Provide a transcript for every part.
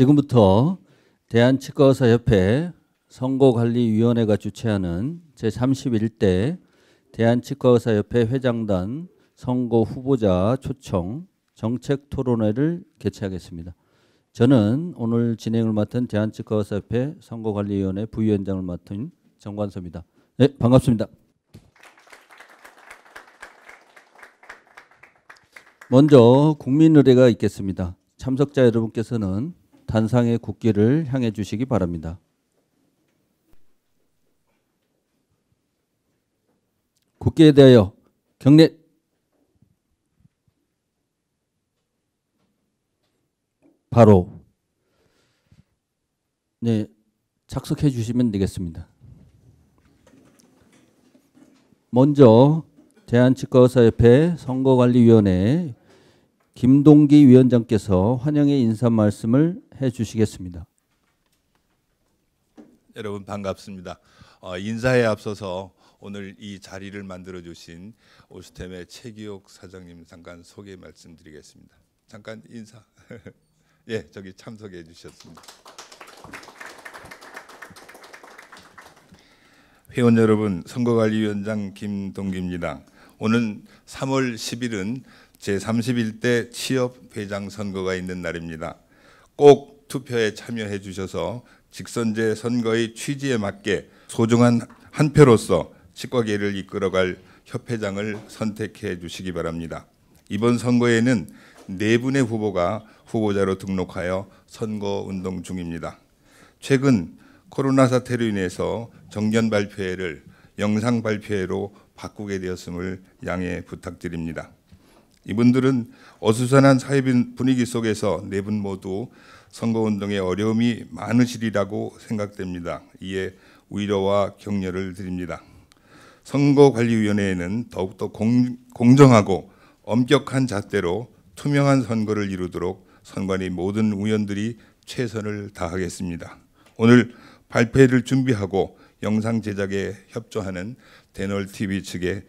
지금부터 대한치과의사협회 선거관리위원회가 주최하는 제31대 대한치과의사협회 회장단 선거 후보자 초청 정책 토론회를 개최하겠습니다. 저는 오늘 진행을 맡은 대한치과의사협회 선거관리위원회 부위원장을 맡은 정관섭입니다. 네, 반갑습니다. 먼저 국민의례가 있겠습니다. 참석자 여러분께서는 단상의 국기를 향해 주시기 바랍니다. 국기에 대하여 경례 바로 네 착석해 주시면 되겠습니다. 먼저 대한치과의사협회 선거관리위원회 김동기 위원장께서 환영의 인사 말씀을 해 주시겠습니다. 여러분 반갑습니다. 어, 인사에 앞서서 오늘 이 자리를 만들어 주신 오스템의 최기옥 사장님 잠깐 소개 말씀드리겠습니다. 잠깐 인사. 예, 저기 참석해 주셨습니다. 회원 여러분, 선거관리위원장 김동기입니다. 오는 3월 10일은 제31대 취업 회장 선거가 있는 날입니다. 꼭 투표에 참여해 주셔서 직선제 선거의 취지에 맞게 소중한 한 표로서 치과계를 이끌어갈 협회장을 선택해 주시기 바랍니다. 이번 선거에는 네 분의 후보가 후보자로 등록하여 선거 운동 중입니다. 최근 코로나 사태로 인해서 정년 발표회를 영상 발표회로 바꾸게 되었음을 양해 부탁드립니다. 이분들은 어수선한 사회 분위기 속에서 네 분 모두 선거운동에 어려움이 많으시리라고 생각됩니다. 이에 위로와 격려를 드립니다. 선거관리위원회에는 더욱더 공, 공정하고 엄격한 잣대로 투명한 선거를 이루도록 선관위 모든 의원들이 최선을 다하겠습니다. 오늘 발표회를 준비하고 영상 제작에 협조하는 대널TV 측에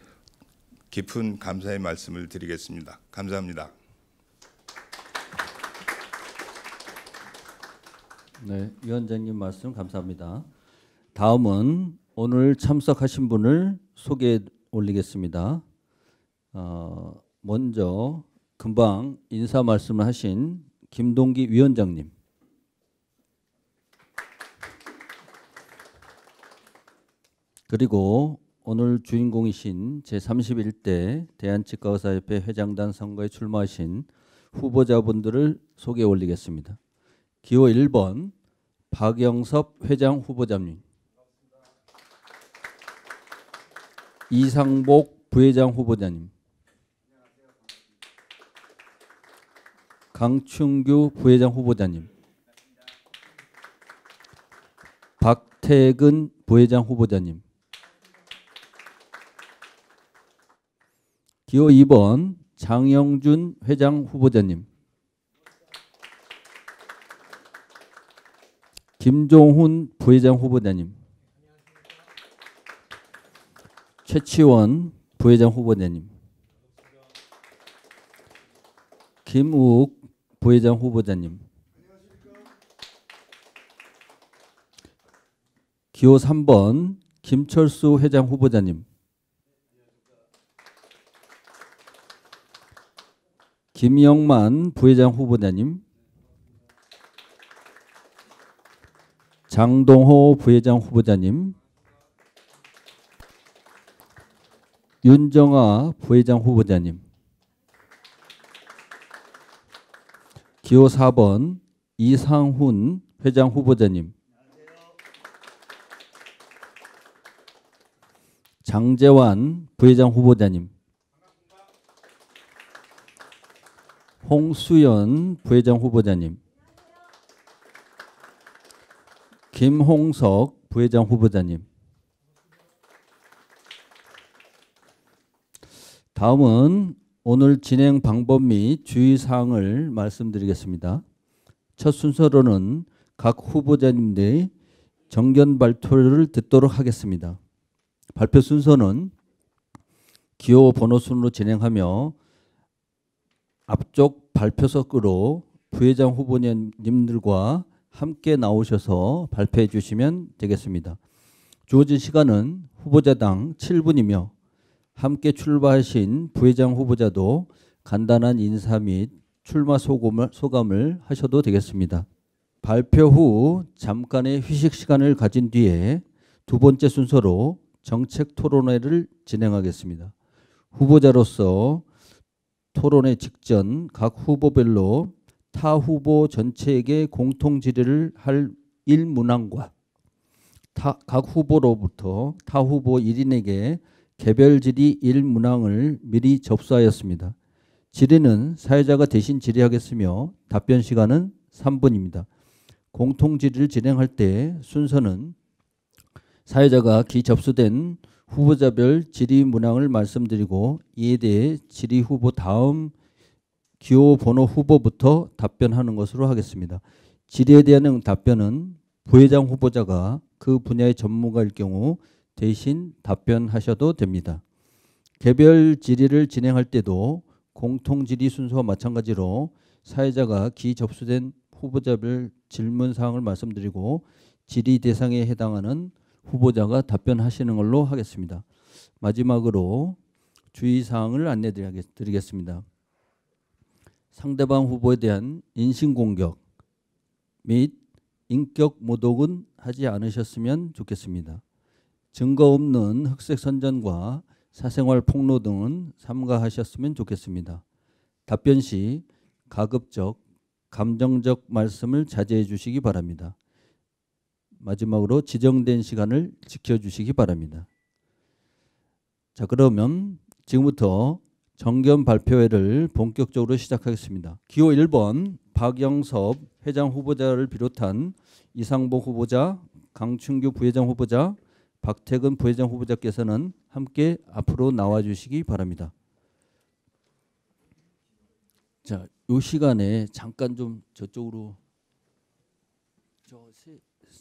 깊은 감사의 말씀을 드리겠습니다. 감사합니다. 네, 위원장님 말씀 감사합니다. 다음은 오늘 참석하신 분을 소개해 올리겠습니다. 어, 먼저 금방 인사 말씀을 하신 김동기 위원장님. 그리고 오늘 주인공이신 제31대 대한치과의사협회 회장단 선거에 출마하신 후보자분들을 소개 올리겠습니다. 기호 1번 박영섭 회장 후보자님 이상복 부회장 후보자님 강충규 부회장 후보자님 박태근 부회장 후보자님 기호 2번 장영준 회장 후보자님. 김종훈 부회장 후보자님. 최치원 부회장 후보자님. 김욱 부회장 후보자님. 기호 3번 김철수 회장 후보자님. 김영만 부회장 후보자님, 장동호 부회장 후보자님, 윤정아 부회장 후보자님, 기호 4번 이상훈 회장 후보자님, 장재환 부회장 후보자님, 홍수연 부회장 후보자님, 김홍석 부회장 후보자님. 다음은 오늘 진행 방법 및 주의사항을 말씀드리겠습니다. 첫 순서로는 각 후보자님들의 정견 발표를 듣도록 하겠습니다. 발표 순서는 기호 번호 순으로 진행하며 앞쪽 발표석으로 부회장 후보님들과 함께 나오셔서 발표해 주시면 되겠습니다. 주어진 시간은 후보자당 7분이며 함께 출마하신 부회장 후보자도 간단한 인사 및 출마 소감을, 소감을 하셔도 되겠습니다. 발표 후 잠깐의 휴식 시간을 가진 뒤에 두 번째 순서로 정책 토론회를 진행하겠습니다. 후보자로서 토론회 직전 각 후보별로 타 후보 전체에게 공통 질의를 할1문항과 타, 각 후보로부터 타 후보 1인에게 개별 질의 1문항을 미리 접수하였습니다. 질의는 사회자가 대신 질의하겠으며 답변 시간은 3분입니다. 공통 질의를 진행할 때 순서는 사회자가 기 접수된 후보자별 질의 문항을 말씀드리고 이에 대해 질의 후보 다음 기호 번호 후보부터 답변하는 것으로 하겠습니다. 질의에 대한 답변은 부회장 후보자가 그 분야의 전문가일 경우 대신 답변하셔도 됩니다. 개별 질의를 진행할 때도 공통 질의 순서와 마찬가지로 사회자가 기접수된 후보자별 질문 사항을 말씀드리고 질의 대상에 해당하는 후보자가 답변하시는 걸로 하겠습니다. 마지막으로 주의사항을 안내드리겠습니다. 상대방 후보에 대한 인신공격 및 인격 모독은 하지 않으셨으면 좋겠습니다. 증거 없는 흑색 선전과 사생활 폭로 등은 삼가하셨으면 좋겠습니다. 답변 시 가급적 감정적 말씀을 자제해 주시기 바랍니다. 마지막으로 지정된 시간을 지켜주시기 바랍니다. 자 그러면 지금부터 정견 발표회를 본격적으로 시작하겠습니다. 기호 1번 박영섭 회장 후보자를 비롯한 이상복 후보자, 강춘규 부회장 후보자, 박태근 부회장 후보자께서는 함께 앞으로 나와주시기 바랍니다. 자, 이 시간에 잠깐 좀 저쪽으로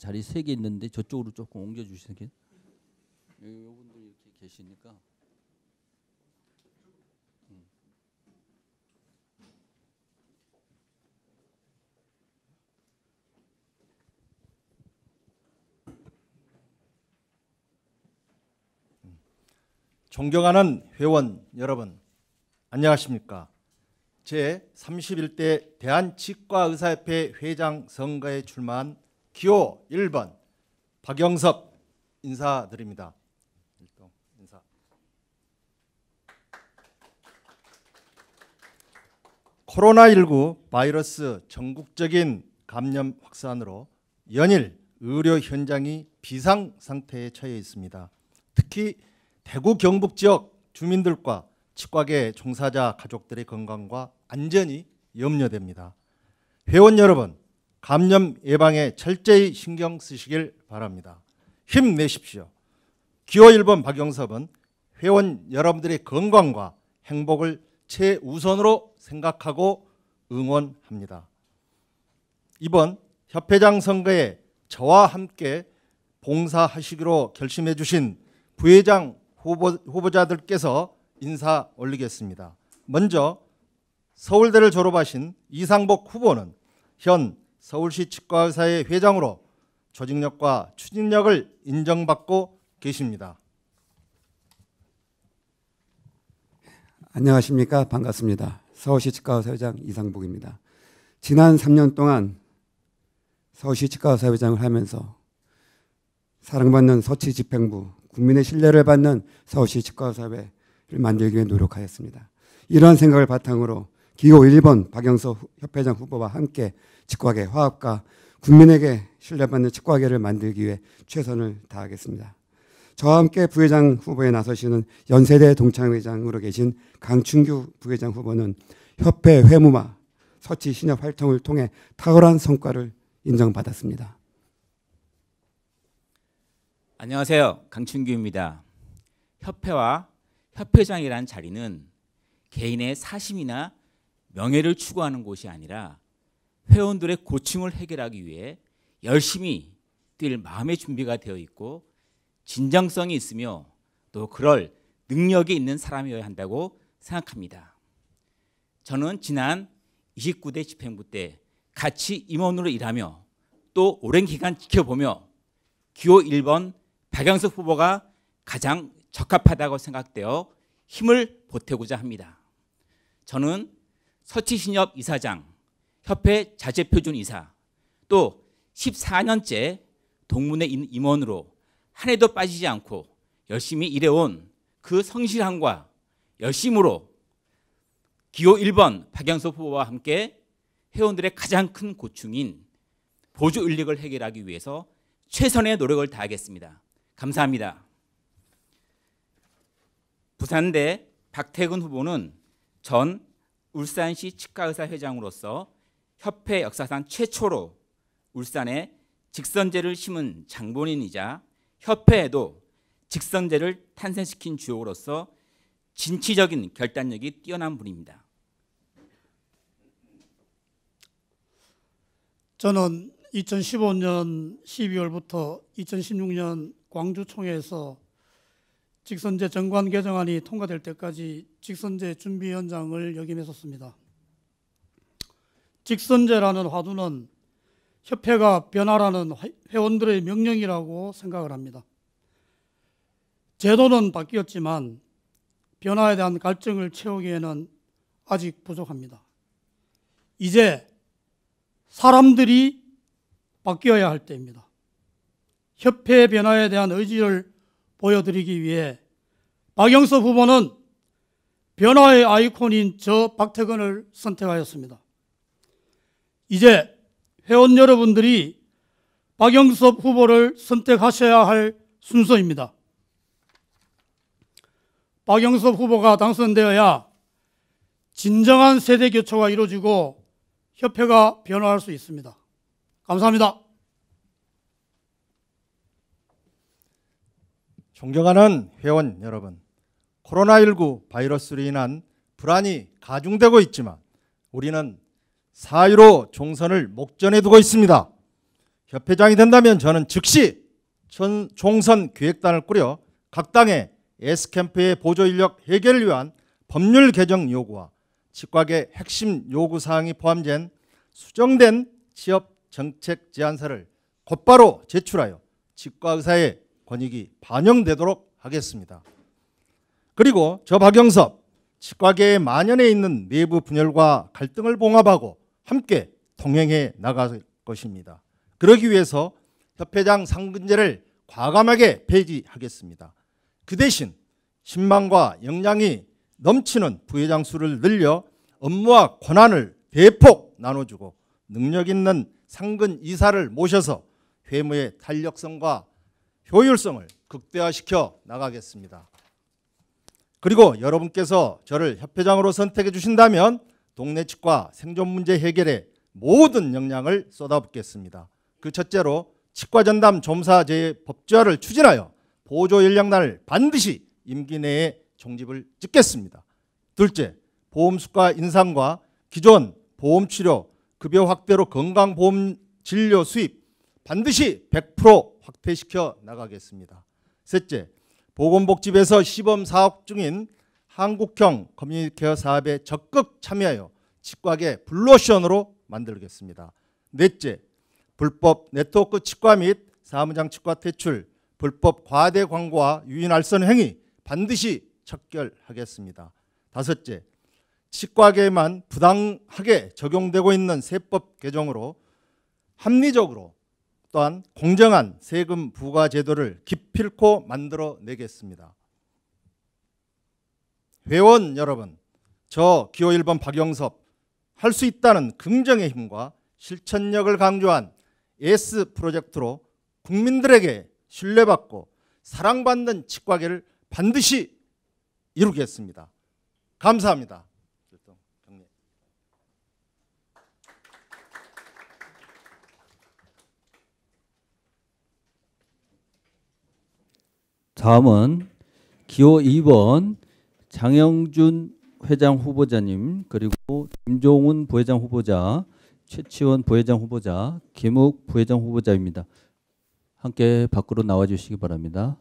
자리 세 개 있는데 저쪽으로 조금 옮겨 주시는어 여러분들 이렇게 계시니까 존경하는 회원 여러분 안녕하십니까 제31대 대한치과의사협회 회장 선거에 출마한 기호 1번 박영섭 인사드립니다. 인사. 코로나19 바이러스 전국적인 감염 확산으로 연일 의료 현장이 비상 상태에 처해 있습니다. 특히 대구 경북 지역 주민들과 치과계 종사자 가족들의 건강과 안전이 염려됩니다. 회원 여러분, 감염 예방에 철저히 신경 쓰시길 바랍니다. 힘내십시오. 기호 1번 박영섭은 회원 여러분들의 건강과 행복을 최우선으로 생각하고 응원합니다. 이번 협회장 선거에 저와 함께 봉사하시기로 결심해 주신 부회장 후보, 후보자들께서 인사 올리겠습니다. 먼저 서울대를 졸업하신 이상복 후보는 현 서울시 치과의사의 회장으로 조직력과 추진력을 인정받고 계십니다. 안녕하십니까 반갑습니다. 서울시 치과의사 회장 이상복입니다. 지난 3년 동안 서울시 치과의사 회장을 하면서 사랑받는 서치 집행부 국민의 신뢰를 받는 서울시 치과의사회를 만들기 위해 노력하였습니다. 이러한 생각을 바탕으로 기호 1번 박영서 협회장 후보와 함께 직과계 화합과 국민에게 신뢰받는 직과계를 만들기 위해 최선을 다하겠습니다. 저와 함께 부회장 후보에 나서시는 연세대 동창회장으로 계신 강춘규 부회장 후보는 협회 회무와 서치 신협 활동을 통해 탁월한 성과를 인정받았습니다. 안녕하세요. 강춘규입니다. 협회와 협회장이라는 자리는 개인의 사심이나 명예를 추구하는 곳이 아니라 회원들의 고충을 해결하기 위해 열심히 뛸 마음의 준비가 되어 있고 진정성이 있으며 또 그럴 능력이 있는 사람이어야 한다고 생각합니다. 저는 지난 29대 집행부 때 같이 임원으로 일하며 또 오랜 기간 지켜보며 기호 1번 박영석 후보가 가장 적합하다고 생각되어 힘을 보태고자 합니다. 저는 서치신협 이사장, 협회 자재표준 이사, 또 14년째 동문회 임원으로 한 해도 빠지지 않고 열심히 일해온 그 성실함과 열심으로 기호 1번 박영수 후보와 함께 회원들의 가장 큰 고충인 보조 인력을 해결하기 위해서 최선의 노력을 다하겠습니다. 감사합니다. 부산대 박태근 후보는 전 울산시 치과의사 회장으로서 협회 역사상 최초로 울산에 직선제를 심은 장본인이자 협회에도 직선제를 탄생시킨 주역으로서 진취적인 결단력이 뛰어난 분입니다. 저는 2015년 12월부터 2016년 광주총회에서 직선제 정관 개정안이 통과될 때까지 직선제 준비 현장을 역임했었습니다. 직선제라는 화두는 협회가 변화라는 회원들의 명령이라고 생각을 합니다. 제도는 바뀌었지만 변화에 대한 갈증을 채우기에는 아직 부족합니다. 이제 사람들이 바뀌어야 할 때입니다. 협회 변화에 대한 의지를 보여드리기 위해 박영섭 후보는 변화의 아이콘인 저 박태근을 선택하였습니다. 이제 회원 여러분들이 박영섭 후보를 선택하셔야 할 순서입니다. 박영섭 후보가 당선되어야 진정한 세대 교체가 이루어지고 협회가 변화할 수 있습니다. 감사합니다. 존경하는 회원 여러분, 코로나19 바이러스로 인한 불안이 가중되고 있지만 우리는 사유로 종선을 목전에 두고 있습니다. 협회장이 된다면 저는 즉시 전 종선 기획단을 꾸려 각 당의 에캠프의 보조 인력 해결을 위한 법률 개정 요구와 직곽의 핵심 요구 사항이 포함된 수정된 취업 정책 제안서를 곧바로 제출하여 직과 의사의 번역이 반영되도록 하겠습니다. 그리고 저 박영섭 치과계의 만연에 있는 내부 분열과 갈등을 봉합하고 함께 동행해 나갈 것입니다. 그러기 위해서 협회장 상근제를 과감하게 폐지하겠습니다. 그 대신 신망과 역량이 넘치는 부회장 수를 늘려 업무와 권한을 대폭 나눠주고 능력 있는 상근 이사를 모셔서 회무의 탄력성과 효율성을 극대화시켜 나가겠습니다. 그리고 여러분께서 저를 협회장으로 선택해 주신다면 동네 치과 생존 문제 해결에 모든 역량을 쏟아붓겠습니다. 그 첫째로 치과 전담 점사제 법제화를 추진하여 보조 인력난 반드시 임기 내에 종집을 찍겠습니다. 둘째, 보험 수가 인상과 기존 보험 치료 급여 확대로 건강보험 진료 수입 반드시 100% 확대시켜 나가겠습니다. 셋째, 보건복지부에서 시범 사업 중인 한국형 커뮤니케어 사업에 적극 참여하여 치과계 블루오션으로 만들겠습니다. 넷째, 불법 네트워크 치과 및 사무장 치과 퇴출, 불법 과대 광고와 유인 알선 행위 반드시 척결하겠습니다. 다섯째, 치과계에만 부당하게 적용되고 있는 세법 개정으로 합리적으로 또한 공정한 세금 부과 제도를 기필코 만들어내겠습니다. 회원 여러분, 저 기호 1번 박영섭 할 수 있다는 긍정의 힘과 실천력을 강조한 S 프로젝트로 국민들에게 신뢰받고 사랑받는 치과계를 반드시 이루겠습니다. 감사합니다. 다음은 기호 2번 장영준 회장 후보자님 그리고 김종훈 부회장 후보자 최치원 부회장 후보자 김욱 부회장 후보자입니다. 함께 밖으로 나와 주시기 바랍니다.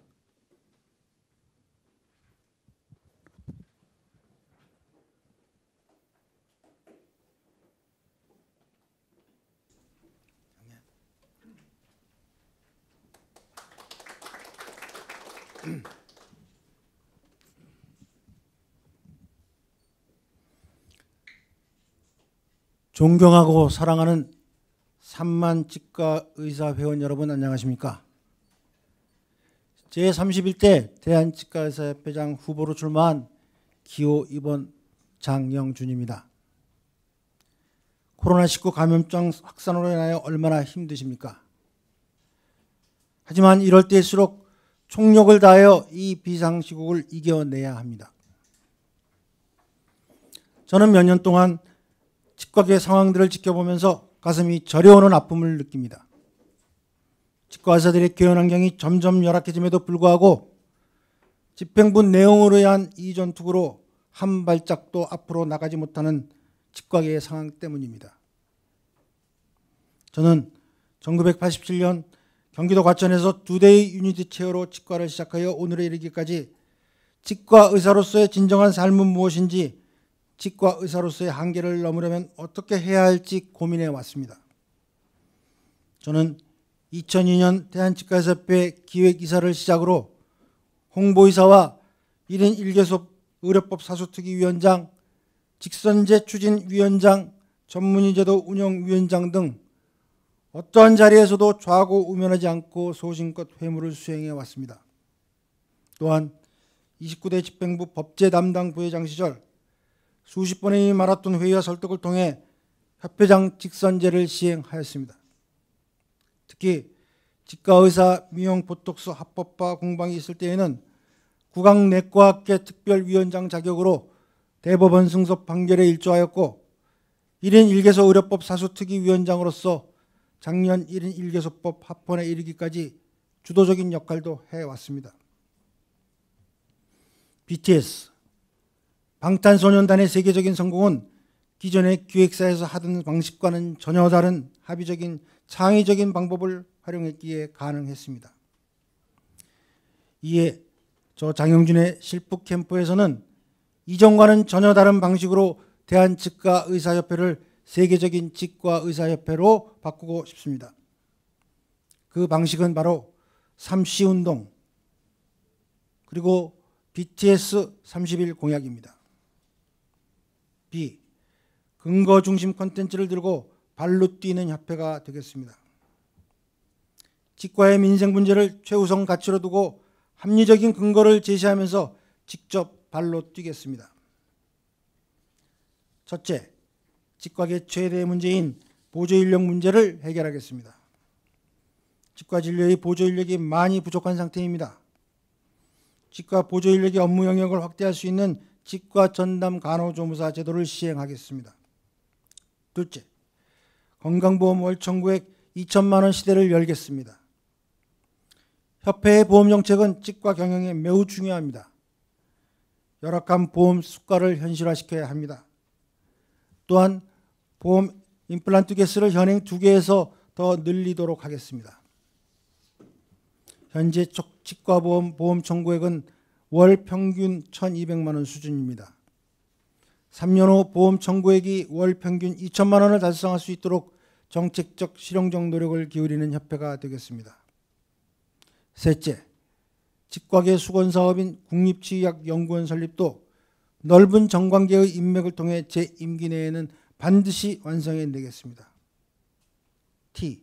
존경하고 사랑하는 3만 치과 의사 회원 여러분 안녕하십니까? 제31대 대한치과의사협회장 후보로 출마한 기호 2번 장영준입니다. 코로나19 감염증 확산으로 인하여 얼마나 힘드십니까? 하지만 이럴 때일수록 총력을 다하여 이 비상시국을 이겨내야 합니다. 저는 몇 년 동안 집값의 상황들을 지켜보면서 가슴이 저려오는 아픔을 느낍니다. 집과사들의 개헌 환경이 점점 열악해짐에도 불구하고 집행부 내용으로 의한 이 전투로 한 발짝도 앞으로 나가지 못하는 집과계의 상황 때문입니다. 저는 1987년 경기도 과천에서 두 대의 유니티 체어로 치과를 시작하여 오늘에 이르기까지 치과 의사로서의 진정한 삶은 무엇인지 치과 의사로서의 한계를 넘으려면 어떻게 해야 할지 고민해 왔습니다. 저는 2002년 대한치과협회 기획이사를 시작으로 홍보이사와 1인 1개소 의료법 사소특위 위원장, 직선제 추진 위원장, 전문의제도 운영 위원장 등 어떠한 자리에서도 좌고 우면하지 않고 소신껏 회무를 수행해 왔습니다. 또한 29대 집행부 법제 담당 부회장 시절 수십 번의 마라톤 회의와 설득을 통해 협회장 직선제를 시행하였습니다. 특히 치과의사 미용 보톡스 합법화 공방이 있을 때에는 구강 내과학계 특별위원장 자격으로 대법원 승소 판결에 일조하였고 1인 1개소 의료법 사수특위 위원장으로서 작년 1인 1개소법 합헌에 이르기까지 주도적인 역할도 해왔습니다. BTS 방탄소년단의 세계적인 성공은 기존의 기획사에서 하던 방식과는 전혀 다른 합의적인 창의적인 방법을 활용했기에 가능했습니다. 이에 저 장영준의 실북 캠프에서는 이전과는 전혀 다른 방식으로 대한 치과 의사협회를 세계적인 치과 의사협회로 바꾸고 싶습니다. 그 방식은 바로 삼시 운동 그리고 BTS 30일 공약입니다. B. 근거 중심 콘텐츠를 들고 발로 뛰는 협회가 되겠습니다. 치과의 민생 문제를 최우선 가치로 두고 합리적인 근거를 제시하면서 직접 발로 뛰겠습니다. 첫째, 치과계 최대 문제인 보조 인력 문제를 해결하겠습니다. 치과 진료의 보조 인력이 많이 부족한 상태입니다. 치과 보조 인력의 업무 영역을 확대할 수 있는 치과 전담 간호조무사 제도를 시행하겠습니다. 둘째, 건강보험 월청구액 2천만 원 시대를 열겠습니다. 협회의 보험 정책은 치과 경영에 매우 중요합니다. 열악한 보험 수가를 현실화시켜야 합니다. 또한 보험 임플란트 개수를 현행 2개에서 더 늘리도록 하겠습니다. 현재 치과보험 보험 청구액은 월 평균 1,200만 원 수준입니다. 3년 후 보험 청구액이 월 평균 2천만 원을 달성할 수 있도록 정책적 실용적 노력을 기울이는 협회가 되겠습니다. 셋째, 직곽의 수건 사업인 국립치의학연구원 설립도 넓은 정관계의 인맥을 통해 제 임기 내에는 반드시 완성해 내겠습니다. T.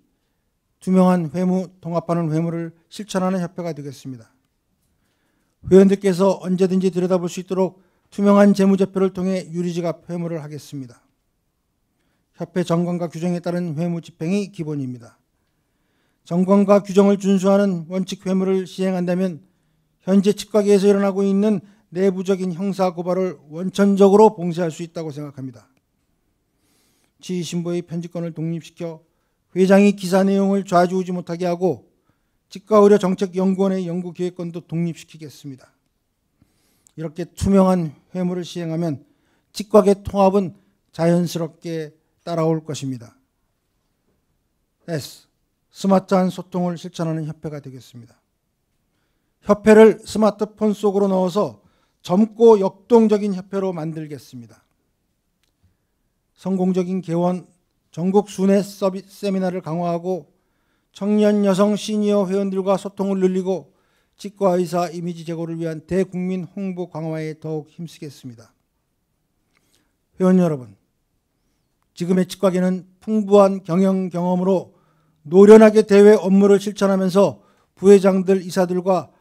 투명한 회무, 통합하는 회무를 실천하는 협회가 되겠습니다. 회원들께서 언제든지 들여다볼 수 있도록 투명한 재무제표를 통해 유리지갑 회무를 하겠습니다. 협회 정관과 규정에 따른 회무 집행이 기본입니다. 정관과 규정을 준수하는 원칙 회무를 시행한다면 현재 측과계에서 일어나고 있는 내부적인 형사 고발을 원천적으로 봉쇄할 수 있다고 생각합니다. 지휘신보의 편집권을 독립시켜 회장이 기사 내용을 좌지우지 못하게 하고 직과 의료 정책 연구원의 연구 기획권도 독립시키겠습니다. 이렇게 투명한 회무를 시행하면 치과계 통합은 자연스럽게 따라올 것입니다. S. 스마트한 소통을 실천하는 협회가 되겠습니다. 협회를 스마트폰 속으로 넣어서 젊고 역동적인 협회로 만들겠습니다. 성공적인 개원, 전국 순회 서비스 세미나를 강화하고 청년 여성 시니어 회원들과 소통을 늘리고 치과 의사 이미지 제고를 위한 대국민 홍보 강화에 더욱 힘쓰겠습니다. 회원 여러분, 지금의 치과계는 풍부한 경영 경험으로 노련하게 대외 업무를 실천하면서 부회장들, 이사들과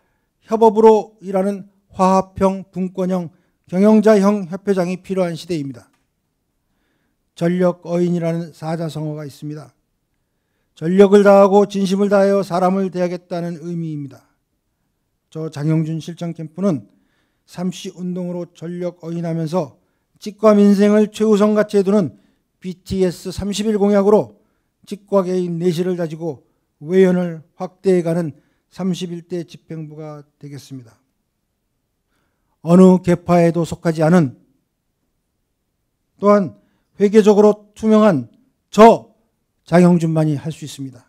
협업으로 일하는 화합형, 분권형, 경영자형 협회장이 필요한 시대입니다. 전력 어인이라는 사자성어가 있습니다. 전력을 다하고 진심을 다하여 사람을 대하겠다는 의미입니다. 저 장영준 실장 캠프는 삼시 운동으로 전력 어인하면서 직과 민생을 최우선 가치에 두는 BTS 31 공약으로 직과 개인 내실을 다지고 외연을 확대해가는 31대 집행부가 되겠습니다. 어느 계파에도 속하지 않은 또한 회계적으로 투명한 저 장영준만이 할 수 있습니다.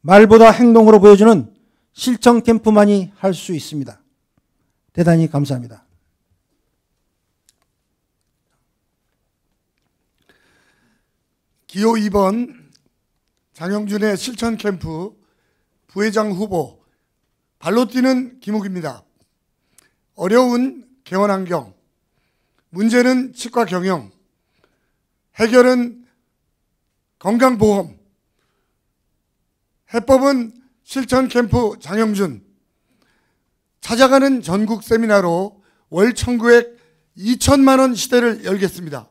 말보다 행동으로 보여주는 실천 캠프만이 할 수 있습니다. 대단히 감사합니다. 기호 2번 장영준의 실천 캠프 부회장 후보 발로 뛰는 김욱입니다. 어려운 개원 환경, 문제는 치과 경영, 해결은 건강보험, 해법은 실천 캠프 장영준, 찾아가는 전국 세미나로 월 청구액 2천만 원 시대를 열겠습니다.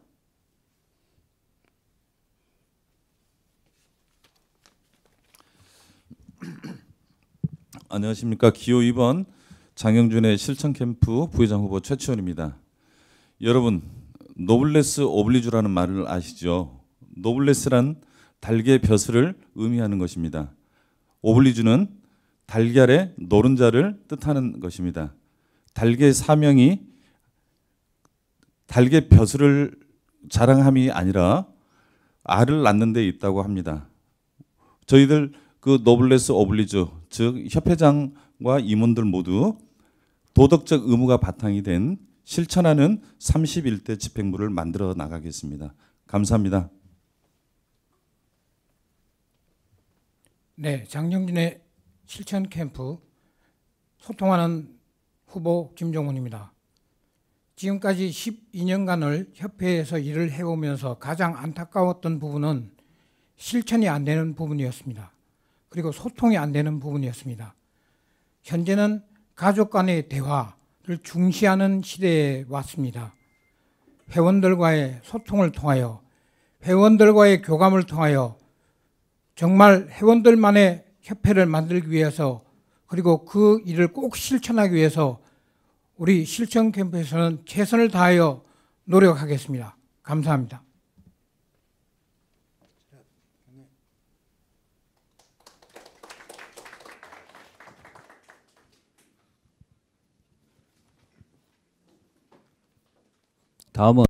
안녕하십니까. 기호 2번 장영준의 실천 캠프 부회장 후보 최치원입니다. 여러분 노블레스 오블리주라는 말을 아시죠? 노블레스란 달걀 벼슬을 의미하는 것입니다. 오블리주는 달걀의 노른자를 뜻하는 것입니다. 달걀 사명이 달걀 벼슬을 자랑함이 아니라 알을 낳는 데 있다고 합니다. 저희들 그 노블레스 오블리주 즉 협회장과 임원들 모두 도덕적 의무가 바탕이 된 실천하는 31대 집행부를 만들어 나가겠습니다. 감사합니다. 네, 장영진의 실천 캠프 소통하는 후보 김종훈입니다. 지금까지 12년간을 협회에서 일을 해오면서 가장 안타까웠던 부분은 실천이 안 되는 부분이었습니다. 그리고 소통이 안 되는 부분이었습니다. 현재는 가족 간의 대화를 중시하는 시대에 왔습니다. 회원들과의 소통을 통하여 회원들과의 교감을 통하여 정말 회원들만의 협회를 만들기 위해서 그리고 그 일을 꼭 실천하기 위해서 우리 실천 캠프에서는 최선을 다하여 노력하겠습니다. 감사합니다. 다음은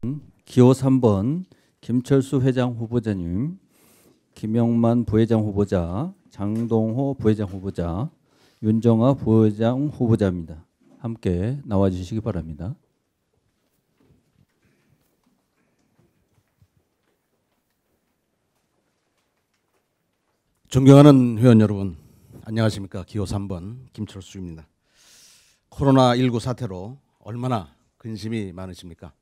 기호 3번 김철수 회장 후보자님 김영만 부회장 후보자, 장동호 부회장 후보자, 윤정아 부회장 후보자입니다. 함께 나와 주시기 바랍니다. 존경하는 회원 여러분, 안녕하십니까? 기호 3번 김철수입니다. 코로나19 사태로 얼마나 근심이 많으십니까?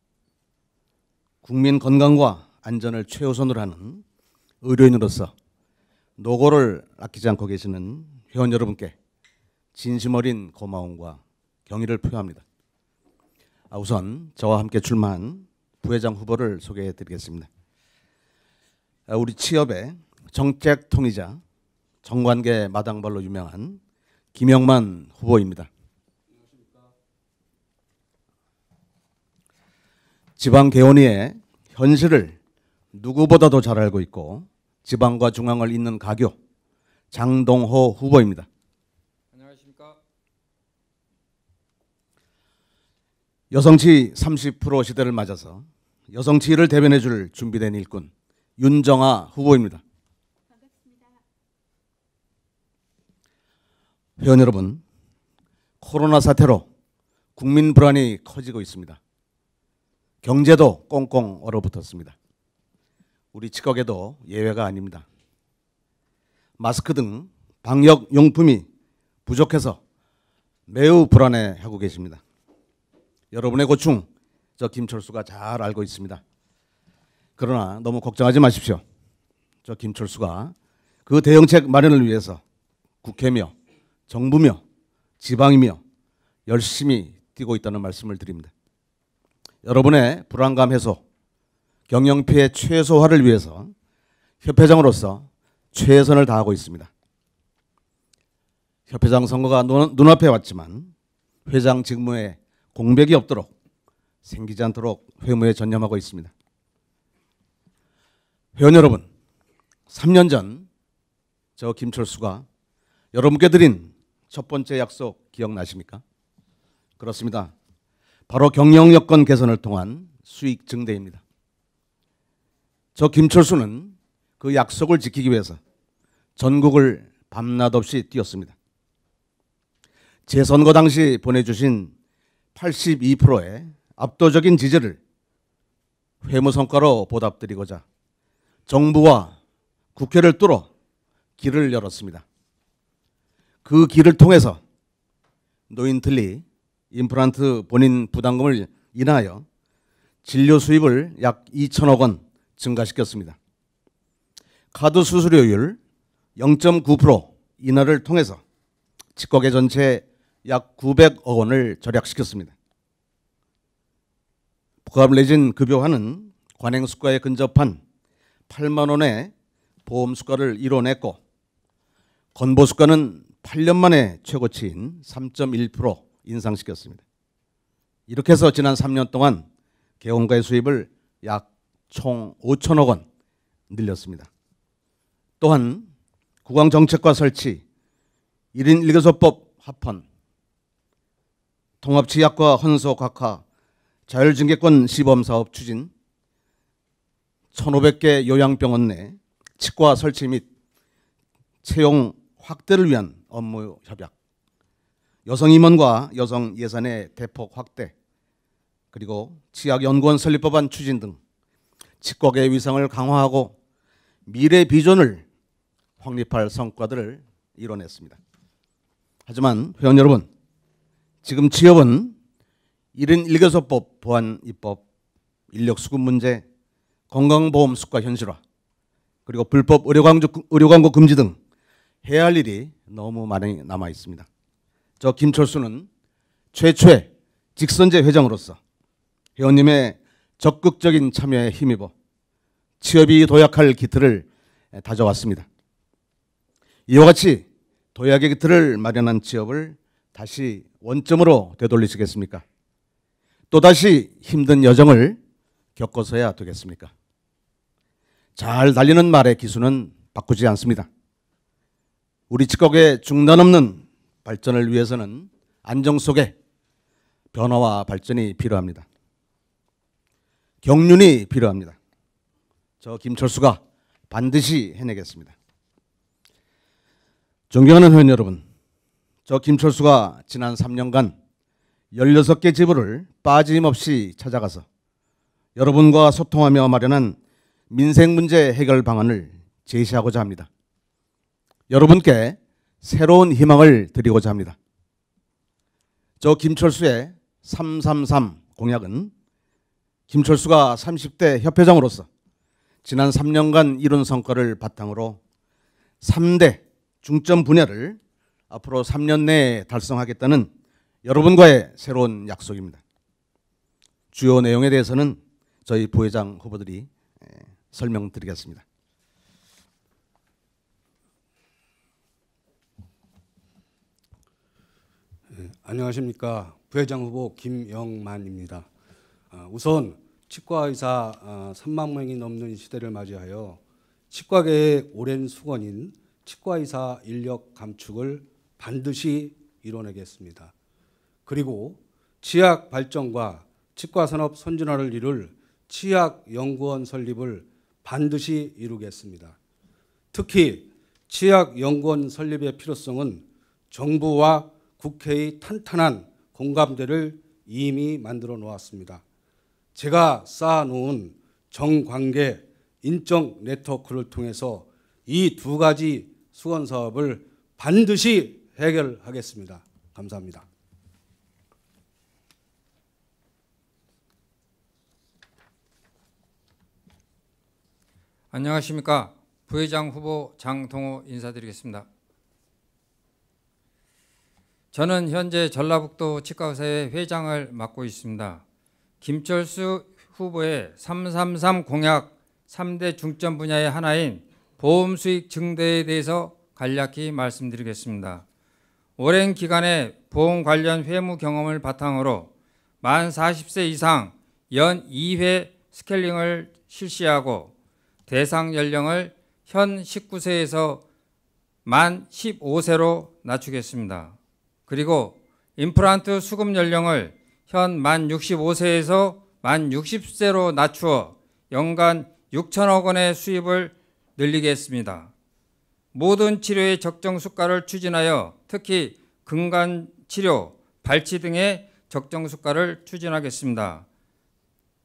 국민 건강과 안전을 최우선으로 하는 의료인으로서 노고를 아끼지 않고 계시는 회원 여러분께 진심 어린 고마움과 경의를 표합니다. 아, 우선 저와 함께 출마한 부회장 후보를 소개해 드리겠습니다. 아, 우리 취업의 정책 통이자 정관계 마당발로 유명한 김영만 후보입니다. 지방 개원의 현실을 누구보다도 잘 알고 있고 지방과 중앙을 잇는 가교 장동호 후보입니다. 안녕하십니까? 여성치 30% 시대를 맞아서 여성치를 대변해 줄 준비된 일꾼 윤정아 후보입니다. 반갑습니다. 회원 여러분, 코로나 사태로 국민 불안이 커지고 있습니다. 경제도 꽁꽁 얼어붙었습니다. 우리 지역에도 예외가 아닙니다. 마스크 등 방역 용품이 부족해서 매우 불안해하고 계십니다. 여러분의 고충 저 김철수가 잘 알고 있습니다. 그러나 너무 걱정하지 마십시오. 저 김철수가 그 대응책 마련을 위해서 국회며 정부며 지방이며 열심히 뛰고 있다는 말씀을 드립니다. 여러분의 불안감 해소, 경영피해 최소화를 위해서 협회장으로서 최선을 다하고 있습니다. 협회장 선거가 눈앞에 왔지만 회장 직무에 공백이 없도록 생기지 않도록 회무에 전념하고 있습니다. 회원 여러분, 3년 전 저 김철수가 여러분께 드린 첫 번째 약속 기억나십니까? 그렇습니다. 바로 경영 여건 개선을 통한 수익 증대입니다. 저 김철수는 그 약속을 지키기 위해서 전국을 밤낮 없이 뛰었습니다. 재선거 당시 보내주신 82%의 압도적인 지지를 회무 성과로 보답드리고자 정부와 국회를 뚫어 길을 열었습니다. 그 길을 통해서 노인 틀리 임플란트 본인 부담금을 인하여 진료 수입을 약 2천억 원, 증가시켰습니다. 카드 수수료율 0.9% 인하를 통해서 직거래 전체 약 900억 원을 절약시켰습니다. 부감 내진 급여화는 관행 수가에 근접한 8만 원의 보험 수가를 이뤄냈고 건보 수가는 8년 만에 최고치인 3.1% 인상시켰습니다. 이렇게 해서 지난 3년 동안 개원가의 수입을 약총 5천억 원 늘렸습니다. 또한 국왕 정책과 설치, 1인 1교섭법 합헌, 통합치약과 헌소 각하, 자율증계권 시범사업 추진, 1,500개 요양병원 내 치과 설치 및 채용 확대를 위한 업무 협약, 여성 임원과 여성 예산의 대폭 확대, 그리고 치약연구원 설립법안 추진 등 직국의 위상을 강화하고 미래 비전을 확립할 성과들을 이뤄냈습니다. 하지만 회원 여러분, 지금 취업은 1인 1교섭법 보안 입법, 인력 수급 문제, 건강보험 수가 현실화, 그리고 불법 의료광고, 의료광고 금지 등 해야 할 일이 너무 많이 남아 있습니다. 저 김철수는 최초의 직선제 회장으로서 회원님의 적극적인 참여에 힘입어 취업이 도약할 기틀을 다져왔습니다. 이와 같이 도약의 기틀을 마련한 취업을 다시 원점으로 되돌리시겠습니까? 또다시 힘든 여정을 겪어서야 되겠습니까? 잘 달리는 말의 기수는 바꾸지 않습니다. 우리 측국의 중단 없는 발전을 위해서는 안정 속에 변화와 발전이 필요합니다. 경륜이 필요합니다. 저 김철수가 반드시 해내겠습니다. 존경하는 회원 여러분, 저 김철수가 지난 3년간 16개 지부를 빠짐없이 찾아가서 여러분과 소통하며 마련한 민생 문제 해결 방안을 제시하고자 합니다. 여러분께 새로운 희망을 드리고자 합니다. 저 김철수의 333 공약은 김철수가 30대 협회장으로서 지난 3년간 이룬 성과를 바탕으로 3대 중점 분야를 앞으로 3년 내에 달성하겠다는 여러분과의 새로운 약속입니다. 주요 내용에 대해서는 저희 부회장 후보들이 설명드리겠습니다. 네, 안녕하십니까 부회장 후보 김영만입니다. 아, 우선 치과 의사 3만 어, 명이 넘는 시대를 맞이하여 치과계의 오랜 숙원인 치과 의사 인력 감축을 반드시 이뤄내겠습니다. 그리고 치약 발전과 치과 산업 선진화를 이룰 치약 연구원 설립을 반드시 이루겠습니다. 특히 치약 연구원 설립의 필요성은 정부와 국회의 탄탄한 공감대를 이미 만들어 놓았습니다. 제가 쌓아놓은 정관계 인적 네트워크를 통해서 이 두 가지 수건 사업을 반드시 해결하겠습니다. 감사합니다. 안녕하십니까. 부회장 후보 장동호 인사드리겠습니다. 저는 현재 전라북도 치과의사회 회장을 맡고 있습니다. 김철수 후보의 333 공약 3대 중점 분야의 하나인 보험 수익 증대에 대해서 간략히 말씀드리겠습니다. 오랜 기간의 보험 관련 회무 경험을 바탕으로 만 40세 이상 연 2회 스케일링을 실시하고 대상 연령을 현 19세에서 만 15세로 낮추겠습니다. 그리고 임플란트 수급 연령을 현만 65세에서 만 60세로 낮추어 연간 6천억 원의 수입을 늘리겠습니다. 모든 치료의 적정 수가를 추진하여 특히 근간 치료, 발치 등의 적정 수가를 추진하겠습니다.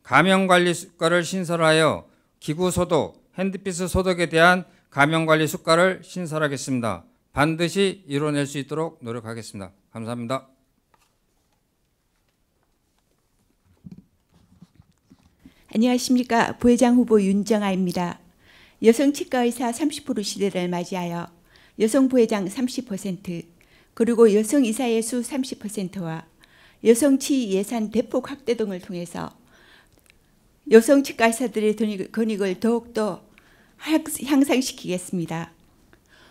감염관리 수가를 신설하여 기구 소독, 핸드피스 소독에 대한 감염관리 수가를 신설하겠습니다. 반드시 이뤄낼 수 있도록 노력하겠습니다. 감사합니다. 안녕하십니까. 부회장 후보 윤정아입니다. 여성 치과 의사 30% 시대를 맞이하여 여성 부회장 30% 그리고 여성 의사의 수 30%와 여성 치 예산 대폭 확대 등을 통해서 여성 치과 의사들의 권익을 더욱더 향상시키겠습니다.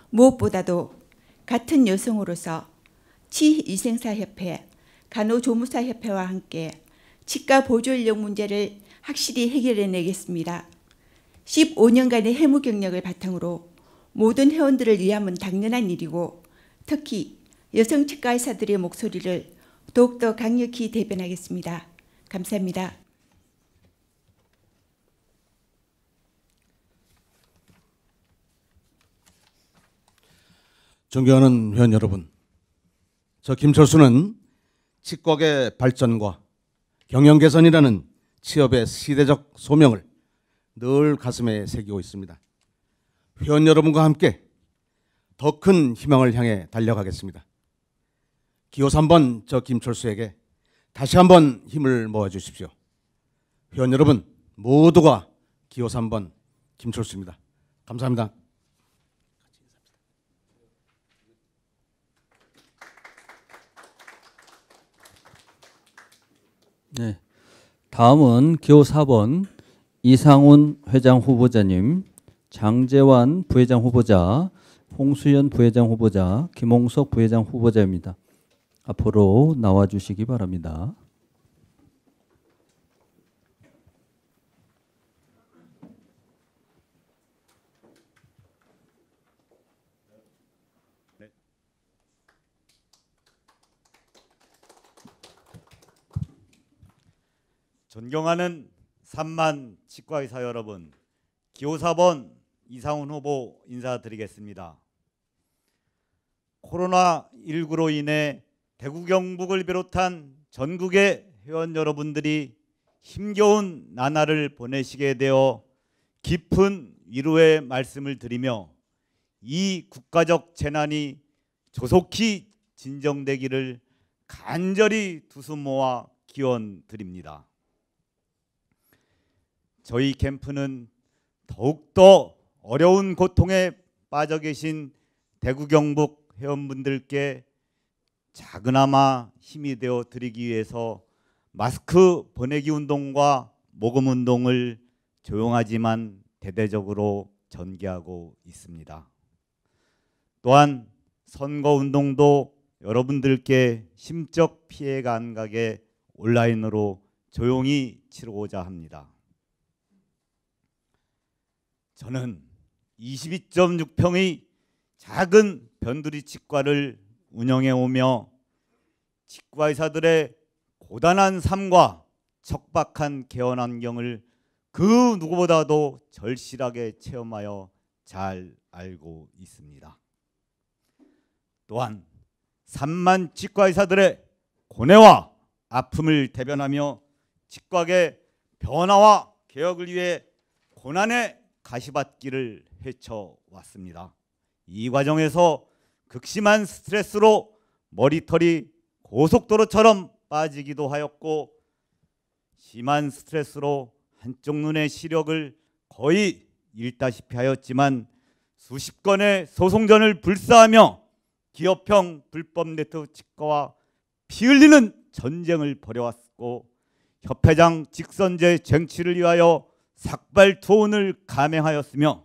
무엇보다도 같은 여성으로서 치위생사협회, 간호조무사협회와 함께 치과 보조인력 문제를 확실히 해결해내겠습니다. 15년간의 해무 경력을 바탕으로 모든 회원들을 위함은 당연한 일이고 특히 여성 치과 의사들의 목소리를 더욱더 강력히 대변하겠습니다. 감사합니다. 존경하는 회원 여러분, 저 김철수는 치과계 발전과 경영 개선이라는 취업의 시대적 소명을 늘 가슴에 새기고 있습니다. 회원 여러분과 함께 더 큰 희망을 향해 달려가겠습니다. 기호 3번 저 김철수에게 다시 한번 힘을 모아 주십시오. 회원 여러분 모두가 기호 3번 김철수입니다. 감사합니다. 네. 다음은 기호 4번 이상훈 회장 후보자님, 장재환 부회장 후보자, 홍수연 부회장 후보자, 김홍석 부회장 후보자입니다. 앞으로 나와주시기 바랍니다. 존경하는 3만 치과의사 여러분, 기호4번 이상훈 후보 인사드리겠습니다. 코로나19로 인해 대구 경북을 비롯한 전국의 회원 여러분들이 힘겨운 나날을 보내시게 되어 깊은 위로의 말씀을 드리며 이 국가적 재난이 조속히 진정되기를 간절히 두수 모아 기원 드립니다. 저희 캠프는 더욱더 어려운 고통에 빠져 계신 대구 경북 회원분들께 작은아마 힘이 되어 드리기 위해서 마스크 보내기 운동과 모금 운동을 조용하지만 대대적으로 전개하고 있습니다. 또한 선거 운동도 여러분들께 심적 피해가 안 가게 온라인으로 조용히 치르고자 합니다. 저는 22.6평의 작은 변두리 치과를 운영해 오며 치과 의사들의 고단한 삶과 척박한 개원 환경을 그 누구보다도 절실하게 체험하여 잘 알고 있습니다. 또한 3만 치과 의사들의 고뇌와 아픔을 대변하며 치과계 변화와 개혁을 위해 고난의 가시밭길을 헤쳐왔습니다. 이 과정에서 극심한 스트레스로 머리털이 고속도로처럼 빠지기도 하였고 심한 스트레스로 한쪽 눈의 시력을 거의 잃다시피 하였지만 수십 건의 소송전을 불사하며 기업형 불법 네트워크 치과와 피 흘리는 전쟁을 벌여왔고 협회장 직선제 쟁취를 위하여 삭발 투혼을 감행하였으며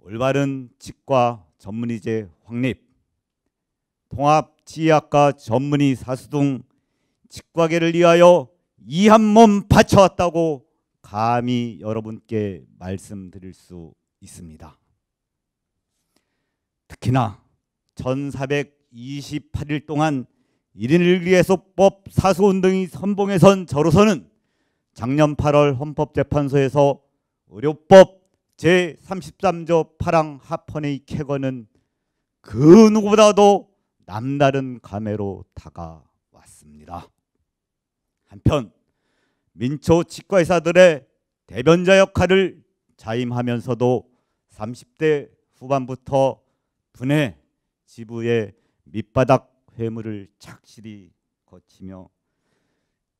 올바른 치과 전문의제 확립, 통합 치의학과 전문의 사수등 치과계를 위하여 이 한 몸 바쳐왔다고 감히 여러분께 말씀드릴 수 있습니다. 특히나 1428일 동안 1인 1기에서법 사수운동이 선봉에 선 저로서는 작년 8월 헌법재판소에서 의료법 제33조 8항 합헌의 쾌거는 그 누구보다도 남다른 감회로 다가왔습니다. 한편 민초 치과의사들의 대변자 역할을 자임하면서도 30대 후반부터 분해, 지부의 밑바닥 회물을 착실히 거치며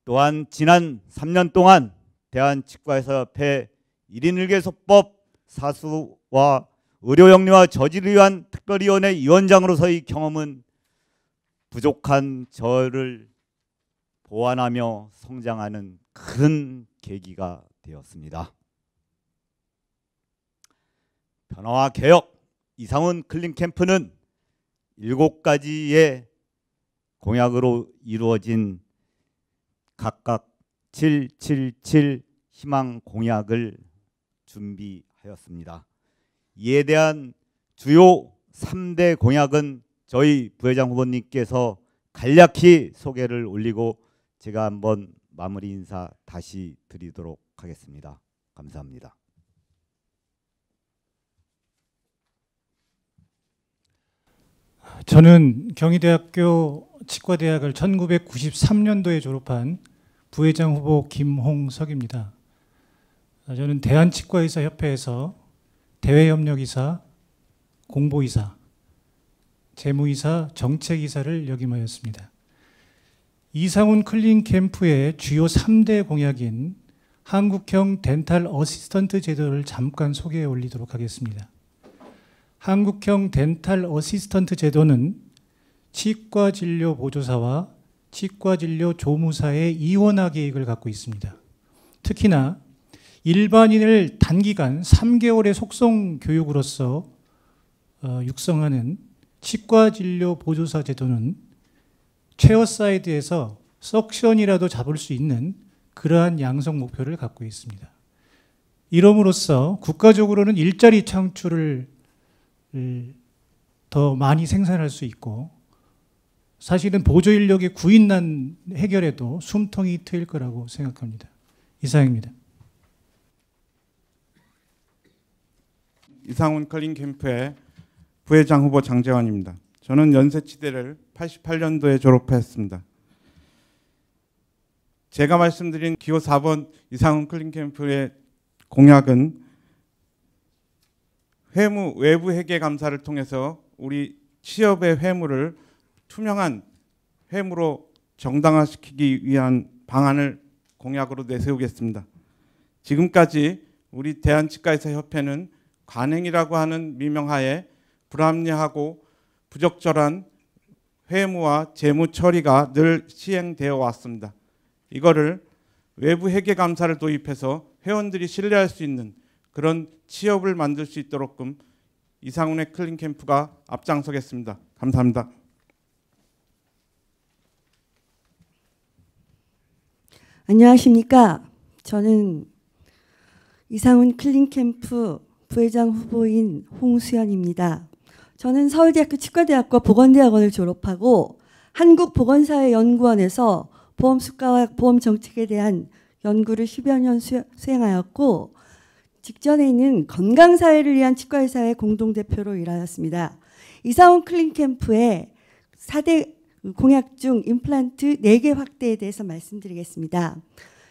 또한 지난 3년 동안 대한치과의사협회 1인 1개소법 사수와 의료영리와 저지를 위한 특별위원회 위원장으로서의 경험은 부족한 저를 보완하며 성장하는 큰 계기가 되었습니다. 변화와 개혁 이상훈 클린 캠프는 일 가지의 공약으로 이루어진 각각 777 희망 공약을 준비하였습니다. 이에 대한 주요 3대 공약은 저희 부회장 후보님께서 간략히 소개를 올리고 제가 한번 마무리 인사 다시 드리도록 하겠습니다. 감사합니다. 저는 경희대학교 치과대학을 1993년도에 졸업한 부회장 후보 김홍석입니다. 아, 저는 대한치과의사 협회에서 대외협력이사, 공보이사, 재무이사, 정책이사를 역임하였습니다. 이상훈 클린 캠프의 주요 3대 공약인 한국형 덴탈 어시스턴트 제도를 잠깐 소개해 올리도록 하겠습니다. 한국형 덴탈 어시스턴트 제도는 치과 진료 보조사와 치과진료 조무사의 이원화 계획을 갖고 있습니다. 특히나 일반인을 단기간 3개월의 속성 교육으로서 어, 육성하는 치과진료 보조사 제도는 체어사이드에서 석션이라도 잡을 수 있는 그러한 양성 목표를 갖고 있습니다. 이름으로써 국가적으로는 일자리 창출을 더 많이 생산할 수 있고 사실은 보조 인력의 구인난 해결에도 숨통이 트일 거라고 생각합니다. 이상입니다. 이상훈 컬링 캠프의 부회장 후보 장재환입니다. 저는 연세치대를 88년도에 졸업했습니다. 제가 말씀드린 기호 4번 이상훈 컬링 캠프의 공약은 회무 외부 회계 감사를 통해서 우리 취업의 회무를 투명한 회무로 정당화시키기 위한 방안을 공약으로 내세우겠습니다. 지금까지 우리 대한치과의사 협회는 관행이라고 하는 미명하에 불합리하고 부적절한 회무와 재무 처리가 늘 시행되어 왔습니다. 이거를 외부 회계 감사를 도입해서 회원들이 신뢰할 수 있는 그런 취업을 만들 수 있도록끔 이상훈의 클린 캠프가 앞장서겠습니다. 감사합니다. 안녕하십니까. 저는 이상훈 클린캠프 부회장 후보인 홍수연입니다. 저는 서울대학교 치과대학과 보건대학원을 졸업하고 한국보건사회연구원에서 보험수가와 보험정책에 대한 연구를 10여 년 수행하였고 직전에는 건강사회를 위한 치과의사회 공동대표로 일하였습니다. 이상훈 클린캠프의 4대 공약 중 임플란트 4개 확대에 대해서 말씀드리겠습니다.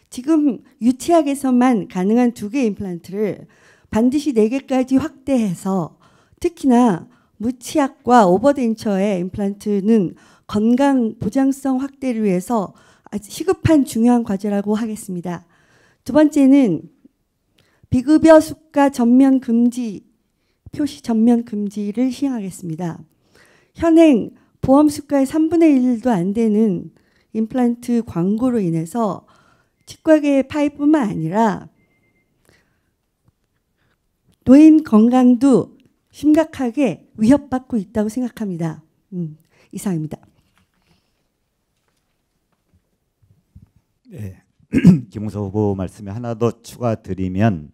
지금 유치학에서만 가능한 2개 임플란트를 반드시 4개까지 확대해서 특히나 무치약과 오버덴처의 임플란트는 건강 보장성 확대를 위해서 아주 시급한 중요한 과제라고 하겠습니다. 두 번째는 비급여 수가 전면 금지 표시 전면 금지를 시행하겠습니다. 현행 보험 수가의 3분의 1도 안 되는 임플란트 광고로 인해서 치과계 의 파이뿐만 아니라 노인 건강도 심각하게 위협받고 있다고 생각합니다. 음, 이상입니다. 네. 김웅서 후보 말씀에 하나 더 추가드리면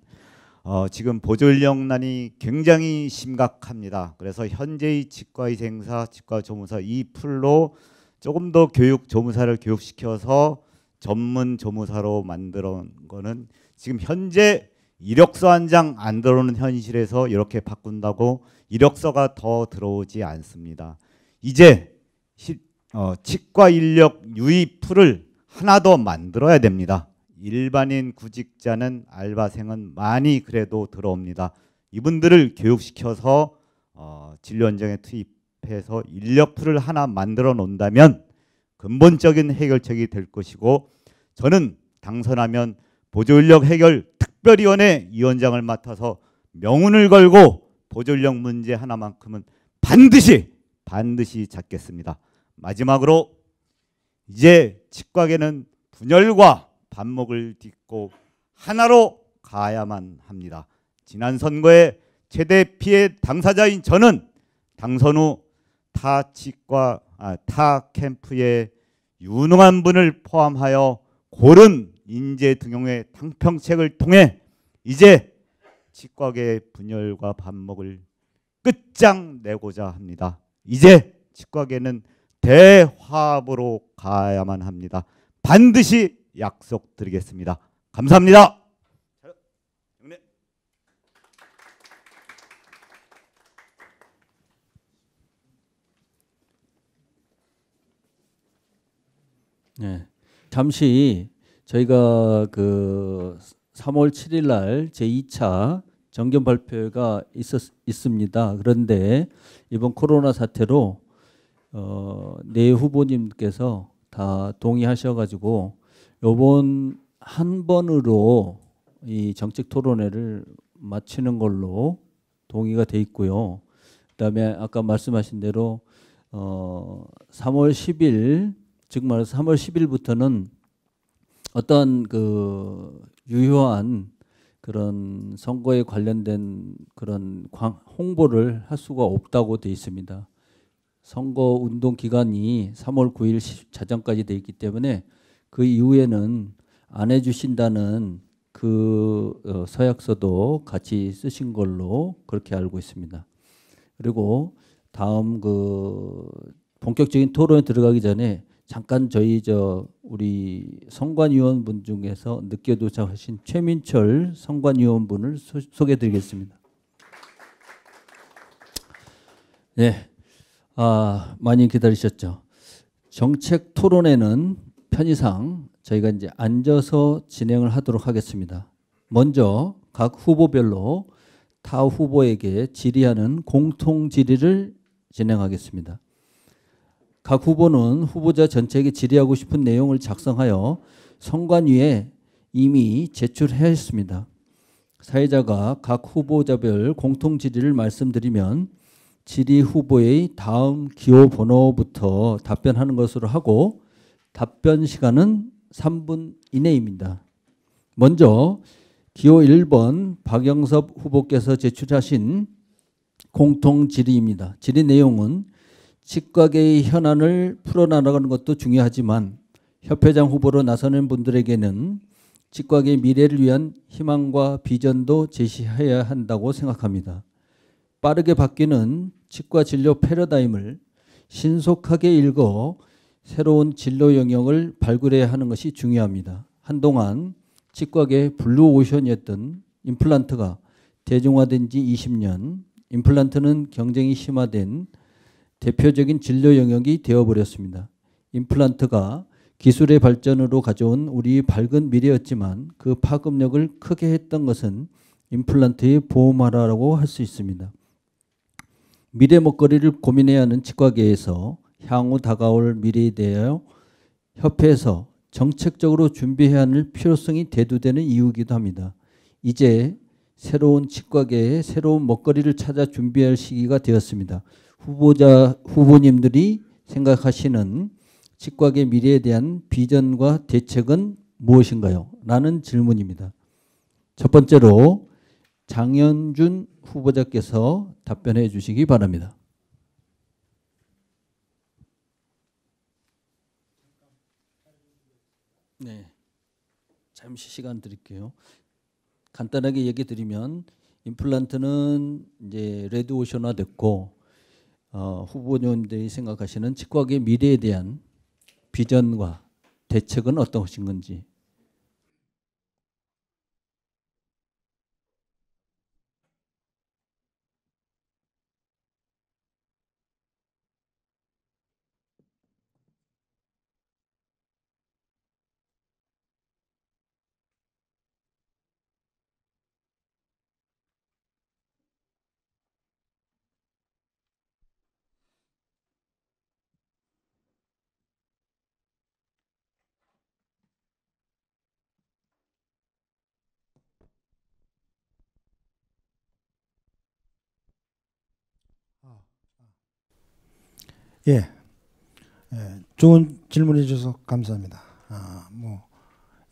어, 지금 보존력난이 굉장히 심각합니다. 그래서 현재의 치과의생사, 치과조무사 이 풀로 조금 더 교육 조무사를 교육시켜서 전문 조무사로 만들어 거는 지금 현재 이력서 한 장 안 들어오는 현실에서 이렇게 바꾼다고 이력서가 더 들어오지 않습니다. 이제 시, 어, 치과 인력 유입 풀을 하나 더 만들어야 됩니다. 일반인 구직자는 알바생은 많이 그래도 들어옵니다. 이분들을 교육시켜서 어, 진료 현장에 투입해서 인력풀을 하나 만들어 놓는다면 근본적인 해결책이 될 것이고 저는 당선하면 보조인력 해결 특별위원회 위원장을 맡아서 명운을 걸고 보조인력 문제 하나만큼은 반드시 반드시 잡겠습니다. 마지막으로 이제 치과계는 분열과 반목을 딛고 하나로 가야만 합니다. 지난 선거에 최대 피해 당사자인 저는 당선 후타 치과 아, 타 캠프에 유능한 분을 포함하여 고른 인재 등용의 당평책을 통해 이제 치과계 분열과 반목을 끝장내고자 합니다. 이제 치과계는 대화합으로 가야만 합니다. 반드시 약속드리겠습니다. 감사합니다. 네. 잠시 저희가 그 3월 7일 날 제2차 정견 발표가 있었, 있습니다. 그런데 이번 코로나 사태로 어, 네 후보님께서 다 동의하셔가지고 요번 한 번으로 이 정책 토론회를 마치는 걸로 동의가 돼 있고요. 그다음에 아까 말씀하신 대로 어 3월 10일 즉 말해서 3월 10일부터는 어떤 그 유효한 그런 선거에 관련된 그런 홍보를 할 수가 없다고 돼 있습니다. 선거 운동 기간이 3월 9일 자정까지 돼 있기 때문에 그 이후에는 안 해주신다는 그 어, 서약서도 같이 쓰신 걸로 그렇게 알고 있습니다. 그리고 다음 그 본격적인 토론에 들어가기 전에 잠깐 저희 저 우리 선관위원분 중에서 늦게 도착하신 최민철 선관위원분을 소개드리겠습니다. 네, 아 많이 기다리셨죠. 정책 토론에는 편의상 저희가 이제 앉아서 진행을 하도록 하겠습니다. 먼저 각 후보별로 타 후보에게 질의하는 공통 질의를 진행하겠습니다. 각 후보는 후보자 전체에게 질의하고 싶은 내용을 작성하여 선관위에 이미 제출하였습니다 사회자가 각 후보자별 공통 질의를 말씀드리면 질의 후보의 다음 기호 번호부터 답변하는 것으로 하고 답변 시간은 3분 이내입니다. 먼저 기호 1번 박영섭 후보께서 제출하신 공통 질의입니다. 질의 내용은 직각의 현안을 풀어나가는 것도 중요하지만 협회장 후보로 나서는 분들에게는 직각의 미래를 위한 희망과 비전도 제시해야 한다고 생각합니다. 빠르게 바뀌는 치과 진료 패러다임을 신속하게 읽어 새로운 진로 영역을 발굴해야 하는 것이 중요합니다. 한동안 치과계 블루오션이었던 임플란트가 대중화된 지 20년, 임플란트는 경쟁이 심화된 대표적인 진료 영역이 되어버렸습니다. 임플란트가 기술의 발전으로 가져온 우리 밝은 미래였지만 그 파급력을 크게 했던 것은 임플란트의 보험하라라고 할 수 있습니다. 미래 먹거리를 고민해야 하는 치과계에서 향후 다가올 미래에 대하여 협회에서 정책적으로 준비해야 할 필요성이 대두되는 이유이기도 합니다. 이제 새로운 치과계에 새로운 먹거리를 찾아 준비할 시기가 되었습니다. 후보자 후보님들이 생각하시는 치과계 미래에 대한 비전과 대책은 무엇인가요? 라는 질문입니다. 첫 번째로 장현준 후보자께서 답변해 주시기 바랍니다. 네. 잠시 시간 드릴게요. 간단하게 얘기 드리면 임플란트는 이제 레드 오션화 됐고 어, 후보님들이 생각하시는 치과계 미래에 대한 비전과 대책은 어떤 것인 건지 예. 예. 좋은 질문해 주셔서 감사합니다. 아, 뭐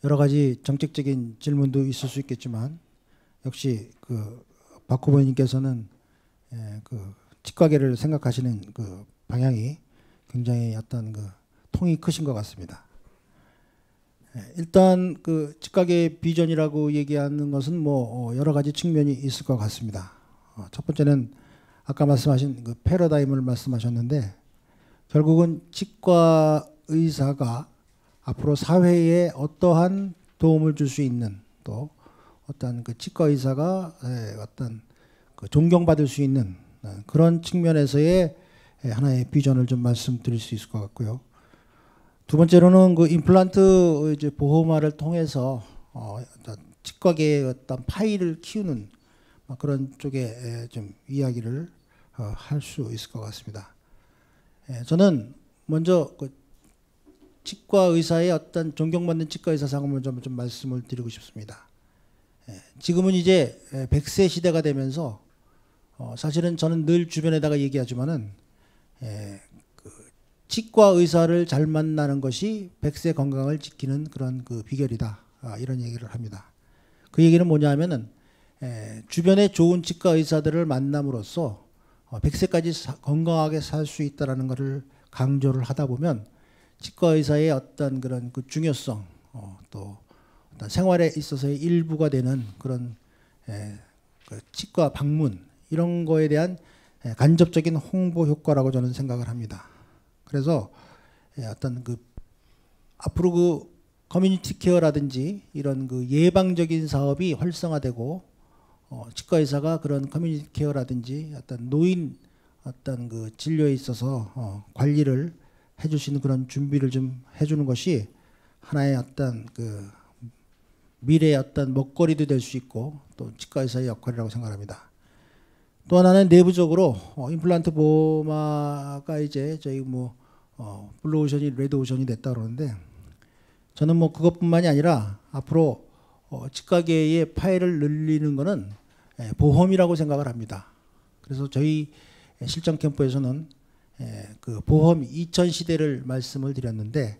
여러 가지 정책적인 질문도 있을 수 있겠지만 역시 그 박후보님께서는 예, 그 치과계를 생각하시는 그 방향이 굉장히 약간 그 통이 크신 것 같습니다. 예, 일단 그 치과계 비전이라고 얘기하는 것은 뭐 어, 여러 가지 측면이 있을 것 같습니다. 어, 첫 번째는 아까 말씀하신 그 패러다임을 말씀하셨는데 결국은 치과 의사가 앞으로 사회에 어떠한 도움을 줄 수 있는 또 어떤 그 치과 의사가 예, 어떤 그 존경받을 수 있는 어, 그런 측면에서의 예, 하나의 비전을 좀 말씀드릴 수 있을 것 같고요. 두 번째로는 그 임플란트 이제 보호마를 통해서 어 치과계의 어떤 파일을 키우는 뭐 그런 쪽에 예, 좀 이야기를 어, 할수 있을 것 같습니다. 예, 저는 먼저 그 치과 의사의 어떤 존경받는 치과 의사상을 먼저 좀 말씀을 드리고 싶습니다. 예, 지금은 이제 100세 예, 시대가 되면서 어 사실은 저는 늘 주변에다가 얘기하지만은 그 치과 의사를 잘 만나는 것이 100세 건강을 지키는 그런 그 비결이다. 아 이런 얘기를 합니다. 그 얘기는 뭐냐 하면은 주변에 좋은 치과 의사들을 만남으로써 100세까지 어, 건강하게 살 수있다는 것을 강조를 하다 보면 치과 의사의 어떤 그런 그 중요성 어, 또 어떤 생활에 있어서의 일부가 되는 그런 에, 예, 그 치과 방문 이런 거에 대한 에, 예, 간접적인 홍보 효과라고 저는 생각을 합니다. 그래서 에, 예, 어떤 그 앞으로 그 커뮤니티 케어라든지 이런 그 예방적인 사업이 활성화되고 어, 치과 의사가 그런 커뮤니티 케어라든지 어떤 노인 어떤 그 진료에 있어서 어, 관리를 해주시는 그런 준비를 좀 해주는 것이 하나의 어떤 그 미래의 어떤 먹거리도 될 수 있고 또 치과 의사의 역할이라고 생각합니다. 또 하나는 내부적으로 어, 임플란트 보마가 이제 저희 뭐 어, 블루 오션이 레드 오션이 됐다 그러는데 저는 뭐 그것뿐만이 아니라 앞으로 어, 직가계의 파일을 늘리는 것은 예, 보험이라고 생각을 합니다. 그래서 저희 예, 실전 캠프에서는 에, 예, 그 보험 2000 시대를 말씀을 드렸는데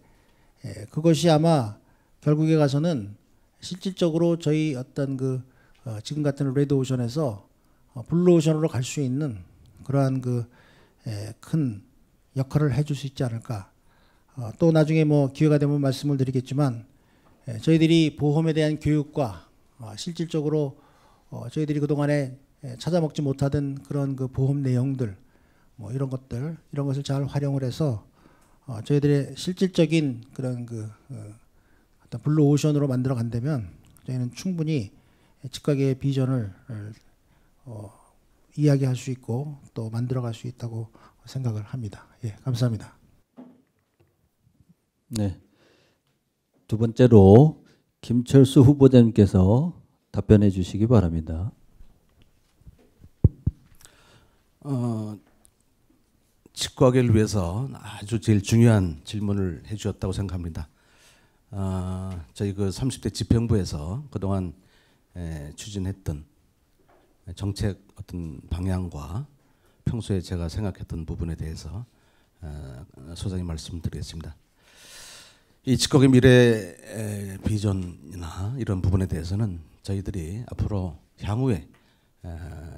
에, 그것이 아마 결국에 가서는 실질적으로 저희 어떤 그 어, 지금 같은 레드오션에서 어, 블루오션으로 갈 수 있는 그러한 그 큰 역할을 해줄 수 있지 않을까. 어, 또 나중에 뭐 기회가 되면 말씀을 드리겠지만 예, 저희들이 보험에 대한 교육과 어, 실질적으로 어, 저희들이 그동안에 예, 찾아먹지 못하던 그런 그 보험 내용들 뭐 이런 것들 이런 것을 잘 활용을 해서 어, 저희들의 실질적인 그런 그 어떤 블루 오션으로 만들어 간다면 저희는 충분히 직각의 비전을 어, 이야기할 수 있고 또 만들어갈 수 있다고 생각을 합니다. 예, 감사합니다. 네. 두 번째로 김철수 후보자님께서 답변해 주시기 바랍니다. 어, 치과계를 위해서 아주 제일 중요한 질문을 해주셨다고 생각합니다. 어, 저희 그 30대 집행부에서 그동안 에, 추진했던 정책 어떤 방향과 평소에 제가 생각했던 부분에 대해서 어, 소장님 말씀드리겠습니다. 이직콕의 미래 비전이나 이런 부분에 대해서는 저희들이 앞으로 향후에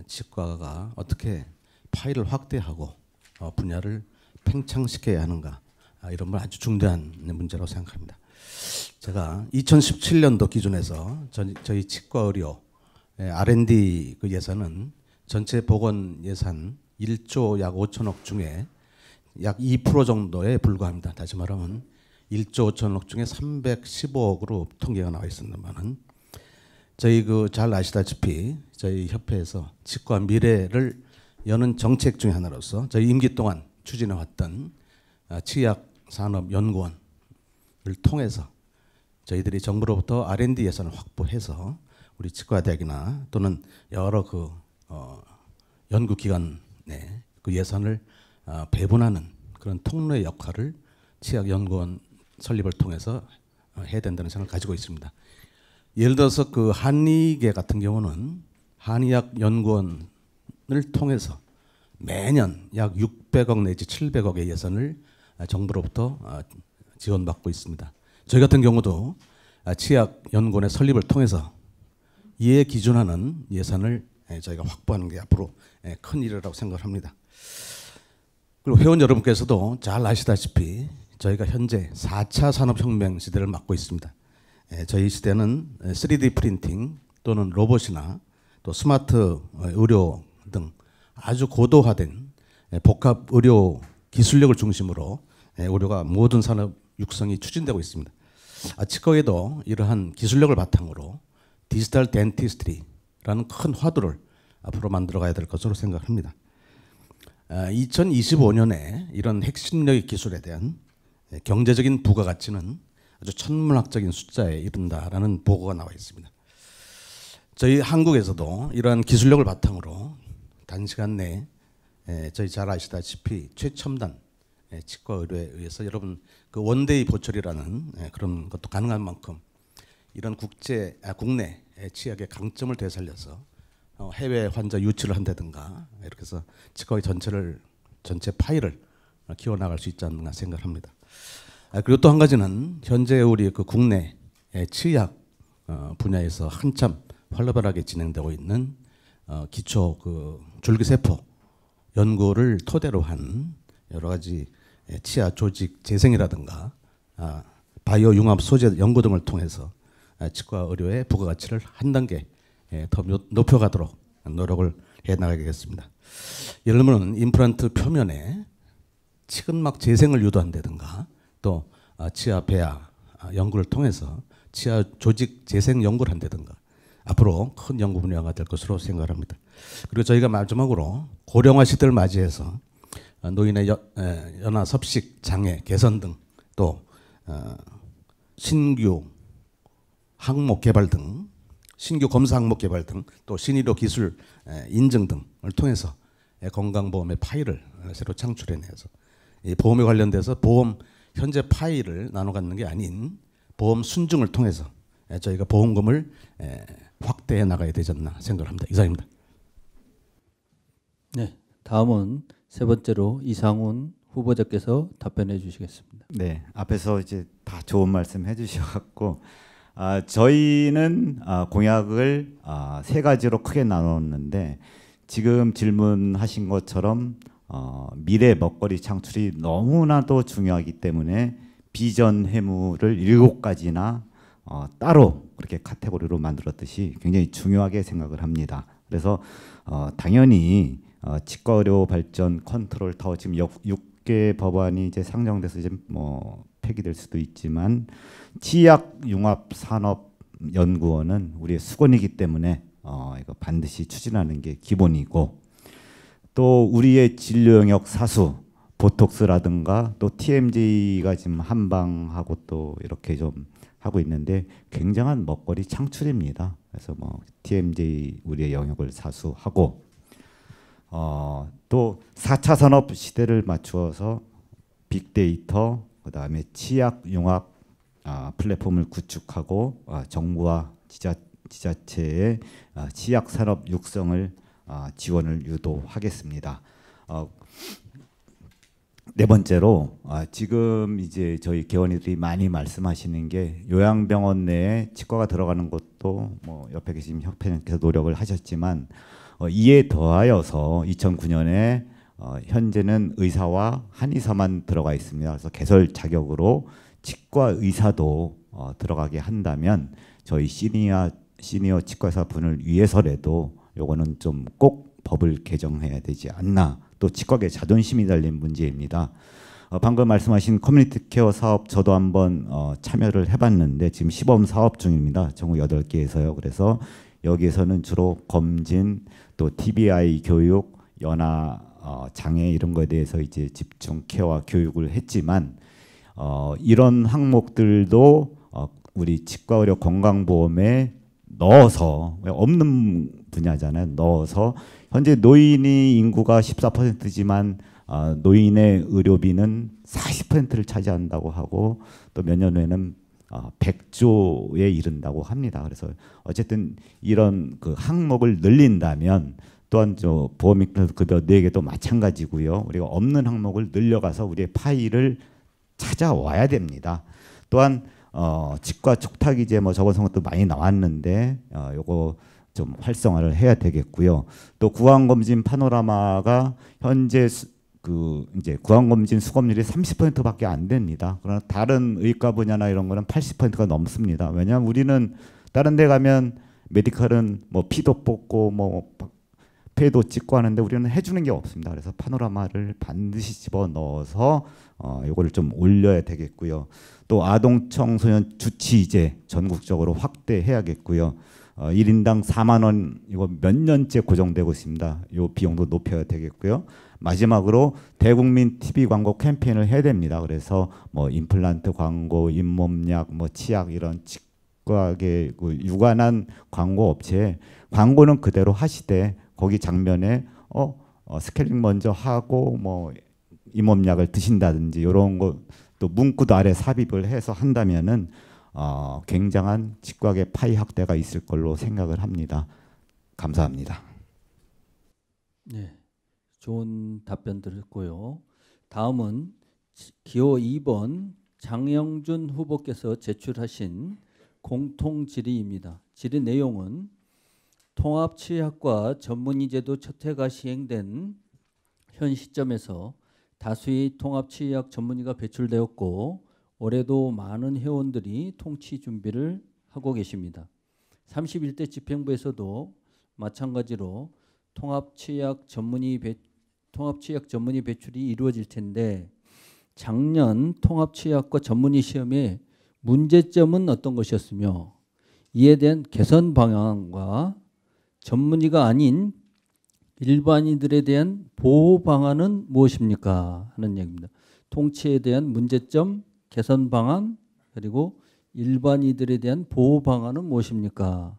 치과가 어떻게 파일을 확대하고 어, 분야를 팽창시켜야 하는가 아, 이런 건 아주 중대한 문제라고 생각합니다. 제가 2017년도 기준에서 저희 치과 의료 R&D 그 예산은 전체 보건 예산 1조 약 5천억 중에 약 2% 정도에 불과합니다. 다시 말하면 1조 5천억 중에 315억으로 통계가 나와 있습니다만은 저희 그 잘 아시다시피 저희 협회에서 치과 미래를 여는 정책 중의 하나로서 저희 임기 동안 추진해왔던 아, 치약 산업 연구원을 통해서 저희들이 정부로부터 R&D 예산을 확보해서 우리 치과 대학이나 또는 여러 그어 연구 기관 내그 예산을 어 배분하는 그런 통로의 역할을 치약 연구원 설립을 통해서 어, 해야 된다는 생각을 가지고 있습니다. 예를 들어서 그 한의계 같은 경우는 한의학 연구원을 통해서 매년 약 600억 내지 700억의 예산을 아, 정부로부터 아, 지원받고 있습니다. 저희 같은 경우도 아, 치약 연구원의 설립을 통해서 이에 기준하는 예산을 예, 저희가 확보하는 게 앞으로 예, 큰 일이라고 생각합니다. 그리고 회원 여러분께서도 잘 아시다시피 저희가 현재 4차 산업혁명 시대를 맞고 있습니다. 예, 저희 시대는 3D 프린팅 또는 로봇이나 또 스마트 어, 의료 등 아주 고도화된 예, 복합 의료 기술력을 중심으로 의료가 예, 모든 산업 육성이 추진되고 있습니다. 치커에도 이러한 기술력을 바탕으로 디지털 덴티스트리라는 큰 화두를 앞으로 만들어 가야 될 것으로 생각합니다. 2025년에 아, 이런 핵심력의 기술에 대한 예, 경제적인 부가가치는 아주 천문학적인 숫자에 이른다라는 보고가 나와 있습니다. 저희 한국에서도 이러한 기술력을 바탕으로 단시간 내에 예, 저희 잘 아시다시피 최첨단 예, 치과 의료에 의해서 여러분 그 원데이 보철이라는 그런 것도 가능한 만큼 이런 국제 아, 국내 치약의 강점을 되살려서 어, 해외 환자 유치를 한다든가 이렇게 해서 치과의 전체를 전체 파일을 키워나갈 수 있지 않나 생각합니다. 아, 그리고 또 한 가지는 현재 우리 그 국내 치약 어, 분야에서 한참 활발하게 진행되고 있는 어, 기초 그 줄기세포 연구를 토대로 한 여러 가지 예, 치아 조직 재생이라든가 아, 바이오 융합 소재 연구 등을 통해서 아, 치과 의료의 부가가치를 한 단계 예, 더 높여가도록 노력을 해 나가겠습니다. 예를 들면 임플란트 표면에 치근막 재생을 유도한다든가 또 아, 치아 배아 연구를 통해서 치아 조직 재생 연구를 한다든가 앞으로 큰 연구 분야가 될 것으로 생각합니다. 그리고 저희가 마지막으로 고령화 시대를 맞이해서 아, 노인의 연하 섭식 장애 개선 등또 어, 신규 항목 개발 등 신규 검사 항목 개발 등 또 신의료 기술 인증 등을 통해서 건강보험의 파일을 새로 창출해내서 보험에 관련돼서 보험 현재 파일을 나눠 갖는 게 아닌 보험 순증을 통해서 예, 저희가 보험금을 예, 확대해 나가야 되지 않나 생각을 합니다. 이상입니다. 네, 다음은 세 번째로 이상훈 후보자께서 답변해 주시겠습니다. 네, 앞에서 이제 다 좋은 말씀 해주셔갖고 아, 저희는 아, 공약을 아, 세 가지로 크게 나눴는데 지금 질문하신 것처럼 어, 미래 먹거리 창출이 너무나도 중요하기 때문에 비전 해무를 일곱 가지나 어, 따로 그렇게 카테고리로 만들었듯이 굉장히 중요하게 생각을 합니다. 그래서 어, 당연히 어, 치과의 발전 컨트롤 타워 지금 역, 6개 법안이 이제 상정돼서 이제 뭐 폐기될 수도 있지만 치약 융합 산업 연구원은 우리의 수건이기 때문에 어, 이거 반드시 추진하는 게 기본이고 또 우리의 진료 영역 사수 보톡스라든가 또 TMJ가 지금 한방하고 또 이렇게 좀 하고 있는데 굉장한 먹거리 창출입니다. 그래서 뭐 TMJ 우리의 영역을 사수하고 어, 또 4차 산업 시대를 맞추어서 빅데이터 그다음에 치약 융합 아, 플랫폼을 구축하고 아, 정부와 지자, 지자체의 아, 치약 산업 육성을 아, 지원을 유도하겠습니다. 어, 네 번째로 아, 지금 이제 저희 개원이들이 많이 말씀하시는 게 요양병원 내에 치과가 들어가는 것도 뭐 옆에 계신 협회님께서 노력을 하셨지만 어, 이에 더하여서 2009년에 어, 현재는 의사와 한의사만 들어가 있습니다. 그래서 개설 자격으로 치과 의사도 들어가게 한다면 저희 시니어 시니어 치과사 분을 위해서라도 요거는 좀 꼭 법을 개정해야 되지 않나 또직각계 자존심이 달린 문제입니다. 어, 방금 말씀하신 커뮤니티 케어 사업 저도 한번 어, 참여를 해봤는데 지금 시범 사업 중입니다. 전국 8개에서요. 그래서 여기에서는 주로 검진 또 TBI 교육 연하 어, 장애 이런 거에 대해서 이제 집중 케어와 교육을 했지만 어, 이런 항목들도 어, 우리 치과의료 건강보험에 넣어서 없는 분야잖아요. 넣어서 현재 노인이 인구가 14%지만 어, 노인의 의료비는 40%를 차지한다고 하고 또 몇 년 후에는 어, 100조에 이른다고 합니다. 그래서 어쨌든 이런 그 항목을 늘린다면 또한 저보험급여 4개도 마찬가지고요. 우리가 없는 항목을 늘려가서 우리의 파일을 찾아와야 됩니다. 또한 어, 치과 촉탁이제 뭐 저번 선거 때 많이 나왔는데 어, 요거 좀 활성화를 해야 되겠고요. 또 구황검진 파노라마가 현재 수, 그 이제 구황검진 수검률이 30%밖에 안 됩니다. 그러나 다른 의과 분야나 이런 거는 80%가 넘습니다. 왜냐하면 우리는 다른 데 가면 메디컬은 뭐 피도 뽑고 뭐 폐도 찍고 하는데 우리는 해주는 게 없습니다. 그래서 파노라마를 반드시 집어 넣어서 어, 이거를 좀 올려야 되겠고요. 또 아동 청소년 주치의제 전국적으로 확대해야겠고요. 어, 1인당 4만 원 이거 몇 년째 고정되고 있습니다. 요 비용도 높여야 되겠고요. 마지막으로 대국민 TV 광고 캠페인을 해야 됩니다. 그래서 뭐 임플란트 광고, 잇몸약, 뭐 치약 이런 치과계 그 유관한 광고 업체 광고는 그대로 하시되 거기 장면에 어, 어 스케일링 먼저 하고 뭐 잇몸약을 드신다든지 이런 거 또 문구도 아래 삽입을 해서 한다면은 어, 굉장한 직곽의 파이 확대가 있을 걸로 생각을 합니다. 감사합니다. 네, 좋은 답변 드렸고요. 다음은 기호 2번 장영준 후보께서 제출하신 공통질의입니다. 질의 내용은 통합치약과 전문의제도 첫 해가 시행된 현 시점에서 다수의 통합치약 전문의가 배출되었고 올해도 많은 회원들이 통치 준비를 하고 계십니다. 31대 집행부에서도 마찬가지로 통합치약 전문의 배, 통합치약 전문의 배출이 이루어질 텐데 작년 통합치약과 전문의 시험의 문제점은 어떤 것이었으며 이에 대한 개선 방향과 전문의가 아닌 일반인들에 대한 보호 방안은 무엇입니까? 하는 얘기입니다. 통치에 대한 문제점, 개선 방안 그리고 일반이들에 대한 보호 방안은 무엇입니까?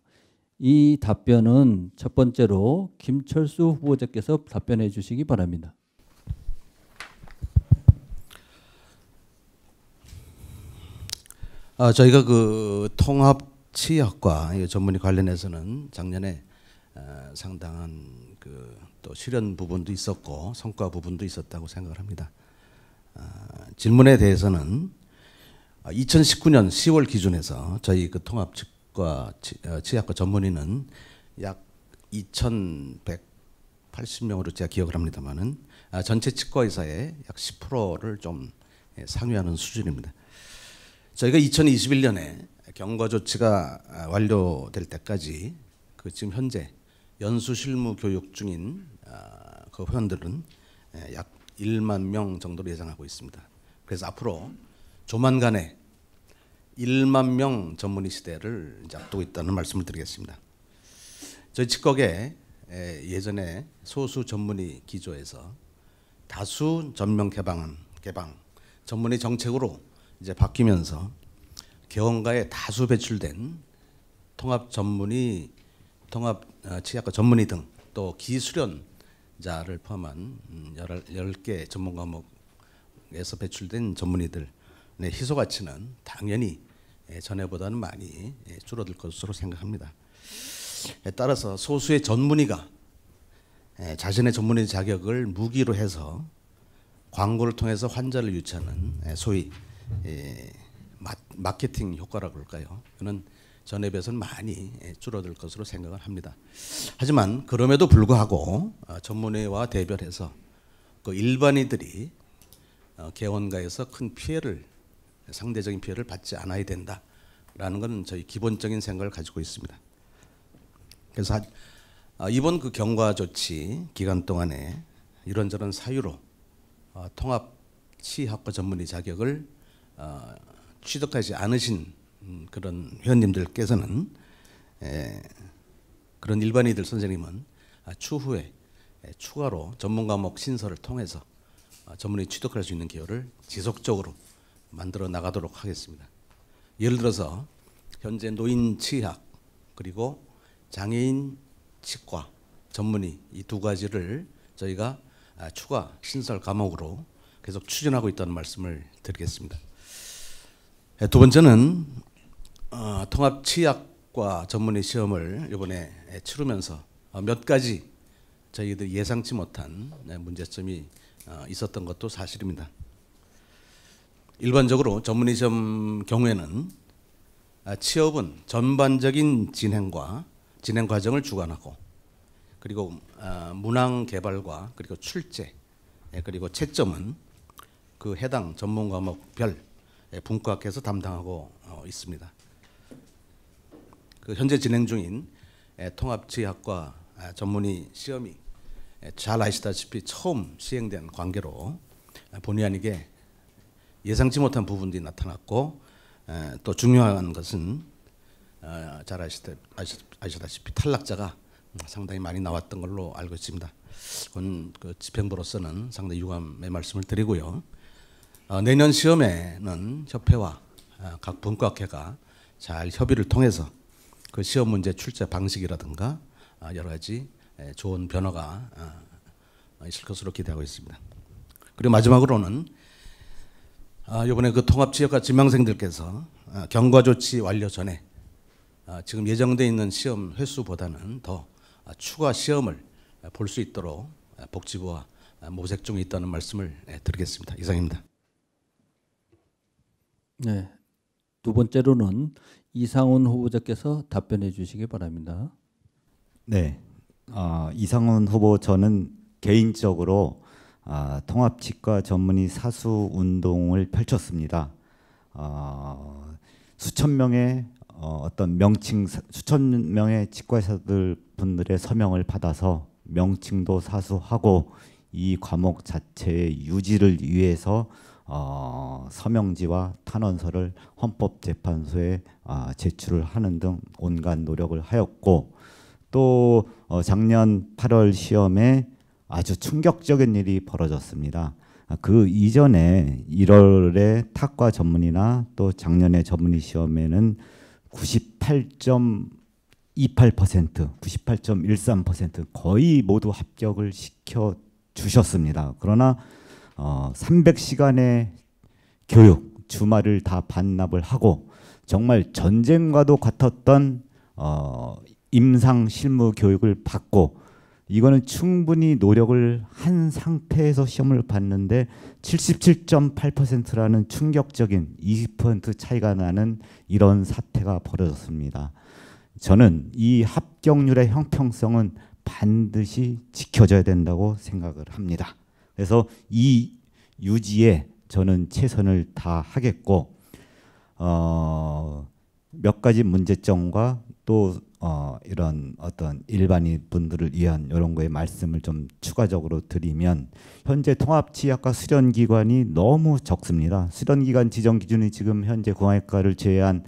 이 답변은 첫 번째로 김철수 후보자께서 답변해 주시기 바랍니다. 아, 저희가 그 통합 치약과 전문의 관련해서는 작년에 아, 상당한 그 또 실현 부분도 있었고 성과 부분도 있었다고 생각을 합니다. 아, 질문에 대해서는 2019년 아, 10월 기준에서 저희 그 통합 치과 어, 치약과 전문의는 약 2,180명으로 제가 기억을 합니다만은 아, 전체 치과 의사의 약 10%를 좀 예, 상회하는 수준입니다. 저희가 2021년에 경과 조치가 아, 완료될 때까지 그 지금 현재 연수 실무 교육 중인 그 회원들은 예, 약 1만 명 정도로 예상하고 있습니다. 그래서 앞으로 조만간에 1만 명 전문의 시대를 이제 앞두고 있다는 말씀을 드리겠습니다. 저희 직국에 예전에 소수 전문의 기조에서 다수 전면 개방 개방 전문의 정책으로 이제 바뀌면서 개원가에 다수 배출된 통합 전문의 통합 어, 치약과 전문의 등 또 기술연자를 포함한 10개 음, 전문 과목에서 배출된 전문의들 희소 가치는 당연히 예, 전에보다는 많이 예, 줄어들 것으로 생각합니다. 예, 따라서 소수의 전문의가 자신의 전문의 자격을 무기로 해서 광고를 통해서 환자를 유치하는 소위 마케팅 효과라고 할까요? 그는 전에 비해서는 많이 줄어들 것으로 생각을 합니다. 하지만 그럼에도 불구하고 어, 전문의와 대별해서 그 일반인들이 어, 개원가에서 큰 피해를 상대적인 피해를 받지 않아야 된다라는 것은 저희 기본적인 생각을 가지고 있습니다. 그래서 아, 이번 그 경과 조치 기간 동안에 이런저런 사유로 어, 통합 치학과 전문의 자격을 어, 취득하지 않으신 음, 그런 회원님들께서는 그런 일반인들 선생님은 아, 추후에 추가로 전문 과목 신설을 통해서 어, 전문의 취득할 수 있는 기회를 지속적으로 만들어 나가도록 하겠습니다. 예를 들어서 현재 노인 치약 그리고 장애인 치과 전문의 이 두 가지를 저희가 아, 추가 신설 과목으로 계속 추진하고 있다는 말씀을 드리겠습니다. 예, 두 번째는 어, 통합 치약과 전문의 시험을 이번에 예, 치르면서 어, 몇 가지 저희들 예상치 못한 예, 문제점이 어, 있었던 것도 사실입니다. 일반적으로 전문의점 경우에는 아, 취업은 전반적인 진행과 진행 과정을 주관하고 그리고 아, 문항 개발과 그리고 출제 예, 그리고 채점은 그 해당 전문 과목별 예, 분과학에서 담당하고 어, 있습니다. 그 현재 진행 중인 예, 통합치학과 아, 전문의 시험이 잘 아시다시피 처음 시행된 관계로 본의 아니게 예상치 못한 부분들이 나타났고 또 중요한 것은 어, 잘 아시다, 시피 탈락자가 상당히 많이 나왔던 걸로 알고 있습니다. 그 집행부로서는 상당히 유감의 말씀을 드리고요. 어, 내년 시험에는 협회와 어, 각 분과회가 잘 협의를 통해서 그 시험 문제 출제 방식이라든가 여러 가지 좋은 변화가 있을 것으로 기대하고 있습니다. 그리고 마지막으로는 아, 이번에 그 통합지역과 지망생들께서 아, 경과 조치 완료 전에 아, 지금 예정돼 있는 시험 횟수보다는 더 아, 추가 시험을 볼 수 있도록 복지부와 모색 중에 있다는 말씀을 예, 드리겠습니다. 이상입니다. 네. 두 번째로는 이상훈 후보자께서 답변해 주시기 바랍니다. 네. 어, 이상훈 후보 저는 개인적으로 아, 통합치과 전문의 사수 운동을 펼쳤습니다. 어, 수천 명의 어, 떤 명칭 수천 명의 치과의사들 분들의 서명을 받아서 명칭도 사수하고 이 과목 자체의 유지를 위해서 어, 서명지와 탄원서를 헌법재판소에 어, 제출을 하는 등 온갖 노력을 하였고 또 어, 작년 8월 시험에 아주 충격적인 일이 벌어졌습니다. 그 이전에 1월에 탁과 전문이나 또 작년에 전문의 시험에는 98.28%, 98.13% 거의 모두 합격을 시켜 주셨습니다. 그러나 어, 300시간의 교육 주말을 다 반납을 하고 정말 전쟁과도 같았던 어, 임상 실무 교육을 받고 이거는 충분히 노력을 한 상태에서 시험을 봤는데 77.8%라는 충격적인 20% 차이가 나는 이런 사태가 벌어졌습니다. 저는 이 합격률의 형평성은 반드시 지켜져야 된다고 생각을 합니다. 그래서 이 유지에 저는 최선을 다하겠고 어, 몇 가지 문제점과 또 어, 이런 어떤 일반인 분들을 위한 이런 거에 말씀을 좀 추가적으로 드리면 현재 통합치약과 수련기관이 너무 적습니다. 수련기관 지정 기준이 지금 현재 공항외과를 제외한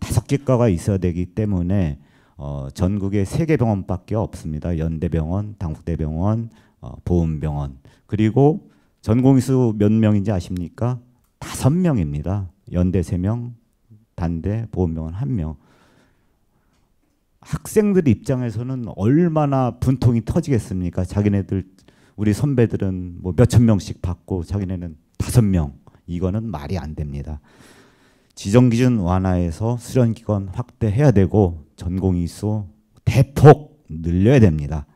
다섯 개과가 있어야 되기 때문에 어, 전국에 세 개 병원밖에 없습니다. 연대병원, 당국대병원, 어, 보험병원 그리고 전공의수 몇 명인지 아십니까? 다섯 명입니다. 연대 세 명, 단대 보험병원 한 명. 학생들 입장에서는 얼마나 분통이 터지겠습니까? 자기네들 우리 선배들은 뭐 몇 천 명씩 받고 자기네는 다섯 명 이거는 말이 안 됩니다. 지정 기준 완화에서 수련 기관 확대해야 되고 전공 이수 대폭 늘려야 됩니다.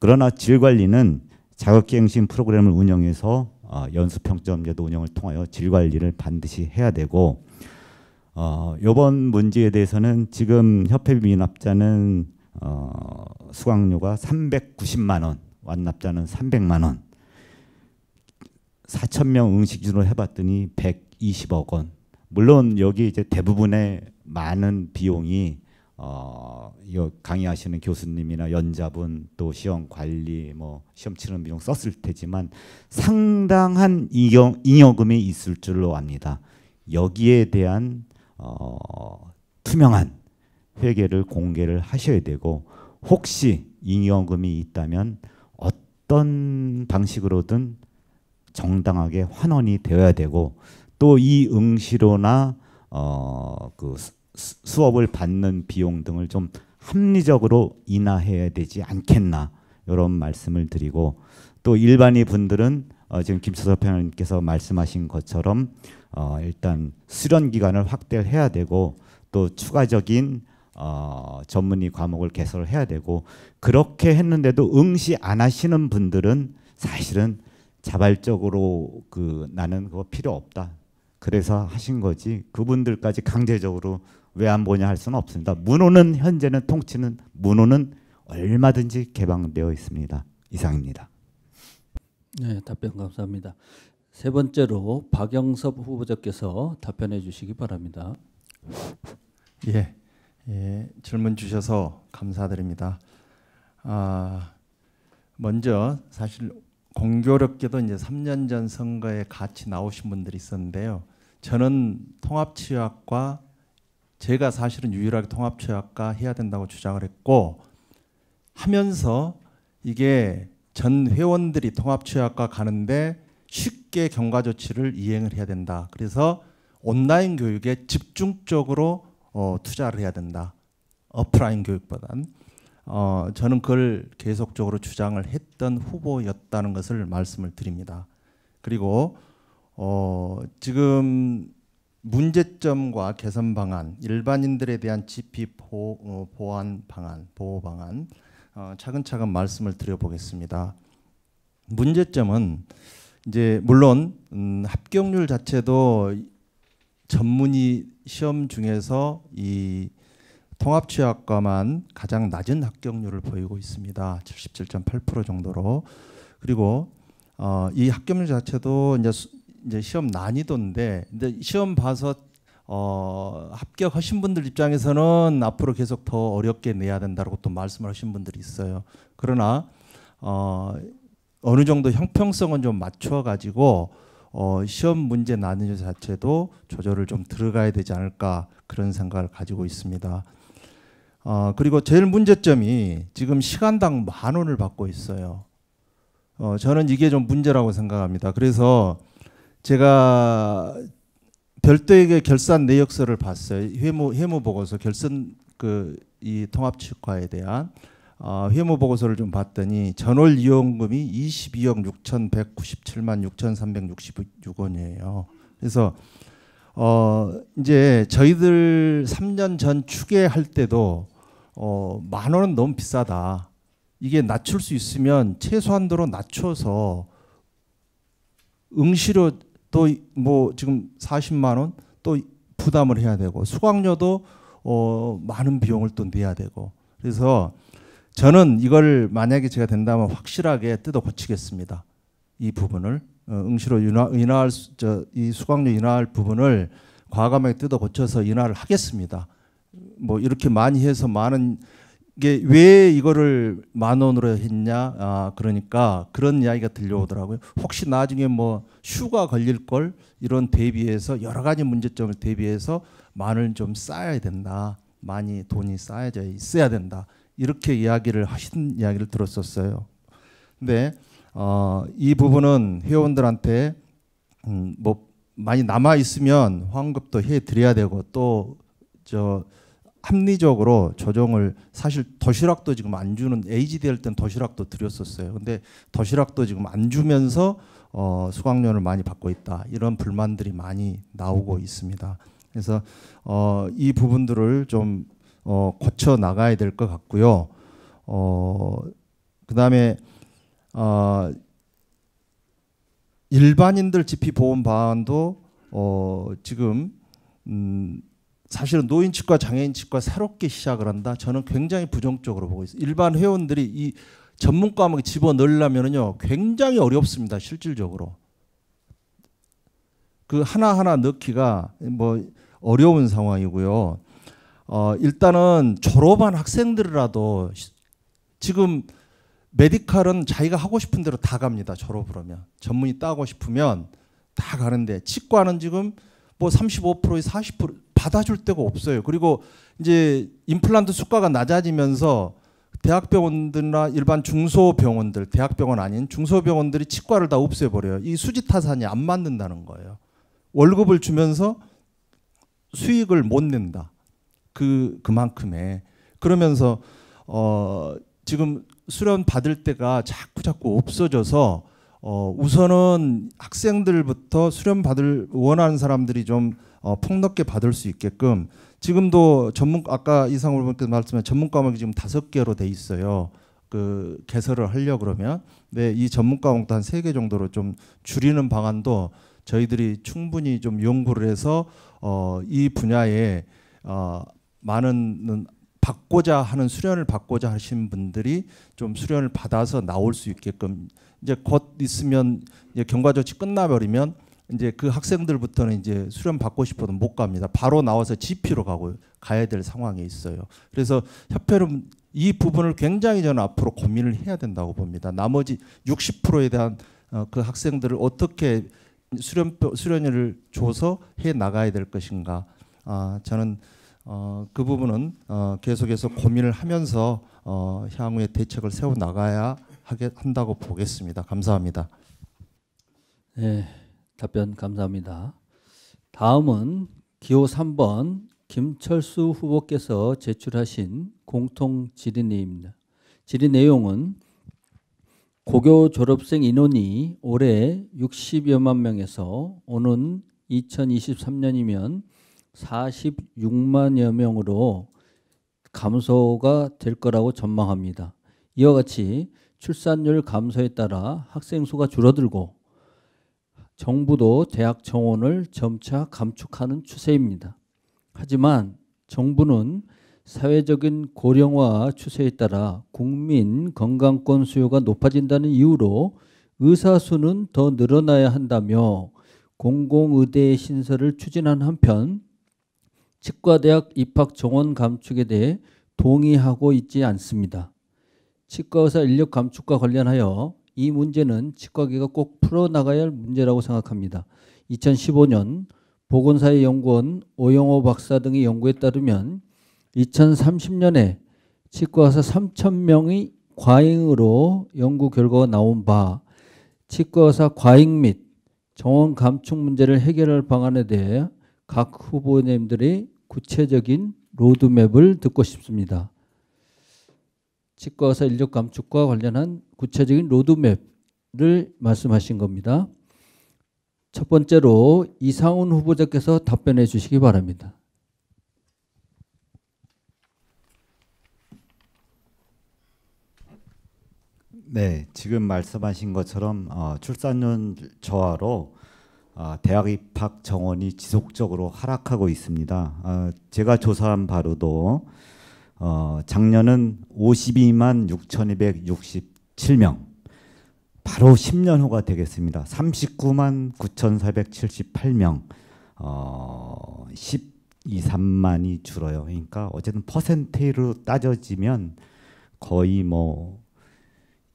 그러나 질 관리는 자격갱신 프로그램을 운영해서 어, 연수평점제도 운영을 통하여 질 관리를 반드시 해야 되고 어, 이번 문제에 대해서는 지금 협회 미납자는 어, 수강료가 390만 원, 완납자는 300만 원. 4천 명응시준으로 해봤더니 120억 원. 물론 여기 이제 대부분의 많은 비용이 어, 강의하시는 교수님이나 연자분 또 시험 관리 뭐 시험 치는 비용 썼을 테지만 상당한 잉여, 잉여금이 있을 줄로 압니다. 여기에 대한 어, 투명한 회계를 공개를 하셔야 되고 혹시 잉여금이 있다면 어떤 방식으로든 정당하게 환원이 되어야 되고 또 이 응시료나 어, 그 수업을 받는 비용 등을 좀 합리적으로 인하해야 되지 않겠나 이런 말씀을 드리고 또 일반인 분들은 어, 지금 김철섭 평님께서 말씀하신 것처럼 어, 일단 수련 기간을 확대를 해야 되고 또 추가적인 어, 전문의 과목을 개설을 해야 되고 그렇게 했는데도 응시 안 하시는 분들은 사실은 자발적으로 그 나는 그거 필요 없다. 그래서 하신 거지 그분들까지 강제적으로 왜 안 보냐 할 수는 없습니다. 문호는 현재는 통치는 문호는 얼마든지 개방되어 있습니다. 이상입니다. 네, 답변 감사합니다. 세 번째로 박영섭 후보자께서 답변해 주시기 바랍니다. 예, 예 질문 주셔서 감사드립니다. 아, 먼저 사실 공교롭게도 이제 3년 전 선거에 같이 나오신 분들이 있었는데요. 저는 통합치유학과 제가 사실은 유일하게 통합치유학과 해야 된다고 주장을 했고 하면서 이게 전 회원들이 통합치유학과 가는데 쉽게 경과 조치를 이행을 해야 된다. 그래서 온라인 교육에 집중적으로 어, 투자를 해야 된다. 오프라인 교육보단 어, 저는 그걸 계속적으로 주장을 했던 후보였다는 것을 말씀을 드립니다. 그리고 어, 지금 문제점과 개선 방안, 일반인들에 대한 지피 보, 어, 보안 방안, 보호 방안 어, 차근차근 말씀을 드려보겠습니다. 문제점은 이제 물론 음, 합격률 자체도 전문의 시험 중에서 이 통합취약과만 가장 낮은 합격률을 보이고 있습니다. 77.8% 정도로. 그리고 어, 이 합격률 자체도 이제, 수, 이제 시험 난이도인데 근데 시험 봐서 어, 합격하신 분들 입장에서는 앞으로 계속 더 어렵게 내야 된다고 또 말씀을 하신 분들이 있어요. 그러나 어, 어느 정도 형평성은 좀 맞춰 가지고 어, 시험 문제 나이도 자체도 조절을 좀 들어가야 되지 않을까 그런 생각을 가지고 있습니다. 어, 그리고 제일 문제점이 지금 시간당 만 원을 받고 있어요. 어, 저는 이게 좀 문제라고 생각합니다. 그래서 제가 별도의 결산 내역서를 봤어요. 회무 회무 보고서 결산 그 이 통합 치과에 대한 어, 회모 보고서를 좀 봤더니 전월 이용금이 22억 6,197만 6,366원이에요. 그래서 어, 이제 저희들 3년 전 추계할 때도 어, 만 원은 너무 비싸다. 이게 낮출 수 있으면 최소한도로 낮춰서 응시료 또뭐 지금 40만 원 또 부담을 해야 되고 수강료도 어, 많은 비용을 또 내야 되고 그래서 저는 이걸 만약에 제가 된다면 확실하게 뜯어 고치겠습니다. 이 부분을 어, 응시로 인하, 인하할 저, 이 수강료 인하할 부분을 과감하게 뜯어 고쳐서 인하를 하겠습니다. 뭐 이렇게 많이 해서 많은 이게 왜 이거를 만 원으로 했냐 아 그러니까 그런 이야기가 들려오더라고요. 혹시 나중에 뭐 휴가 걸릴 걸 이런 대비해서 여러 가지 문제점을 대비해서 만을 좀 쌓아야 된다. 많이 돈이 쌓여져 있어야 된다. 이렇게 이야기를 하신 이야기를 들었었어요. 근데 어, 이 부분은 회원들한테 음, 뭐 많이 남아 있으면 환급도 해 드려야 되고 또 저 합리적으로 조정을 사실 도시락도 지금 안 주는 AGD 할땐 도시락도 드렸었어요. 근데 도시락도 지금 안 주면서 어, 수강료를 많이 받고 있다 이런 불만들이 많이 나오고 있습니다. 그래서 어, 이 부분들을 좀 어, 고쳐 나가야 될 것 같고요. 어, 그 다음에 어, 일반인들 집피 보험 방도 어, 지금 음, 사실은 노인 치과 장애인 치과 새롭게 시작을 한다. 저는 굉장히 부정적으로 보고 있어요. 일반 회원들이 이 전문 과목에 집어 넣으려면요 굉장히 어렵습니다. 실질적으로 그 하나 하나 넣기가 뭐 어려운 상황이고요. 어, 일단은 졸업한 학생들이라도 지금 메디칼은 자기가 하고 싶은 대로 다 갑니다. 졸업을 하면. 전문의 따고 싶으면 다 가는데 치과는 지금 뭐 35%에 40% 받아줄 데가 없어요. 그리고 이제 임플란트 수가가 낮아지면서 대학병원들이나 일반 중소병원들, 대학병원 아닌 중소병원들이 치과를 다 없애버려요. 이 수지 타산이 안 맞는다는 거예요. 월급을 주면서 수익을 못 낸다. 그 그만큼의 그러면서 어 지금 수련 받을 때가 자꾸 자꾸 없어져서 어 우선은 학생들부터 수련 받을 원하는 사람들이 좀 어, 폭넓게 받을 수 있게끔 지금도 전문 아까 이상호 의께서 말씀하신 전문 과목이 지금 다섯 개로 돼 있어요. 그 개설을 하려 그러면 네, 이 전문 과목도 한세개 정도로 좀 줄이는 방안도 저희들이 충분히 좀 연구를 해서 어, 이 분야에 어, 많은 받고자 하는 수련을 받고자 하신 분들이 좀 수련을 받아서 나올 수 있게끔 이제 곧 있으면 이제 경과 조치 끝나버리면 이제 그 학생들부터는 이제 수련 받고 싶어도 못 갑니다. 바로 나와서 GP로 가고 가야 될 상황에 있어요. 그래서 협회는 이 부분을 굉장히 저는 앞으로 고민을 해야 된다고 봅니다. 나머지 60%에 대한 어, 그 학생들을 어떻게 수련 수련을 줘서 해 나가야 될 것인가. 아 저는 어, 그 부분은 어, 계속해서 고민을 하면서 어, 향후에 대책을 세워 나가야 하게 한다고 보겠습니다. 감사합니다. 네, 답변 감사합니다. 다음은 기호 3번 김철수 후보께서 제출하신 공통 질의입니다 질의 내용은 고교 졸업생 인원이 올해 60여만 명에서 오는 2023년이면 46만여 명으로 감소가 될 거라고 전망합니다. 이와 같이 출산율 감소에 따라 학생 수가 줄어들고 정부도 대학 정원을 점차 감축하는 추세입니다. 하지만 정부는 사회적인 고령화 추세에 따라 국민 건강권 수요가 높아진다는 이유로 의사 수는 더 늘어나야 한다며 공공의대 신설을 추진한 한편 치과대학 입학 정원 감축에 대해 동의하고 있지 않습니다. 치과의사 인력 감축과 관련하여 이 문제는 치과계가 꼭 풀어나가야 할 문제라고 생각합니다. 2015년 보건사회 연구원 오영호 박사 등의 연구에 따르면 2030년에 치과의사 3,000명이 과잉으로 연구 결과가 나온 바 치과의사 과잉 및 정원 감축 문제를 해결할 방안에 대해 각 후보님들이 구체적인 로드맵을 듣고 싶습니다. 치과 의사 인력 감축과 관련한 구체적인 로드맵을 말씀하신 겁니다. 첫 번째로 이상훈 후보자께서 답변해 주시기 바랍니다. 네, 지금 말씀하신 것처럼 어, 출산율 저하로 아, 대학 입학 정원이 지속적으로 하락하고 있습니다. 아, 제가 조사한 바로도 어, 작년은 52만 6,267명, 바로 10년 후가 되겠습니다. 39만 9,478명, 12, 3만이 줄어요. 그러니까 어쨌든 퍼센테이로 따져지면 거의 뭐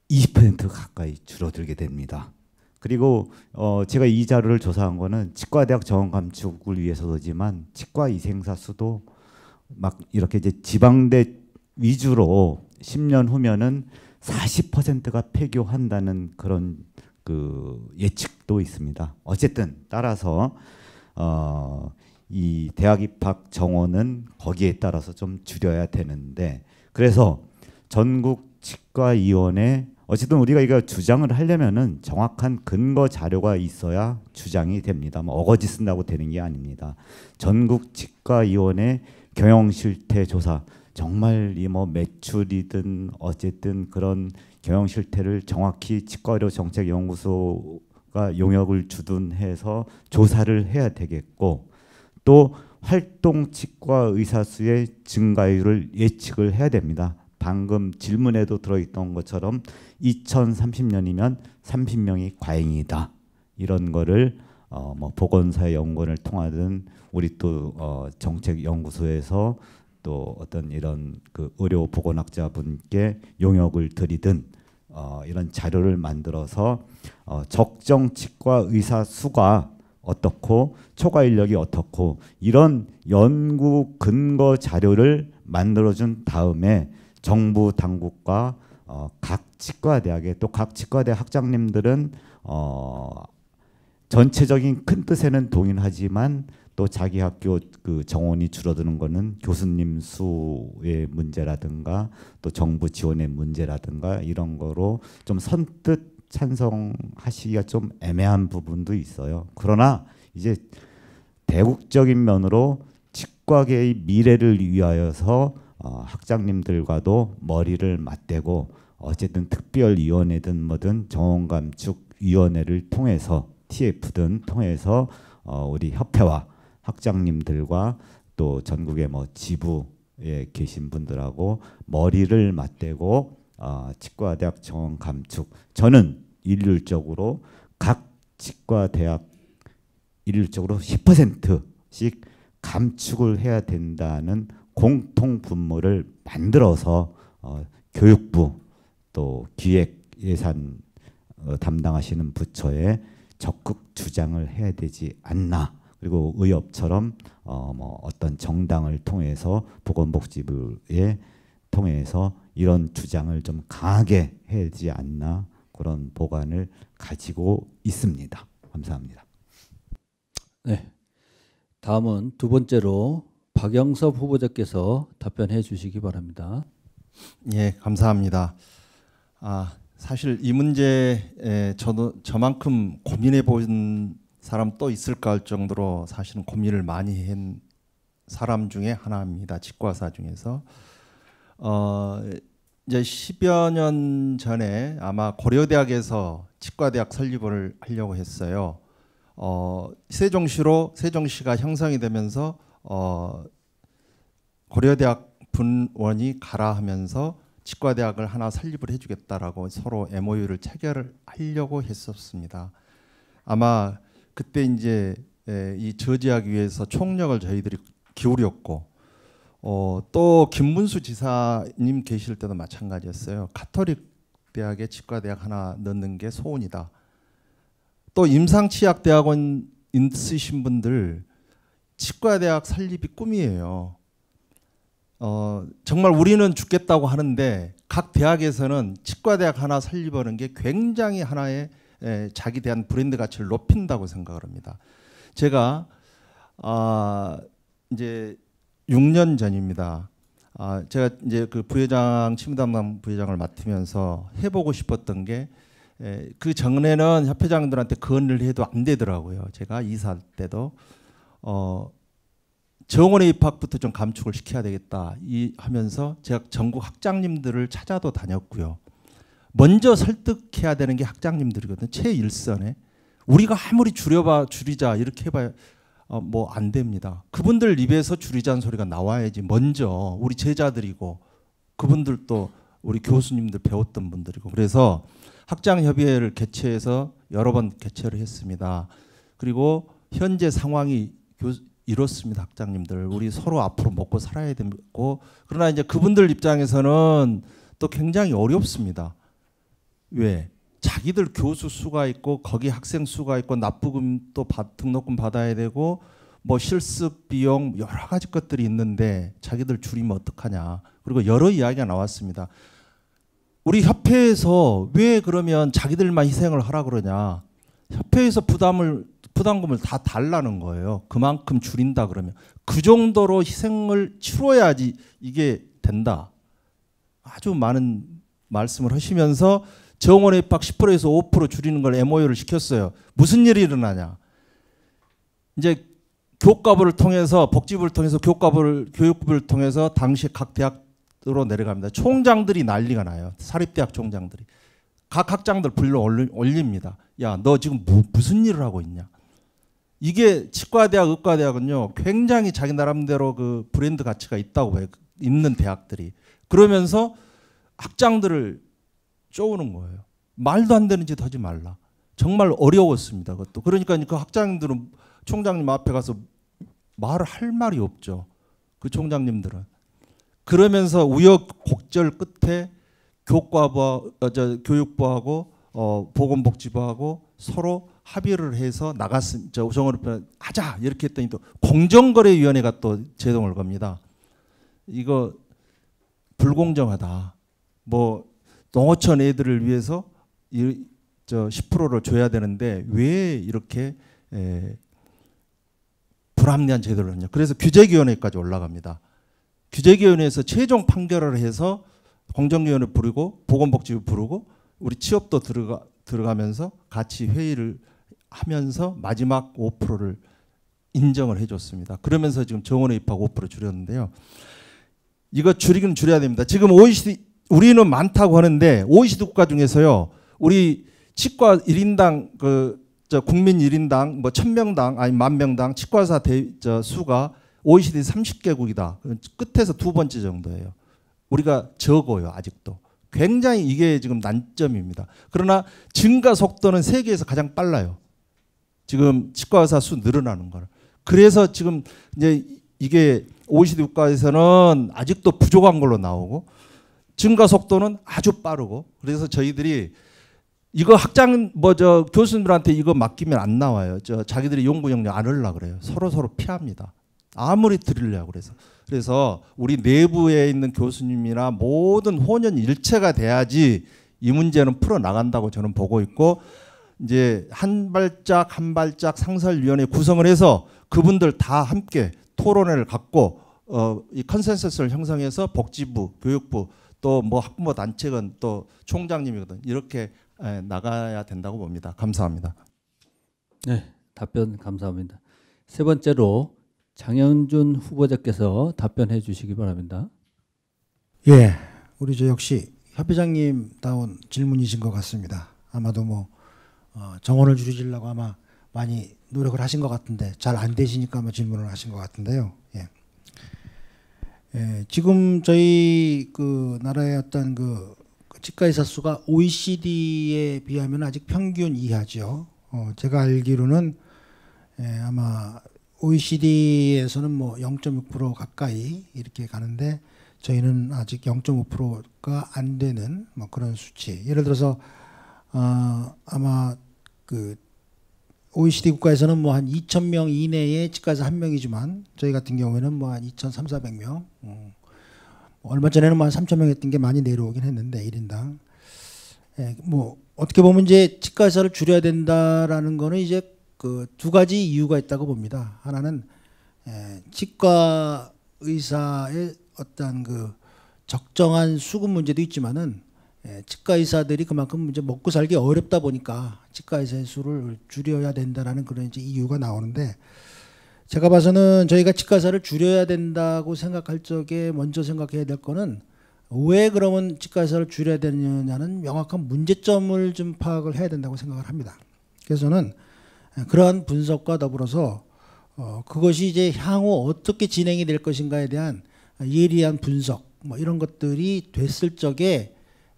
20% 가까이 줄어들게 됩니다. 그리고 어 제가 이 자료를 조사한 거는 치과대학 정원 감축을 위해서도지만 치과 이생사 수도 막 이렇게 이제 지방대 위주로 10년 후면은 40%가 폐교한다는 그런 그 예측도 있습니다. 어쨌든 따라서 어이 대학 입학 정원은 거기에 따라서 좀 줄여야 되는데 그래서 전국 치과위원회 어쨌든 우리가 이거 주장을 하려면은 정확한 근거 자료가 있어야 주장이 됩니다. 뭐 어거지 쓴다고 되는 게 아닙니다. 전국 직과위원회 경영 실태 조사 정말 이 뭐 매출이든 어쨌든 그런 경영 실태를 정확히 직과료 정책 연구소가 용역을 주둔 해서 조사를 해야 되겠고 또 활동 치과 의사 수의 증가율을 예측을 해야 됩니다. 방금 질문에도 들어있던 것처럼 2030년이면 30명이 과잉이다. 이런 거를 어, 뭐 보건사의 연구원을 통하든 우리 또 어, 정책연구소에서 또 어떤 이런 그 의료 보건학자분께 용역을 드리든 어, 이런 자료를 만들어서 어, 적정 치과 의사 수가 어떻고 초과 인력이 어떻고 이런 연구 근거 자료를 만들어준 다음에 정부 당국과 어, 각 치과대학에 또각 치과대 학장님들은 어, 전체적인 큰 뜻에는 동의하지만 또 자기 학교 그 정원이 줄어드는 것은 교수님 수의 문제라든가 또 정부 지원의 문제라든가 이런 거로 좀 선뜻 찬성하시기가 좀 애매한 부분도 있어요. 그러나 이제 대국적인 면으로 치과계의 미래를 위하여서 어, 학장님들과도 머리를 맞대고 어쨌든 특별위원회든 뭐든 정원감축위원회를 통해서 TF든 통해서 어, 우리 협회와 학장님들과 또 전국의 뭐 지부에 계신 분들하고 머리를 맞대고 어, 치과대학 정원 감축 저는 일률적으로 각 치과대학 일률적으로 10%씩 감축을 해야 된다는 공통 분모를 만들어서 어, 교육부 또 기획 예산 어, 담당하시는 부처에 적극 주장을 해야 되지 않나. 그리고 의협처럼 어, 뭐 어떤 정당을 통해서 보건복지부에 통해서 이런 주장을 좀 강하게 해야 되지 않나 그런 보관을 가지고 있습니다. 감사합니다. 네. 다음은 두 번째로 박영섭 후보자께서 답변해 주시기 바랍니다. 예, 감사합니다. 아, 사실 이 문제 저, 저만큼 고민해 본 사람 또 있을까 할 정도로 사실은 고민을 많이 한 사람 중에 하나입니다. 치과사 중에서 어, 이제 10여 년 전에 아마 고려대학에서 치과대학 설립을 하려고 했어요. 어, 세종시로 세종시가 형성이 되면서 어, 고려대학 분원이 가라 하면서 치과대학을 하나 설립을 해주겠다라고 서로 MOU를 체결하려고 했었습니다. 아마 그때 이제 이 저지하기 위해서 총력을 저희들이 기울였고 어, 또 김문수 지사님 계실 때도 마찬가지였어요. 카톨릭 대학에 치과대학 하나 넣는 게 소원이다. 또 임상치약대학원 있으신 분들 치과대학 설립이 꿈이에요. 어, 정말 우리는 죽겠다고 하는데 각 대학에서는 치과대학 하나 설립하는 게 굉장히 하나의 에, 자기 대한 브랜드 가치를 높인다고 생각을 합니다. 제가 아, 이제 6년 전입니다. 아, 제가 이제 그 부회장 취 담당 부회장을 맡으면서 해보고 싶었던 게 그 전에는 협회장들한테 건의를 해도 안 되더라고요. 제가 이사 때도 어, 정원의 입학부터 좀 감축을 시켜야 되겠다 이 하면서 제가 전국 학장님들을 찾아도 다녔고요. 먼저 설득해야 되는 게 학장님들이거든요. 최일선에 우리가 아무리 줄여봐 줄이자 이렇게 해봐야 어, 뭐안 됩니다. 그분들 입에서 줄이자는 소리가 나와야지 먼저 우리 제자들이고 그분들도 우리 교수님들 배웠던 분들이고 그래서 학장협의회를 개최해서 여러 번 개최를 했습니다. 그리고 현재 상황이 교, 이렇습니다, 학장님들. 우리 서로 앞으로 먹고 살아야 되고 그러나 이제 그분들 입장에서는 또 굉장히 어렵습니다. 왜? 자기들 교수 수가 있고 거기 학생 수가 있고 납부금 또 받, 등록금 받아야 되고 뭐 실습 비용 여러 가지 것들이 있는데 자기들 줄이면 어떡하냐. 그리고 여러 이야기가 나왔습니다. 우리 협회에서 왜 그러면 자기들만 희생을 하라 그러냐. 협회에서 부담을 부담금을 다 달라는 거예요. 그만큼 줄인다 그러면 그 정도로 희생을 치러야지 이게 된다. 아주 많은 말씀을 하시면서 정원 입학 10%에서 5% 줄이는 걸 MOU를 시켰어요. 무슨 일이 일어나냐? 이제 교과부를 통해서 복지부를 통해서 교과부를 교육부를 통해서 당시 각 대학으로 내려갑니다. 총장들이 난리가 나요. 사립대학 총장들이 각 학장들 불러 올립니다. 야, 너 지금 뭐, 무슨 일을 하고 있냐? 이게 치과대학, 의과대학은요, 굉장히 자기 나름대로 그 브랜드 가치가 있다고 봐 있는 대학들이. 그러면서 학장들을 쪼우는 거예요. 말도 안 되는 짓 하지 말라. 정말 어려웠습니다. 그것도. 그러니까 그학장들은 총장님 앞에 가서 말을 할 말이 없죠. 그 총장님들은. 그러면서 우여곡절 끝에 교과부, 어, 저 교육부하고 어, 보건복지부하고 서로 합의를 해서 나갔니 저정원을 하자 이렇게 했더니 또 공정거래위원회가 또 제동을 겁니다. 이거 불공정하다. 뭐 농어촌 애들을 위해서 이, 저 10%를 줘야 되는데 왜 이렇게 에, 불합리한 제도를 했냐. 그래서 규제위원회까지 올라갑니다. 규제위원회에서 최종 판결을 해서 공정위원회 부르고 보건복지부 부르고 우리 취업도 들어가 들어가면서 같이 회의를 하면서 마지막 5%를 인정을 해줬습니다. 그러면서 지금 정원의 입학 5% 줄였는데요. 이거 줄이긴 줄여야 됩니다. 지금 OECD 우리는 많다고 하는데 OECD 국가 중에서요. 우리 치과 1인당 그 국민 1인당 뭐 1000명당 아니 만 명당 치과사 대, 저 수가 OECD 30개국이다. 끝에서 두 번째 정도예요. 우리가 적어요, 아직도. 굉장히 이게 지금 난점입니다. 그러나 증가 속도는 세계에서 가장 빨라요. 지금 치과 의사 수 늘어나는 거 그래서 지금 이제 이게 OECD 국가에서는 아직도 부족한 걸로 나오고 증가 속도는 아주 빠르고 그래서 저희들이 이거 학장 뭐 저 교수님들한테 이거 맡기면 안 나와요. 저 자기들이 연구 역안 올라 그래요. 서로 서로 피합니다. 아무리 드으려고 그래서 그래서 우리 내부에 있는 교수님이나 모든 혼연 일체가 돼야지 이 문제는 풀어 나간다고 저는 보고 있고 이제 한 발짝 한 발짝 상설위원회 구성을 해서 그분들 다 함께 토론회를 갖고 어, 이 컨센서스를 형성해서 복지부, 교육부 또 뭐 학부모 단체건 또 총장님이거든 이렇게 에, 나가야 된다고 봅니다. 감사합니다. 네, 답변 감사합니다. 세 번째로 장현준 후보자께서 답변해 주시기 바랍니다. 예, 우리 저 역시 협회장님다운 질문이신 것 같습니다. 아마도 뭐 어, 정원을 줄이려고 아마 많이 노력을 하신 것 같은데 잘 안 되시니까 아마 질문을 하신 것 같은데요. 예. 예, 지금 저희 그 나라의 어떤 그 치과의사 수가 OECD에 비하면 아직 평균 이하죠. 어, 제가 알기로는 예, 아마 OECD에서는 뭐 0.6% 가까이 이렇게 가는데 저희는 아직 0.5%가 안 되는 뭐 그런 수치. 예를 들어서 어, 아마 그 OECD 국가에서는 뭐 한2천명 이내에 치과에서 한 명이지만 저희 같은 경우에는 뭐 한 2,300~400명. 어. 얼마 전에는 뭐 한3천0 0명 했던 게 많이 내려오긴 했는데 1인당. 예, 뭐 어떻게 보면 이제 치과 의사를 줄여야 된다라는 거는 이제 그두 가지 이유가 있다고 봅니다. 하나는 에, 치과 의사의 어떤 그 적정한 수급 문제도 있지만은 에, 치과 의사들이 그만큼 이제 먹고 살기 어렵다 보니까 치과 의사의 수를 줄여야 된다라는 그런 이제 이유가 나오는데 제가 봐서는 저희가 치과 의사를 줄여야 된다고 생각할 적에 먼저 생각해야 될 거는 왜 그러면 치과 의사를 줄여야 되느냐는 명확한 문제점을 좀 파악을 해야 된다고 생각을 합니다. 그래서 저는 그러한 분석과 더불어서 어, 그것이 이제 향후 어떻게 진행이 될 것인가에 대한 예리한 분석 뭐 이런 것들이 됐을 적에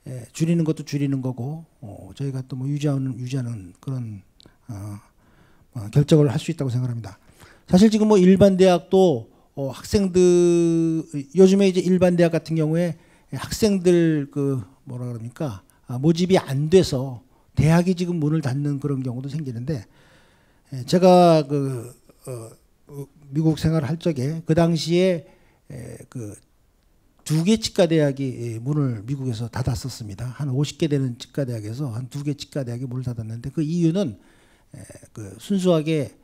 예, 줄이는 것도 줄이는 거고 어, 저희가 또 뭐 유지하는 유지하는 그런 어, 어, 결정을 할 수 있다고 생각합니다. 사실 지금 뭐 일반 대학도 어, 학생들 요즘에 이제 일반 대학 같은 경우에 학생들 그 뭐라 그럽니까 아, 모집이 안 돼서 대학이 지금 문을 닫는 그런 경우도 생기는데 예, 제가 그 어, 어 미국 생활할 을 적에 그 당시에 예, 그두개 치과 대학이 예, 문을 미국에서 닫았었습니다. 한 50개 되는 치과 대학에서 한 두 개 치과 대학이 문을 닫았는데 그 이유는 그 순수하게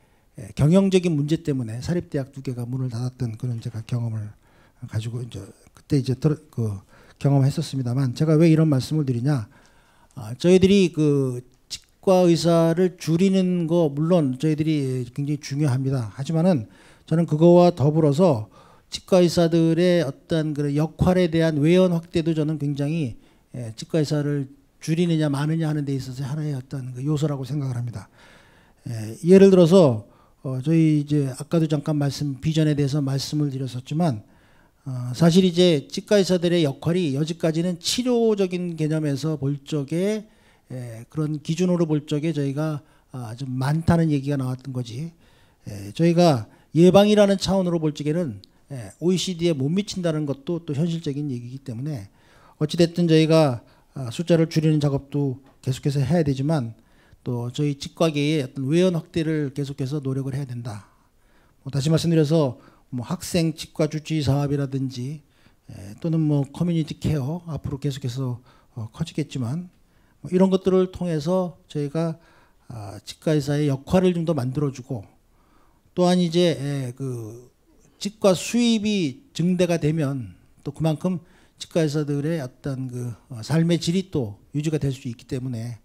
경영적인 문제 때문에 사립대학 두 개가 문을 닫았던 그런 제가 경험을 가지고 이제 그때 이제 그 경험했었습니다만 제가 왜 이런 말씀을 드리냐 아, 저희들이 그 치과 의사를 줄이는 거 물론 저희들이 굉장히 중요합니다. 하지만은 저는 그거와 더불어서 치과 의사들의 어떤 그런 역할에 대한 외연 확대도 저는 굉장히 예, 치과 의사를 줄이느냐 마느냐 하는 데 있어서 하나의 어떤 그 요소라고 생각을 합니다. 예, 를 들어서 어, 저희 이제 아까도 잠깐 말씀 비전에 대해서 말씀을 드렸었지만 어, 사실 이제 치과 의사들의 역할이 여지까지는 치료적인 개념에서 볼 적에 예, 그런 기준으로 볼 적에 저희가 아, 좀 많다는 얘기가 나왔던 거지. 예, 저희가 예방이라는 차원으로 볼 적에는 예, OECD에 못 미친다는 것도 또 현실적인 얘기이기 때문에 어찌됐든 저희가 아, 숫자를 줄이는 작업도 계속해서 해야 되지만 또 저희 직과계의 어떤 외연 확대를 계속해서 노력을 해야 된다. 뭐 다시 말씀드려서 뭐 학생 직과 주치 사업이라든지 예, 또는 뭐 커뮤니티 케어 앞으로 계속해서 어, 커지겠지만 이런 것들을 통해서 저희가 아, 치과의사의 역할을 좀 더 만들어주고 또한 이제 예, 그 치과 수입이 증대가 되면 또 그만큼 치과의사들의 어떤 그 어, 삶의 질이 또 유지가 될 수 있기 때문에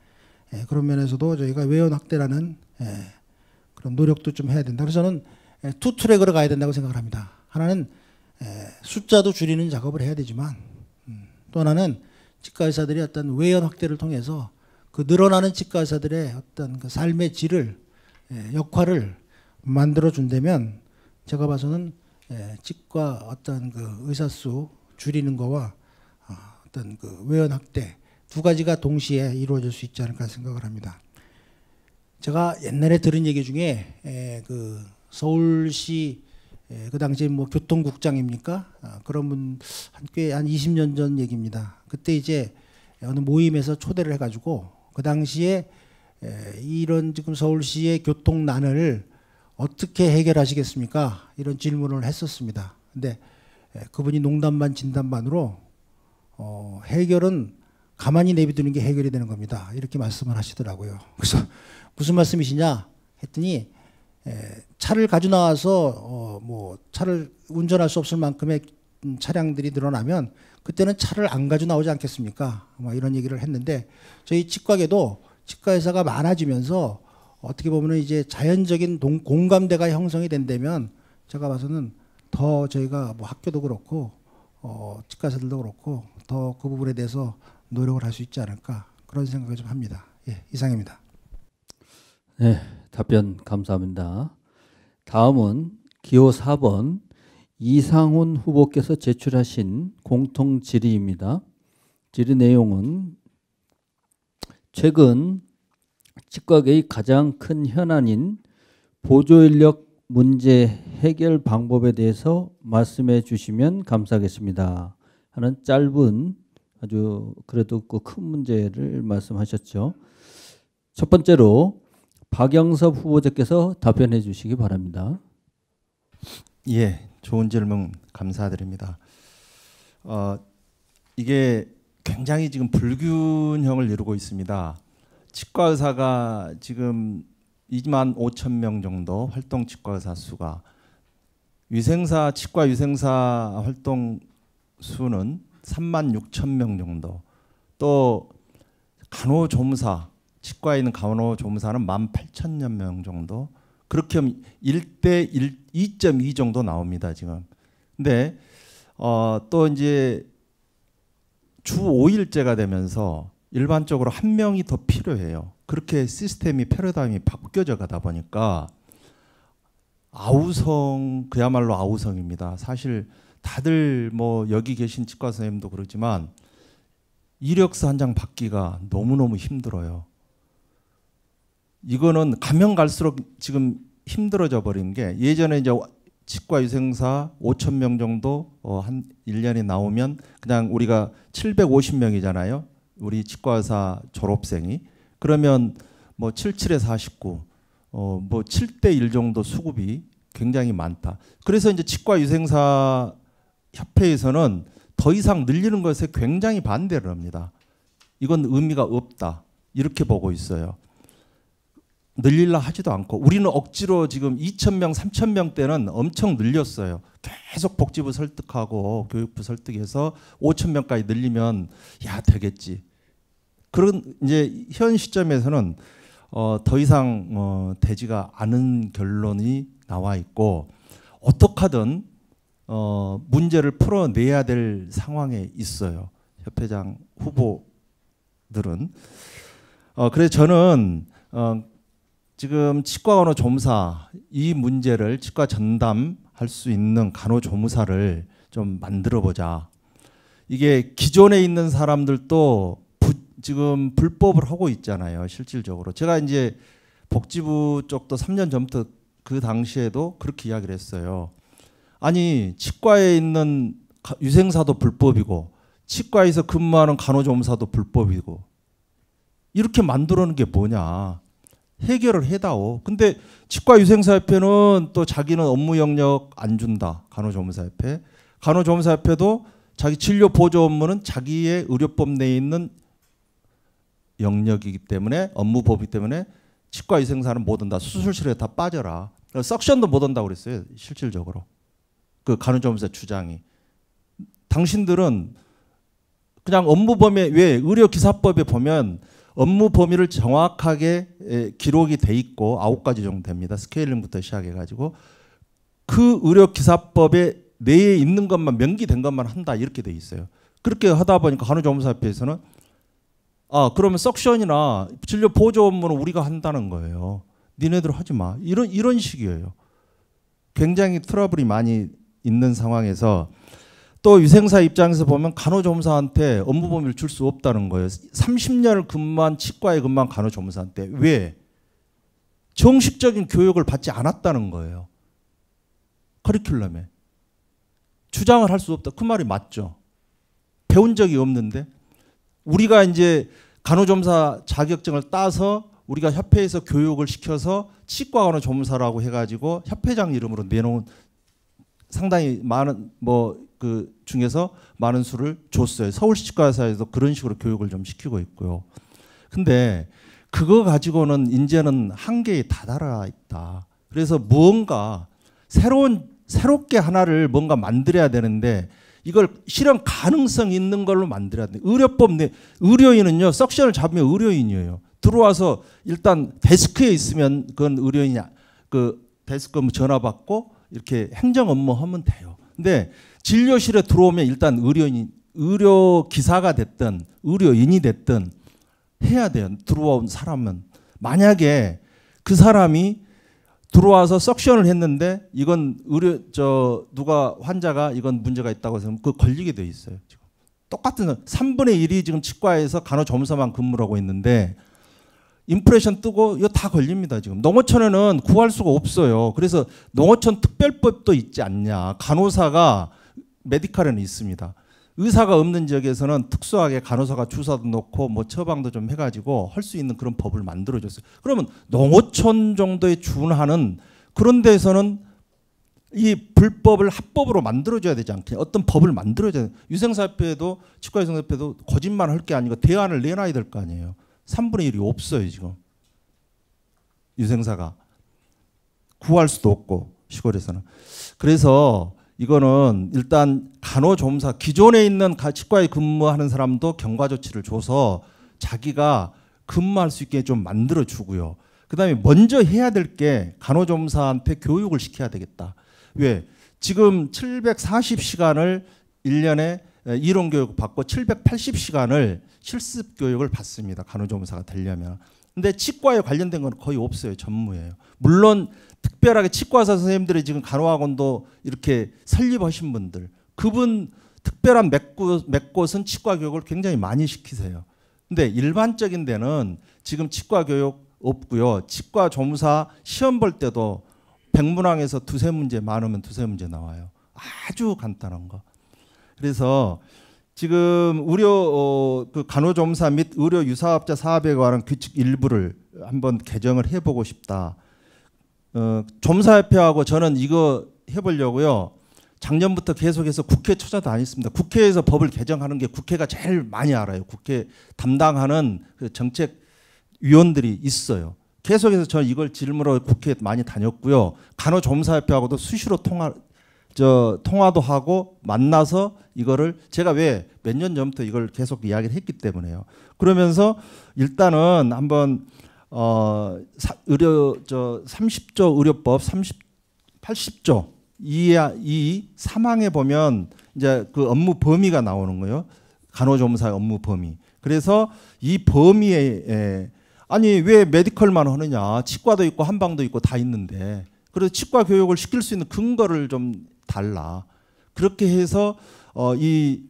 예, 그런 면에서도 저희가 외연 확대라는 예, 그런 노력도 좀 해야 된다. 그래서 저는 투 트랙으로 가야 된다고 생각을 합니다. 하나는 숫자도 줄이는 작업을 해야 되지만 음, 또 하나는 치과 의사들이 어떤 외연 확대를 통해서 그 늘어나는 치과 의사들의 어떤 그 삶의 질을 예, 역할을 만들어 준다면 제가 봐서는 예, 치과 어떤 그 의사 수 줄이는 거와 아, 어떤 그 외연 확대 두 가지가 동시에 이루어질 수 있지 않을까 생각을 합니다. 제가 옛날에 들은 얘기 중에 예, 그 서울시 예, 그 당시에 뭐 교통국장입니까? 아, 그런 분, 한 꽤한 20년 전 얘기입니다. 그때 이제 어느 모임에서 초대를 해가지고 그 당시에 예, 이런 지금 서울시의 교통난을 어떻게 해결하시겠습니까? 이런 질문을 했었습니다. 근데 예, 그분이 농담반 진담반으로 어, 해결은 가만히 내비두는 게 해결이 되는 겁니다. 이렇게 말씀을 하시더라고요. 그래서 무슨 말씀이시냐 했더니 예, 차를 가지고 나와서 어뭐 차를 운전할 수 없을 만큼의 음, 차량들이 늘어나면 그때는 차를 안 가지고 나오지 않겠습니까? 막 뭐 이런 얘기를 했는데 저희 치과계도 치과 의사가 많아지면서 어떻게 보면 이제 자연적인 동, 공감대가 형성이 된다면 제가 봐서는 더 저희가 뭐 학교도 그렇고 어, 치과 의사들도 그렇고 더 그 부분에 대해서 노력을 할 수 있지 않을까 그런 생각을 좀 합니다. 예, 이상입니다. 네, 답변 감사합니다. 다음은 기호 4번 이상훈 후보께서 제출하신 공통 질의입니다. 질의 내용은 최근 측각의 가장 큰 현안인 보조인력 문제 해결 방법에 대해서 말씀해 주시면 감사하겠습니다. 하는 짧은 아주 그래도 그 큰 문제를 말씀하셨죠. 첫 번째로 박영섭 후보자께서 답변해 주시기 바랍니다. 예, 좋은 질문 감사드립니다. 어, 이게 굉장히 지금 불균형을 이루고 있습니다. 치과 의사가 지금 2만 5천 명 정도 활동 치과 의사 수가 위생사 치과 위생사 활동 수는 3만 6천 명 정도 또 간호조무사 치과에 있는 간호 조무사는 18,000여 명 정도 그렇게 하면 1대 1 2.2 정도 나옵니다 지금. 근데 어, 또 이제 주 5일제가 되면서 일반적으로 한 명이 더 필요해요. 그렇게 시스템이 패러다임이 바뀌어져 가다 보니까 아우성 그야말로 아우성입니다. 사실 다들 뭐 여기 계신 치과 선생님도 그렇지만 이력서 한 장 받기가 너무너무 힘들어요. 이거는 가면 갈수록 지금 힘들어져 버린 게 예전에 이제 치과 위생사 5천 명 정도 어한 1년에 나오면 그냥 우리가 750명이잖아요. 우리 치과사 졸업생이 그러면 뭐 77에 49, 어 뭐 7대 1 정도 수급이 굉장히 많다. 그래서 이제 치과 위생사 협회에서는 더 이상 늘리는 것에 굉장히 반대를 합니다. 이건 의미가 없다. 이렇게 보고 있어요. 늘릴라 하지도 않고 우리는 억지로 지금 2,000명, 3,000명 때는 엄청 늘렸어요. 계속 복지부 설득하고 교육부 설득해서 5,000명까지 늘리면 야 되겠지. 그런 이제 현 시점에서는 어, 더 이상 어, 되지가 않은 결론이 나와 있고 어떻게든 어, 문제를 풀어내야 될 상황에 있어요. 협회장 후보들은. 어, 그래서 저는 어, 지금 치과 간호 조무사 이 문제를 치과 전담할 수 있는 간호 조무사를 좀 만들어 보자. 이게 기존에 있는 사람들도 부, 지금 불법을 하고 있잖아요. 실질적으로 제가 이제 복지부 쪽도 3년 전부터 그 당시에도 그렇게 이야기를 했어요. 아니 치과에 있는 유생사도 불법이고 치과에서 근무하는 간호조무사도 불법이고 이렇게 만들어는 게 뭐냐? 해결을 해다오. 근데 치과위생사협회는 또 자기는 업무 영역 안 준다. 간호조무사협회. 간호조무사협회도 자기 진료 보조 업무는 자기의 의료법 내에 있는 영역이기 때문에 업무법이기 때문에 치과위생사는 못 온다. 수술실에 다 빠져라. 석션도 못 온다고 그랬어요. 실질적으로. 그 간호조무사 주장이. 당신들은 그냥 업무 범위 왜 의료기사법에 보면 업무 범위를 정확하게 기록이 돼 있고 아홉 가지 정도 됩니다. 스케일링부터 시작해 가지고 그 의료 기사법에 내에 있는 것만 명기된 것만 한다 이렇게 돼 있어요. 그렇게 하다 보니까 간호조무사협회에서는 아 그러면 석션이나 진료 보조 업무는 우리가 한다는 거예요. 니네들 하지 마. 이런 이런 식이에요. 굉장히 트러블이 많이 있는 상황에서 또 위생사 입장에서 보면 간호조무사한테 업무 범위를 줄 수 없다는 거예요. 30년을 근무한 치과에 근무한 간호조무사한테 왜 정식적인 교육을 받지 않았다는 거예요. 커리큘럼에 주장을 할 수 없다. 그 말이 맞죠. 배운 적이 없는데 우리가 이제 간호조무사 자격증을 따서 우리가 협회에서 교육을 시켜서 치과 간호조무사라고 해가지고 협회장 이름으로 내놓은 상당히 많은 뭐그 중에서 많은 수를 줬어요. 서울시 치과에서 그런 식으로 교육을 좀 시키고 있고요. 근데 그거 가지고는 이제는 한계에 다다라 있다. 그래서 무언가 새로운 새롭게 하나를 뭔가 만들어야 되는데 이걸 실현 가능성 있는 걸로 만들어야 돼. 의료법 내 의료인은요 석션을 잡으면 의료인이에요. 들어와서 일단 데스크에 있으면 그건 의료인이야. 아, 그 데스크 전화 받고 이렇게 행정 업무 하면 돼요. 근데 진료실에 들어오면 일단 의료인, 의료 기사가 됐든 의료인이 됐든 해야 돼요. 들어온 사람은. 만약에 그 사람이 들어와서 석션을 했는데 이건 의료 저 누가 환자가 이건 문제가 있다고 해서 그 걸리게 돼 있어요. 지금 똑같은 3분의 1이 지금 치과에서 간호조무사만 근무를 하고 있는데 인프레션 뜨고 이거 다 걸립니다 지금 농어촌에는 구할 수가 없어요. 그래서 농어촌 특별법도 있지 않냐. 간호사가 메디컬은 있습니다. 의사가 없는 지역에서는 특수하게 간호사가 주사도 놓고 뭐 처방도 좀 해가지고 할 수 있는 그런 법을 만들어줬어요. 그러면 농어촌 정도에 준하는 그런 데에서는 이 불법을 합법으로 만들어줘야 되지 않겠냐. 어떤 법을 만들어줘야 돼. 유생사협회도 치과유생사협회도 거짓말 할게 아니고 대안을 내놔야 될 거 아니에요. 3분의 1이 없어요 지금. 유생사가. 구할 수도 없고 시골에서는. 그래서 이거는 일단 간호조무사 기존에 있는 치과에 근무하는 사람도 경과 조치를 줘서 자기가 근무할 수 있게 좀 만들어 주고요. 그다음에 먼저 해야 될 게 간호조무사한테 교육을 시켜야 되겠다. 왜? 지금 740시간을 1년에 이론 교육 받고 780시간을 실습 교육을 받습니다. 간호조무사가 되려면. 근데 치과에 관련된 건 거의 없어요. 전무예요. 물론 특별하게 치과 사 선생님들이 지금 간호학원도 이렇게 설립하신 분들 그분 특별한 맥곳, 은 치과 교육을 굉장히 많이 시키세요. 근데 일반적인 데는 지금 치과 교육 없고요. 치과 조무사 시험 볼 때도 백문항에서 두세 문제 많으면 두세 문제 나와요. 아주 간단한 거. 그래서 지금 의료 어, 그 간호조무사 및 의료 유사업자 사업에 관한 규칙 일부를 한번 개정을 해보고 싶다. 어, 좀살펴하고 저는 이거 해보려고요. 작년부터 계속해서 국회 찾아다녔습니다. 국회에서 법을 개정하는 게 국회가 제일 많이 알아요. 국회 담당하는 그 정책 위원들이 있어요. 계속해서 저는 이걸 질문으로 국회에 많이 다녔고요. 간호조무사협회하고도 수시로 통화 저 통화도 하고 만나서 이거를 제가 왜 몇 년 전부터 이걸 계속 이야기를 했기 때문에요. 그러면서 일단은 한번 어 사, 의료 저 30조 의료법 30 80조 이, 이 사망에 보면 이제 그 업무 범위가 나오는 거예요. 간호조무사의 업무 범위. 그래서 이 범위에 에, 아니 왜 메디컬만 하느냐? 치과도 있고 한방도 있고 다 있는데 그래서 치과 교육을 시킬 수 있는 근거를 좀 달라. 그렇게 해서 어, 이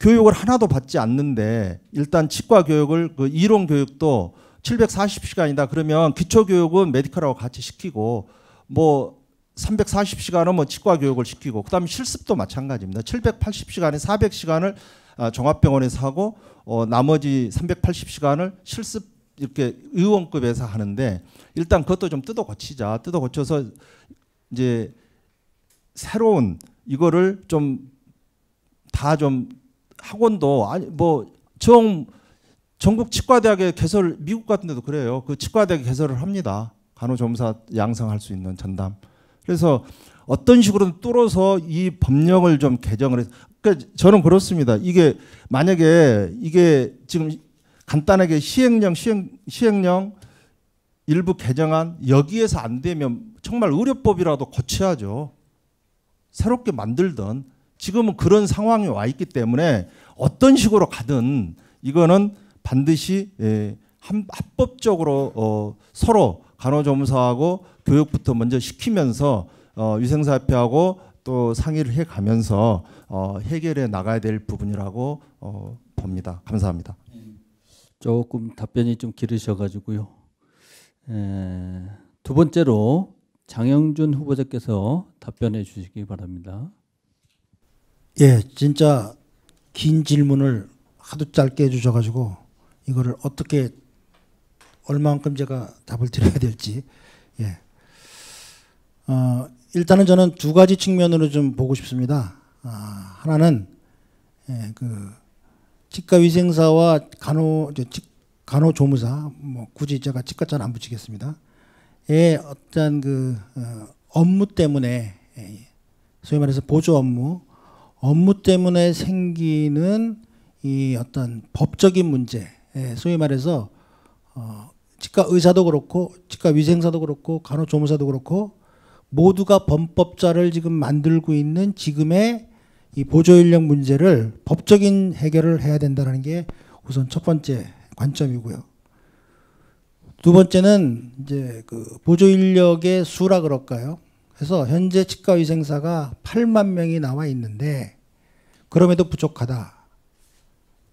교육을 하나도 받지 않는데 일단 치과 교육을 그 이론 교육도 740시간이다. 그러면 기초교육은 메디컬하고 같이 시키고 뭐 340시간은 뭐 치과 교육을 시키고 그다음에 실습도 마찬가지입니다. 780시간에 400시간을 아, 종합병원에서 하고 어 나머지 380시간을 실습 이렇게 의원급에서 하는데 일단 그것도 좀 뜯어 고치자. 뜯어 고쳐서 이제 새로운 이거를 좀 다좀 좀 학원도 아니 뭐정 전국 치과대학의 개설 미국 같은 데도 그래요. 그 치과대학 개설을 합니다. 간호조무사 양성할 수 있는 전담. 그래서 어떤 식으로든 뚫어서 이 법령을 좀 개정을 해서 그러니까 저는 그렇습니다. 이게 만약에 이게 지금 간단하게 시행령 시행 시행령 일부 개정안 여기에서 안 되면 정말 의료법이라도 고쳐야죠. 새롭게 만들던 지금은 그런 상황이 와 있기 때문에 어떤 식으로 가든 이거는 반드시 예, 합법적으로 어, 서로 간호조무사하고 교육부터 먼저 시키면서 어, 위생사협회하고 또 상의를 해가면서 어, 해결해 나가야 될 부분이라고 봅니다. 감사합니다. 조금 답변이 좀 길으셔가지고요. 두 번째로 장영준 후보자께서 답변해 주시기 바랍니다. 예, 진짜 긴 질문을 하도 짧게 해주셔가지고 이거를 어떻게 얼마만큼 제가 답을 드려야 될지 예. 어, 일단은 저는 두 가지 측면으로 좀 보고 싶습니다. 아, 하나는 예, 그 치과 위생사와 간호 간호 조무사 뭐 굳이 제가 치과 잘안 붙이겠습니다. 의 어떤 그 어, 업무 때문에 예, 소위 말해서 보조 업무 업무 때문에 생기는 이 어떤 법적인 문제 예, 소위 말해서 어, 치과 의사도 그렇고 치과 위생사도 그렇고 간호조무사도 그렇고 모두가 범법자를 지금 만들고 있는 지금의 이 보조 인력 문제를 법적인 해결을 해야 된다는 게 우선 첫 번째 관점이고요. 두 번째는 이제 그 보조 인력의 수라 그럴까요? 그래서 현재 치과 위생사가 8만 명이 나와 있는데 그럼에도 부족하다.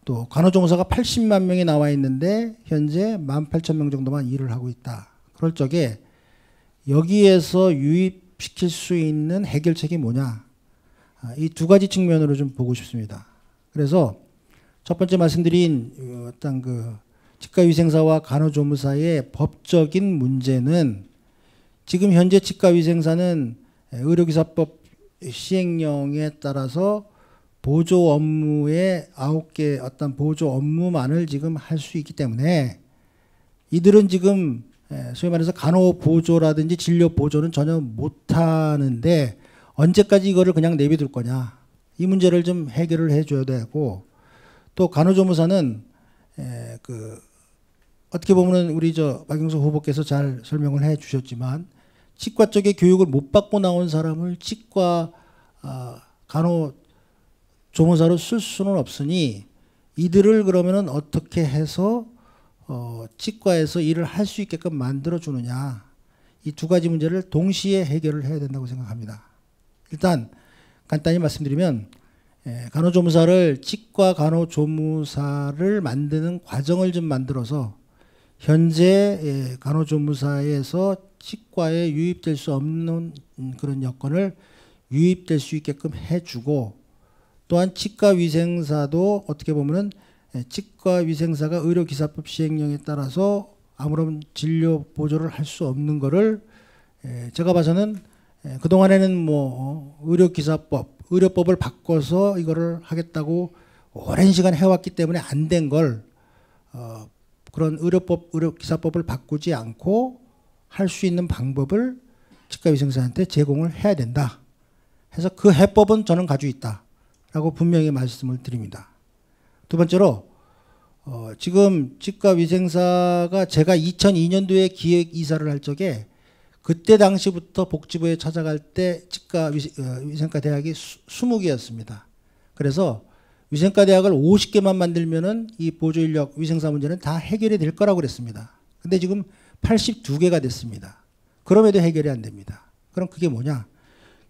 또 간호조무사가 80만 명이 나와 있는데 현재 18,000 명 정도만 일을 하고 있다. 그럴 적에 여기에서 유입시킬 수 있는 해결책이 뭐냐? 아, 이두 가지 측면으로 좀 보고 싶습니다. 그래서 첫 번째 말씀드린 어, 어떤 그 치과위생사와 간호조무사의 법적인 문제는 지금 현재 치과위생사는 의료기사법 시행령에 따라서 보조 업무의 아홉 개 어떤 보조 업무만을 지금 할 수 있기 때문에 이들은 지금 예, 소위 말해서 간호 보조라든지 진료 보조는 전혀 못 하는데 언제까지 이거를 그냥 내비둘 거냐 이 문제를 좀 해결을 해줘야 되고 또 간호조무사는 예, 그 어떻게 보면은 우리 저 박영수 후보께서 잘 설명을 해 주셨지만 치과 쪽에 교육을 못 받고 나온 사람을 치과 아, 간호 조무사로 쓸 수는 없으니 이들을 그러면은 어떻게 해서 어, 치과에서 일을 할 수 있게끔 만들어 주느냐 이 두 가지 문제를 동시에 해결을 해야 된다고 생각합니다. 일단 간단히 말씀드리면 예, 간호조무사를 치과 간호조무사를 만드는 과정을 좀 만들어서 현재 예, 간호조무사에서 치과에 유입될 수 없는 그런 여건을 유입될 수 있게끔 해주고 또한 치과 위생사도 어떻게 보면은 예, 치과 위생사가 의료기사법 시행령에 따라서 아무런 진료 보조를 할 수 없는 거를 예, 제가 봐서는 예, 그동안에는 뭐 어, 의료기사법, 의료법을 바꿔서 이거를 하겠다고 오랜 시간 해왔기 때문에 안 된걸 어, 그런 의료법, 의료기사법을 바꾸지 않고 할 수 있는 방법을 치과위생사한테 제공을 해야 된다. 해서 그 해법은 저는 가지고 있다. 라고 분명히 말씀을 드립니다. 두 번째로 어, 지금 치과 위생사가 제가 2002년도에 기획 이사를 할 적에 그때 당시부터 복지부에 찾아갈 때 치과 위생, 어, 과 대학이 20개였습니다. 그래서 위생과 대학을 50개만 만들면은 이 보조 인력 위생사 문제는 다 해결이 될 거라고 그랬습니다. 근데 지금 82개가 됐습니다. 그럼에도 해결이 안 됩니다. 그럼 그게 뭐냐?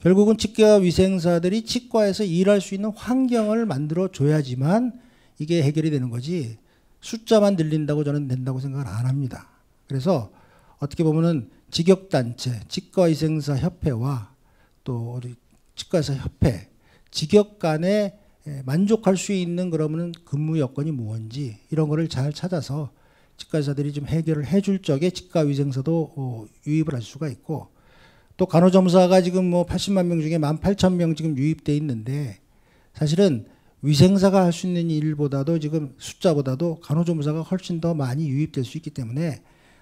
결국은 치과 위생사들이 치과에서 일할 수 있는 환경을 만들어 줘야지만 이게 해결이 되는 거지 숫자만 늘린다고 저는 된다고 생각을 안 합니다. 그래서 어떻게 보면은 직역단체, 치과위생사 협회와 또 우리 치과에서 협회, 직역 간에 만족할 수 있는 그러면은 근무 여건이 무언지 이런 거를 잘 찾아서 치과의사들이 좀 해결을 해줄 적에 치과위생사도 어, 유입을 할 수가 있고 또간호조무사가 지금 뭐 80만 명 중에 1 8 0 0 0명 지금 유입돼 있는데 사실은 위생사가 할 수 있는 일보다도 지금 숫자보다도 간호조무사가 훨씬 더 많이 유입될 수 있기 때문에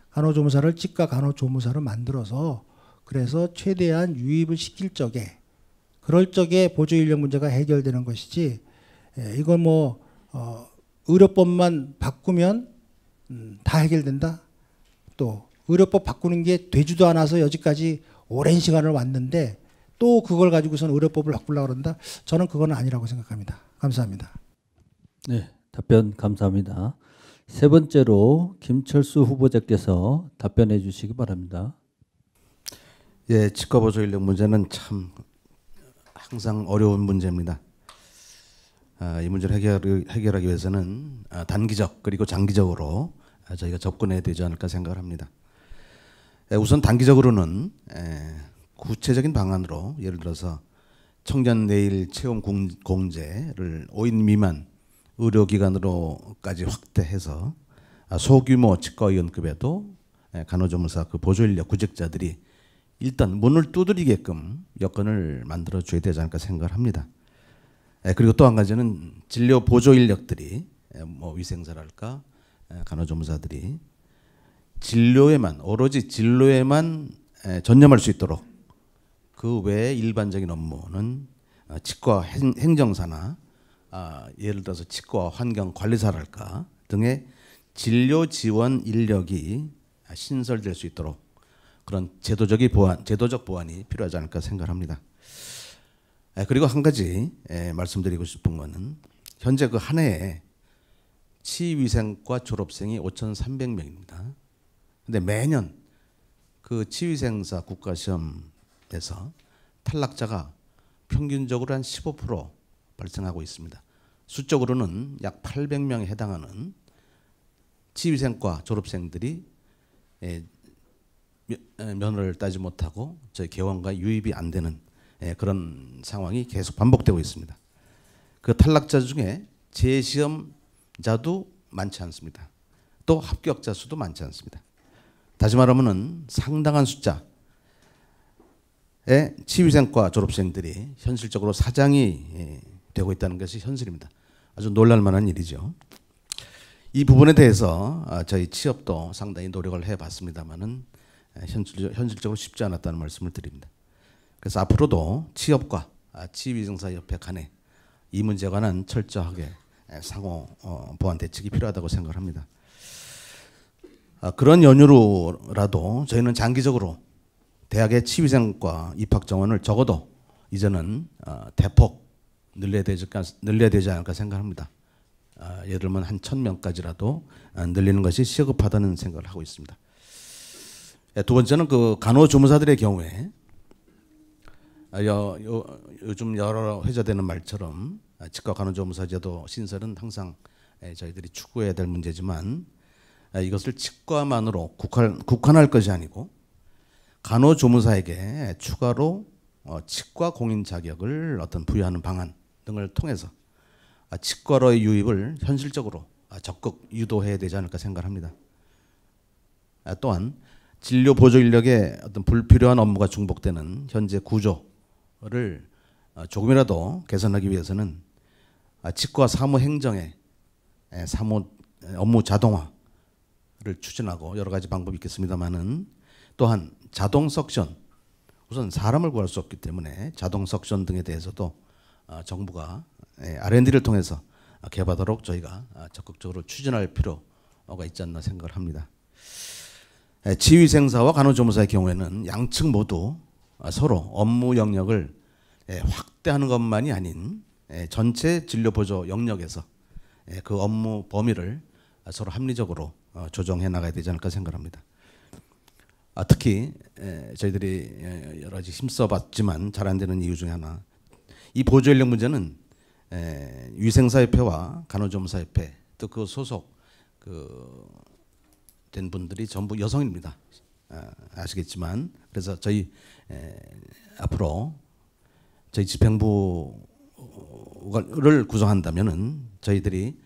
간호조무사를 치과 간호조무사로 만들어서 그래서 최대한 유입을 시킬 적에 그럴 적에 보조 인력 문제가 해결되는 것이지 예, 이건뭐 어, 의료법만 바꾸면 음, 다 해결된다 또 의료법 바꾸는 게 되지도 않아서 여지까지 오랜 시간을 왔는데 또 그걸 가지고선 의료법을 바꾸려고 그런다? 저는 그건 아니라고 생각합니다. 감사합니다. 네, 답변 감사합니다. 세 번째로 김철수 후보자께서 답변해 주시기 바랍니다. 예, 치과 보조 인력 문제는 참 항상 어려운 문제입니다. 아, 이 문제를 해결, 해결하기 위해서는 아, 단기적 그리고 장기적으로 아, 저희가 접근해야 되지 않을까 생각을 합니다. 예, 우선 단기적으로는 예, 구체적인 방안으로 예를 들어서 청년 내일 체험 공제를 5인 미만 의료기관으로까지 확대해서 아, 소규모 치과의원급에도 예, 간호조무사 그 보조인력 구직자들이 일단 문을 두드리게끔 여건을 만들어 줘야 되지 않을까 생각을 합니다. 그리고 또 한 가지는 진료 보조 인력들이 뭐 위생사랄까 간호조무사들이 진료에만 오로지 진료에만 전념할 수 있도록 그 외에 일반적인 업무는 어, 치과 행정사나 아, 예를 들어서 치과 환경 관리사랄까 등의 진료 지원 인력이 신설될 수 있도록 그런 제도적인 보완, 제도적 보완이 필요하지 않을까 생각합니다. 그리고 한 가지 말씀드리고 싶은 것은 현재 그 한 해에 치위생과 졸업생이 5,300명입니다. 근데 매년 그 지휘생사 국가시험에서 탈락자가 평균적으로 한 15% 발생하고 있습니다. 수적으로는 약 800명에 해당하는 지휘생과 졸업생들이 예, 예, 면허를 따지 못하고 저희 개원과 유입이 안 되는 예, 그런 상황이 계속 반복되고 있습니다. 그 탈락자 중에 재시험자도 많지 않습니다. 또 합격자 수도 많지 않습니다. 다시 말하면 상당한 숫자의 치위생과 졸업생들이 현실적으로 사장이 예, 되고 있다는 것이 현실입니다. 아주 놀랄만한 일이죠. 이 부분에 대해서 아, 저희 취업도 상당히 노력을 해봤습니다만은 아, 현실적으로 쉽지 않았다는 말씀을 드립니다. 그래서 앞으로도 취업과 아, 치위생사협회 간에 이 문제에 관한 철저하게 상호 어, 보완 대책이 필요하다고 생각합니다. 아, 그런 연유로라도 저희는 장기적으로 대학의 치위생과 입학 정원을 적어도 이제는 아, 대폭 늘려야 되지, 늘려야 되지 않을까 생각합니다. 아, 예를 들면 한 천명까지라도 늘리는 것이 시급하다는 생각을 하고 있습니다. 예, 두 번째는 그 간호조무사들의 경우에 여, 요, 요즘 여러 회자되는 말처럼 직과 간호조무사제도 신설은 항상 예, 저희들이 추구해야 될 문제지만 아, 이것을 치과만으로 국한, 국한할 것이 아니고 간호조무사에게 추가로 어, 치과 공인 자격을 어떤 부여하는 방안 등을 통해서 아, 치과로의 유입을 현실적으로 아, 적극 유도해야 되지 않을까 생각합니다. 또한 진료 보조 인력의 어떤 불필요한 업무가 중복되는 현재 구조를 조금이라도 개선하기 위해서는 치과 사무 행정의 사무 업무 자동화 추진하고 여러 가지 방법이 있겠습니다만은 또한 자동 석션 우선 사람을 구할 수 없기 때문에 자동 석션 등에 대해서도 어, 정부가 예, R&D를 통해서 어, 개발하도록 저희가 어, 적극적으로 추진할 필요가 있지 않나 생각을 합니다. 예, 지휘생사와 간호조무사의 경우에는 양측 모두 서로 업무 영역을 예, 확대하는 것만이 아닌 전체 진료 보조 영역에서 그 업무 범위를 서로 합리적으로 어, 조정해 나가야 되지 않을까 생각합니다. 아, 특히 저희들이 여러 가지 힘써봤지만 잘 안 되는 이유 중에 하나 이 보조인력 문제는 위생사협회와 간호점사협회 또 그 소속 그된 분들이 전부 여성입니다. 아, 아시겠지만 그래서 저희 앞으로 저희 집행부를 구성한다면 저희들이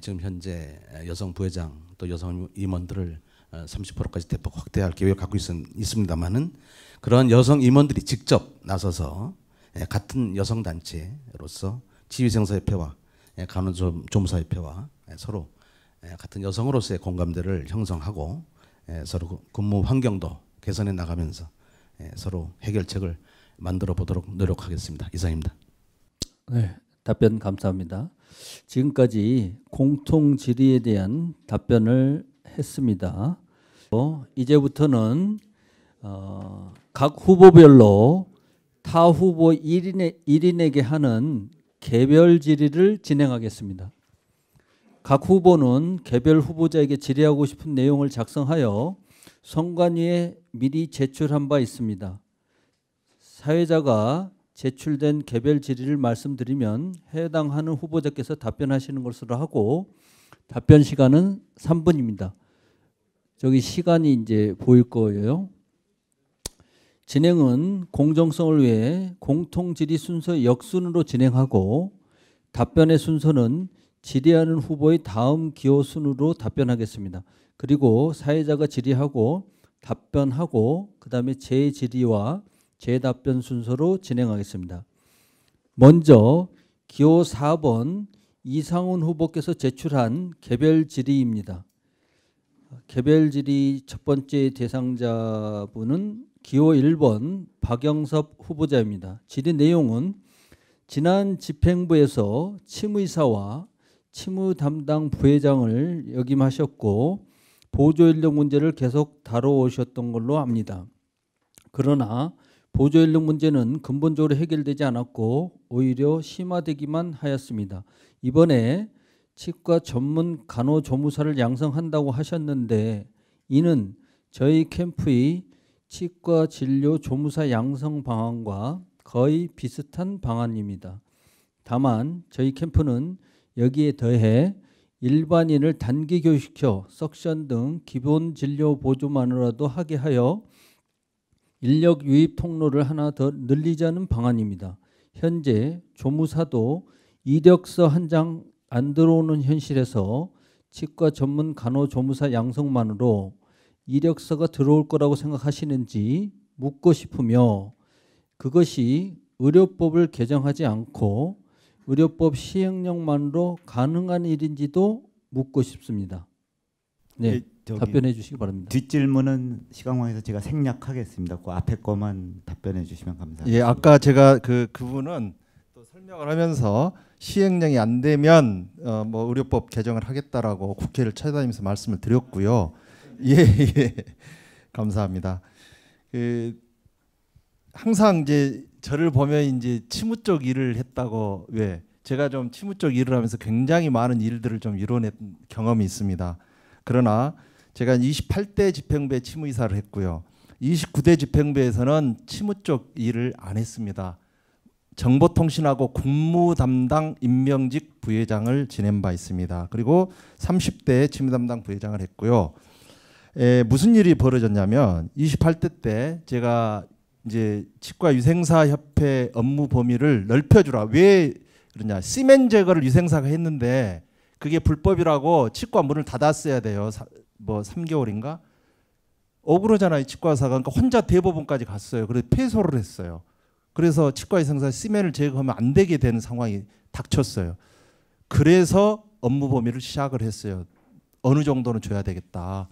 지금 현재 여성 부회장 또 여성 임원들을 30%까지 어, 대폭 확대할 계획을 갖고 있, 있습니다만은 그런 여성 임원들이 직접 나서서 예, 같은 여성 단체로서 지휘생사협회와 예, 간호조무사협회와 예, 서로 같은 여성으로서의 공감대를 형성하고 서로 그 근무 환경도 개선해 나가면서 서로 해결책을 만들어 보도록 노력하겠습니다. 이상입니다. 네, 답변 감사합니다. 지금까지 공통 질의에 대한 답변을 했습니다. 어, 이제부터는 어, 각 후보별로 타 후보 1인에, 1인에게 하는 개별 질의를 진행하겠습니다. 각 후보는 개별 후보자에게 질의하고 싶은 내용을 작성하여 선관위에 미리 제출한 바 있습니다. 사회자가 제출된 개별 질의를 말씀드리면 해당하는 후보자께서 답변하시는 것으로 하고 답변 시간은 3분입니다. 저기 시간이 이제 보일 거예요. 진행은 공정성을 위해 공통 질의 순서 역순으로 진행하고 답변의 순서는 질의하는 후보의 다음 기호 순으로 답변하겠습니다. 그리고 사회자가 질의하고 답변하고 그다음에 재질의와 재답변 순서로 진행하겠습니다. 먼저 기호 4번 이상훈 후보께서 제출한 개별 질의입니다. 개별 질의 첫 번째 대상자분은 기호 1번 박영섭 후보자입니다. 질의 내용은 지난 집행부에서 치무의사와 치무 담당 부회장을 역임하셨고 보조 인력 문제를 계속 다뤄오셨던 걸로 압니다. 그러나 보조연령 문제는 근본적으로 해결되지 않았고 오히려 심화되기만 하였습니다. 이번에 치과 전문 간호조무사를 양성한다고 하셨는데 이는 저희 캠프의 치과 진료 조무사 양성 방안과 거의 비슷한 방안입니다. 다만 저희 캠프는 여기에 더해 일반인을 단기 교육시켜 석션 등 기본 진료 보조만으로도 하게 하여 인력 유입 통로를 하나 더 늘리자는 방안입니다. 현재 조무사도 이력서 한 장 안 들어오는 현실에서 치과 전문 간호 조무사 양성만으로 이력서가 들어올 거라고 생각하시는지 묻고 싶으며 그것이 의료법을 개정하지 않고 의료법 시행령만으로 가능한 일인지도 묻고 싶습니다. 네. 예, 답변해 주시기 바랍니다. 뒷질문은 시간상에서 제가 생략하겠습니다. 그 앞에 거만 답변해 주시면 감사합니다. 예, 아까 제가 그 그분은 또 설명을 하면서 시행령이 안 되면 어, 뭐 의료법 개정을 하겠다라고 국회를 찾아다니면서 말씀을 드렸고요. 예, 예. 감사합니다. 그 항상 이제 저를 보면 이제 치무 쪽 일을 했다고 왜 예. 제가 좀 치무 쪽 일을 하면서 굉장히 많은 일들을 좀 이뤄낸 경험이 있습니다. 그러나 제가 28대 집행부에 치무 이사를 했고요. 29대 집행부에서는 치무 쪽 일을 안 했습니다. 정보통신하고 국무 담당 임명직 부회장을 지낸 바 있습니다. 그리고 30대 치무 담당 부회장을 했고요. 에, 무슨 일이 벌어졌냐면 28대 때 제가 이제 치과 유생사 협회 업무 범위를 넓혀주라. 왜 그러냐? 시멘 제거를 위생사가 했는데 그게 불법이라고 치과 문을 닫았어야 돼요. 뭐 3개월인가 억울하잖아요 치과사가 그러니까 혼자 대법원까지 갔어요. 그래서 패소를 했어요. 그래서 치과의생사 씨멘을 제거하면 안 되게 되는 상황이 닥쳤어요. 그래서 업무 범위를 시작을 했어요. 어느 정도는 줘야 되겠다.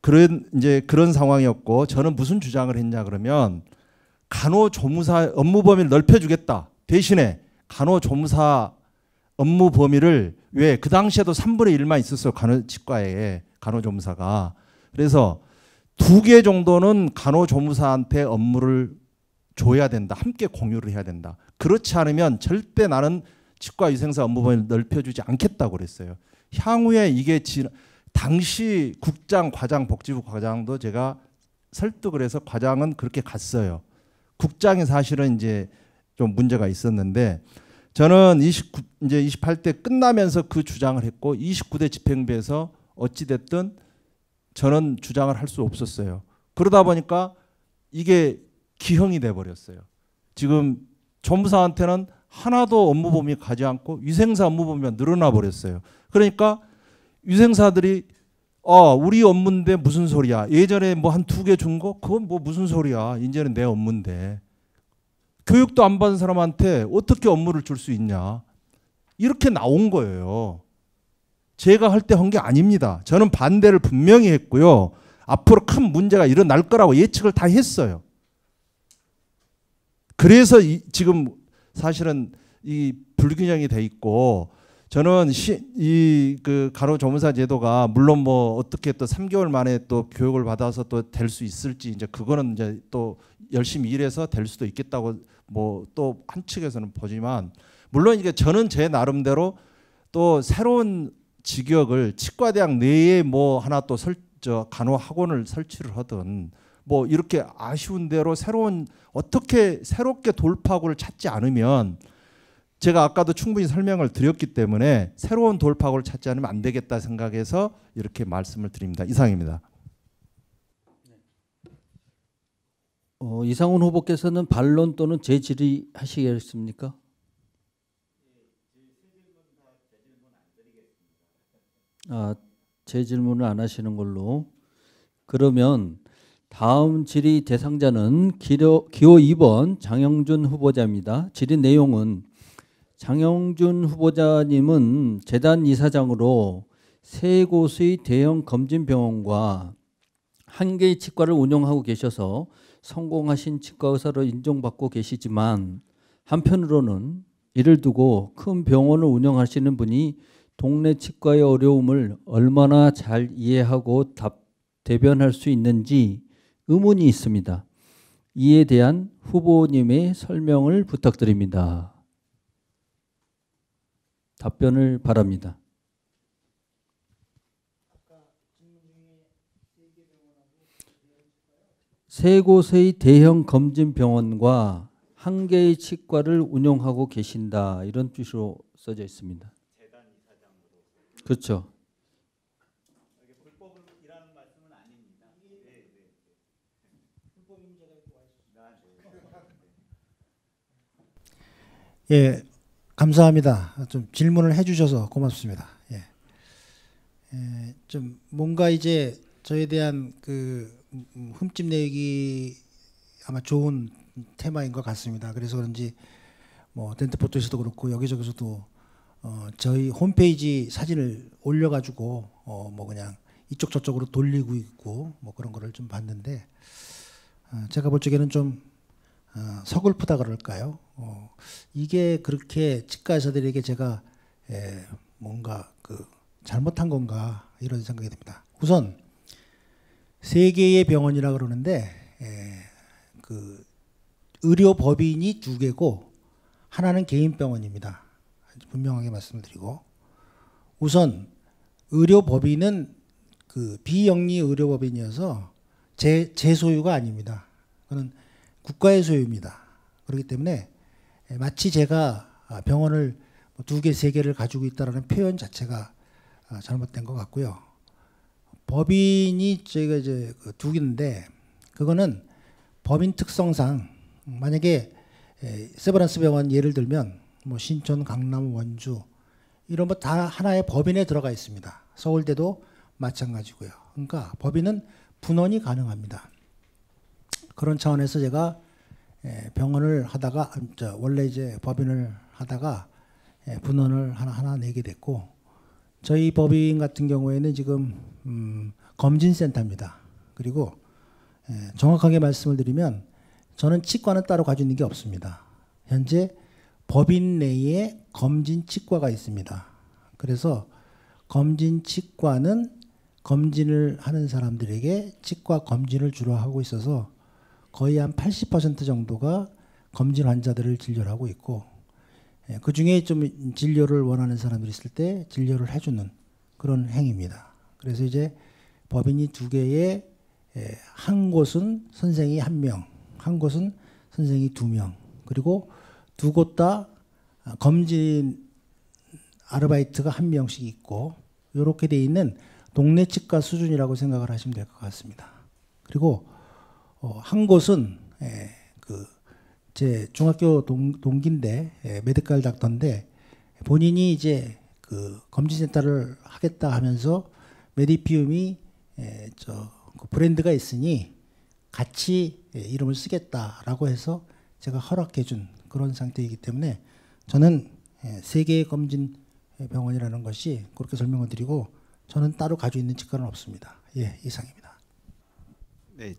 그런 이제 그런 상황이었고 저는 무슨 주장을 했냐 그러면 간호조무사 업무 범위를 넓혀주겠다 대신에 간호조무사 업무 범위를 왜 그 당시에도 3분의 1만 있었어요 간호치과에 간호조무사가 그래서 두 개 정도는 간호조무사한테 업무를 줘야 된다. 함께 공유를 해야 된다. 그렇지 않으면 절대 나는 치과 위생사 업무범위를 넓혀주지 않겠다고 그랬어요. 향후에 이게 지, 당시 국장, 과장, 복지부 과장도 제가 설득을 해서 과장은 그렇게 갔어요. 국장이 사실은 이제 좀 문제가 있었는데 저는 29, 이제 28대 끝나면서 그 주장을 했고 29대 집행부에서 어찌됐든 저는 주장을 할 수 없었어요. 그러다 보니까 이게 기형이 돼버렸어요. 지금 전무사한테는 하나도 업무 범위 가지 않고 위생사 업무 범위가 늘어나 버렸어요. 그러니까 위생사들이 어, 우리 업무인데 무슨 소리야? 예전에 뭐 한 두 개 준 거? 그건 뭐 무슨 소리야? 이제는 내 업무인데. 교육도 안 받은 사람한테 어떻게 업무를 줄 수 있냐? 이렇게 나온 거예요. 제가 할 때 한 게 아닙니다. 저는 반대를 분명히 했고요. 앞으로 큰 문제가 일어날 거라고 예측을 다 했어요. 그래서 이, 지금 사실은 이 불균형이 돼 있고 저는 이그 간호 조무사 제도가 물론 뭐 어떻게 또 3개월 만에 또 교육을 받아서 또 될 수 있을지 이제 그거는 이제 또 열심히 일해서 될 수도 있겠다고 뭐 또 한 측에서는 보지만 물론 이게 저는 제 나름대로 또 새로운 직역을 치과대학 내에 뭐 하나 또 설, 저 간호학원을 설치를 하든 뭐 이렇게 아쉬운 대로 새로운 어떻게 새롭게 돌파구를 찾지 않으면 제가 아까도 충분히 설명을 드렸기 때문에 새로운 돌파구를 찾지 않으면 안 되겠다 생각해서 이렇게 말씀을 드립니다. 이상입니다. 어, 이상훈 후보께서는 반론 또는 재질의 하시겠습니까? 아, 제 질문을 안 하시는 걸로. 그러면 다음 질의 대상자는 기호, 기호 2번 장영준 후보자입니다. 질의 내용은 장영준 후보자님은 재단 이사장으로 세 곳의 대형 검진병원과 한 개의 치과를 운영하고 계셔서 성공하신 치과 의사로 인정받고 계시지만 한편으로는 이를 두고 큰 병원을 운영하시는 분이 동네 치과의 어려움을 얼마나 잘 이해하고 답, 대변할 수 있는지 의문이 있습니다. 이에 대한 후보님의 설명을 부탁드립니다. 답변을 바랍니다. 세 곳의 대형 검진 병원과 한 개의 치과를 운영하고 계신다 이런 뜻으로 써져 있습니다. 그렇죠. 예, 감사합니다. 좀 질문을 해주셔서 고맙습니다. 예. 예, 좀 뭔가 이제 저에 대한 그 흠집 내기 아마 좋은 테마인 것 같습니다. 그래서 그런지 뭐 덴트 포토에서도 그렇고 여기저기서도 어, 저희 홈페이지 사진을 올려가지고 어, 뭐 그냥 이쪽 저쪽으로 돌리고 있고 뭐 그런 거를 좀 봤는데 어, 제가 볼 적에는 좀 어, 서글프다 그럴까요? 어, 이게 그렇게 치과 의사들에게 제가 에, 예, 뭔가 그 잘못한 건가 이런 생각이 듭니다. 우선 세 개의 병원이라 그러는데 에, 예, 그 의료 법인이 두 개고 하나는 개인 병원입니다. 분명하게 말씀드리고 우선 의료법인은 그 비영리 의료법인이어서 제, 제 소유가 아닙니다. 그는 국가의 소유입니다. 그렇기 때문에 예, 마치 제가 아, 병원을 뭐 두 개, 세 개를 가지고 있다는 표현 자체가 아, 잘못된 것 같고요. 법인이 저희가 이제 그 두 개인데 그거는 법인 특성상 만약에 예, 세브란스 병원 예를 들면 뭐 신촌, 강남, 원주 이런 것다 뭐 하나의 법인에 들어가 있습니다. 서울대도 마찬가지고요. 그러니까 법인은 분원이 가능합니다. 그런 차원에서 제가 예, 병원을 하다가 원래 이제 법인을 하다가 예, 분원을 하나 하나 내게 됐고 저희 법인 같은 경우에는 지금 음 검진센터입니다. 그리고 예, 정확하게 말씀을 드리면 저는 치과는 따로 가지고 있는 게 없습니다. 현재 법인 내에 검진 치과가 있습니다. 그래서 검진 치과는 검진을 하는 사람들에게 치과 검진을 주로 하고 있어서 거의 한 80% 정도가 검진 환자들을 진료를 하고 있고 예, 그 중에 좀 진료를 원하는 사람들이 있을 때 진료를 해주는 그런 행위입니다. 그래서 이제 법인이 두 개에 예, 한 곳은 선생이 한 명, 한 곳은 선생이 두 명, 그리고 두곳다 검진 아르바이트가 한 명씩 있고 이렇게 돼 있는 동네 치과 수준이라고 생각을 하시면 될 것 같습니다. 그리고 어, 한 곳은 예, 그제 중학교 동, 동기인데 예, 메디컬 닥터인데 본인이 이제 그 검진센터를 하겠다 하면서 메디피움이 예, 저그 브랜드가 있으니 같이 예, 이름을 쓰겠다라고 해서 제가 허락해준 그런 상태이기 때문에 저는 예, 세계 검진 병원이라는 것이 그렇게 설명을 드리고 저는 따로 가지고 있는 직관은 없습니다. 예, 이상입니다. 네.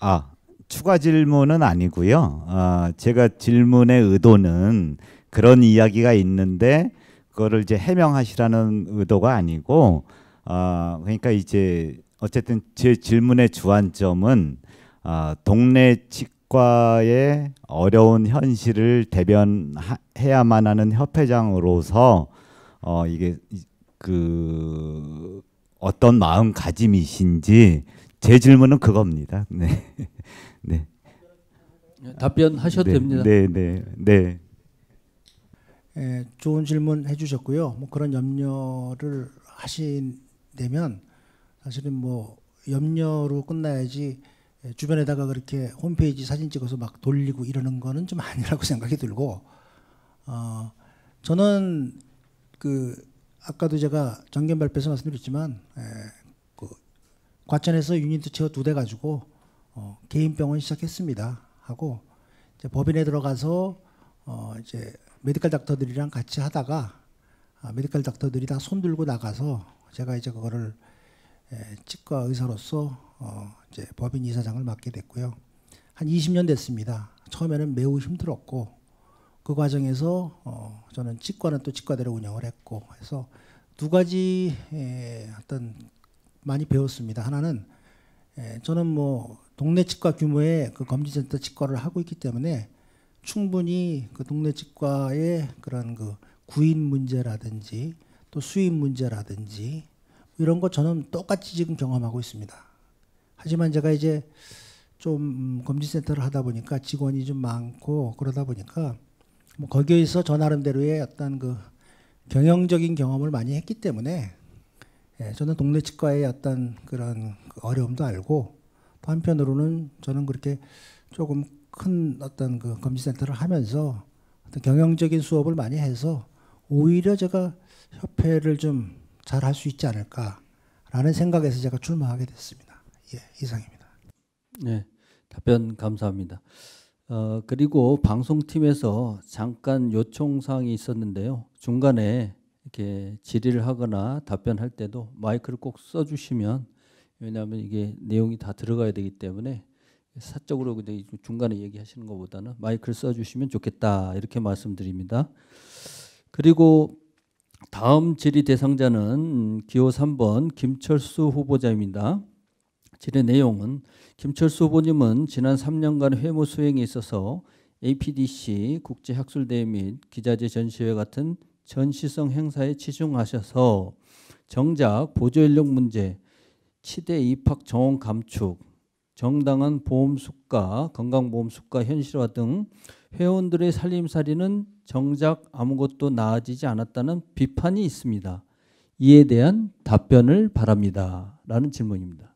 아, 추가 질문은 아니고요. 아, 제가 질문의 의도는 그런 이야기가 있는데 그거를 이제 해명하시라는 의도가 아니고 아, 그러니까 이제 어쨌든 제 질문의 주안점은 아, 동네 치, 정치과의 어려운 현실을 대변해야만 하는 협회장으로서 어 이게 그 어떤 마음가짐이신지 제 질문은 그겁니다. 네. 네. 답변하셔도 네, 됩니다. 네, 네, 네. 에, 예, 좋은 질문 해주셨고요. 뭐 그런 염려를 하신다면 사실은 뭐 염려로 끝나야지 예, 주변에다가 그렇게 홈페이지 사진 찍어서 막 돌리고 이러는 거는 좀 아니라고 생각이 들고 어, 저는 그 아까도 제가 정견 발표에서 말씀드렸지만 에, 예, 그 과천에서 유닛트 체어 두대 가지고 어, 개인 병원 시작했습니다 하고 이제 법인에 들어가서 어, 이제 메디컬 닥터들이랑 같이 하다가 아, 메디컬 닥터들이 다 손 들고 나가서 제가 이제 그거를 에, 예, 치과 의사로서 어 이제 법인 이사장을 맡게 됐고요. 한 20년 됐습니다. 처음에는 매우 힘들었고 그 과정에서 어 저는 치과는 또 치과대로 운영을 했고 해서 두 가지 어떤 많이 배웠습니다. 하나는 에, 저는 뭐 동네 치과 규모의 그 검진센터 치과를 하고 있기 때문에 충분히 그 동네 치과의 그런 그 구인 문제라든지 또 수입 문제라든지 이런 거 저는 똑같이 지금 경험하고 있습니다. 하지만 제가 이제 좀 검진센터를 하다 보니까 직원이 좀 많고 그러다 보니까 뭐 거기에서 저 나름대로의 어떤 그 경영적인 경험을 많이 했기 때문에 예, 저는 동네 치과의 어떤 그런 그 어려움도 알고 또 한편으로는 저는 그렇게 조금 큰 어떤 그 검진센터를 하면서 어떤 경영적인 수업을 많이 해서 오히려 제가 협회를 좀 잘 할 수 있지 않을까라는 생각에서 제가 출마하게 됐습니다. 예, 이상입니다. 네, 답변 감사합니다. 어, 그리고 방송팀에서 잠깐 요청사항이 있었는데요. 중간에 이렇게 질의를 하거나 답변할 때도 마이크를 꼭 써주시면 왜냐하면 이게 내용이 다 들어가야 되기 때문에 사적으로 중간에 얘기하시는 것보다는 마이크를 써주시면 좋겠다 이렇게 말씀드립니다. 그리고 다음 질의 대상자는 기호 3번 김철수 후보자입니다. 질의 내용은 김철수 후보님은 지난 3년간 회무 수행에 있어서 APDC 국제학술대회 및 기자재 전시회 같은 전시성 행사에 치중하셔서 정작 보조인력 문제, 치대 입학 정원 감축, 정당한 보험 수가, 건강보험 수가 현실화 등 회원들의 살림살이는 정작 아무것도 나아지지 않았다는 비판이 있습니다. 이에 대한 답변을 바랍니다. 라는 질문입니다.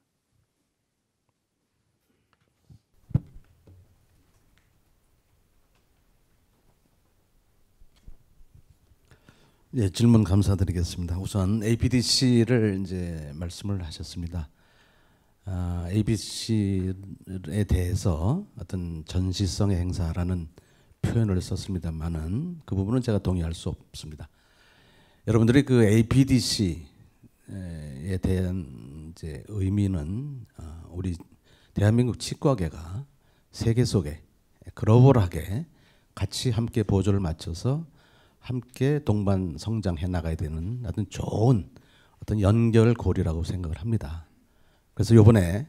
예, 질문 감사드리겠습니다. 우선 a b c 를 이제 말씀을 하셨습니다. 아, ABC에 대해서 어떤 전시성의 행사라는 표현을 썼습니다만은 그 부분은 제가 동의할 수 없습니다. 여러분들이 그 a b c 에 대한 이제 의미는 아, 우리 대한민국 치과계가 세계 속에 글로벌하게 같이 함께 보조를 맞춰서 함께 동반 성장해 나가야 되는 어떤 좋은 어떤 연결고리라고 생각을 합니다. 그래서 요번에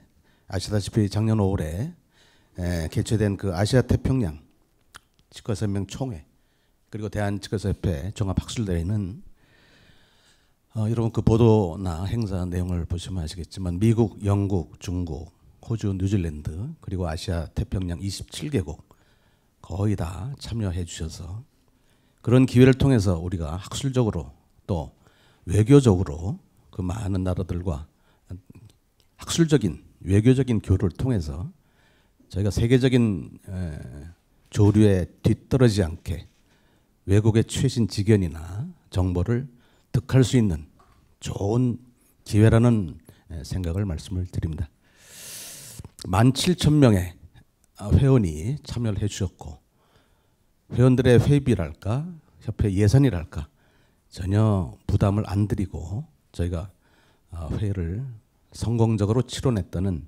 아시다시피 작년 5월에 개최된 그 아시아 태평양 치과선명 총회 그리고 대한치과협회 종합학술대회는 어, 여러분 그 보도나 행사 내용을 보시면 아시겠지만 미국, 영국, 중국, 호주, 뉴질랜드 그리고 아시아 태평양 27개국 거의 다 참여해 주셔서 그런 기회를 통해서 우리가 학술적으로 또 외교적으로 그 많은 나라들과 학술적인 외교적인 교류를 통해서 저희가 세계적인 조류에 뒤떨어지지 않게 외국의 최신 직연이나 정보를 득할 수 있는 좋은 기회라는 생각을 말씀을 드립니다. 17,000명의 아, 회원이 참여를 해주셨고 회원들의 회비랄까 협회 예산이랄까 전혀 부담을 안 드리고 저희가 어, 회를 성공적으로 치러냈다는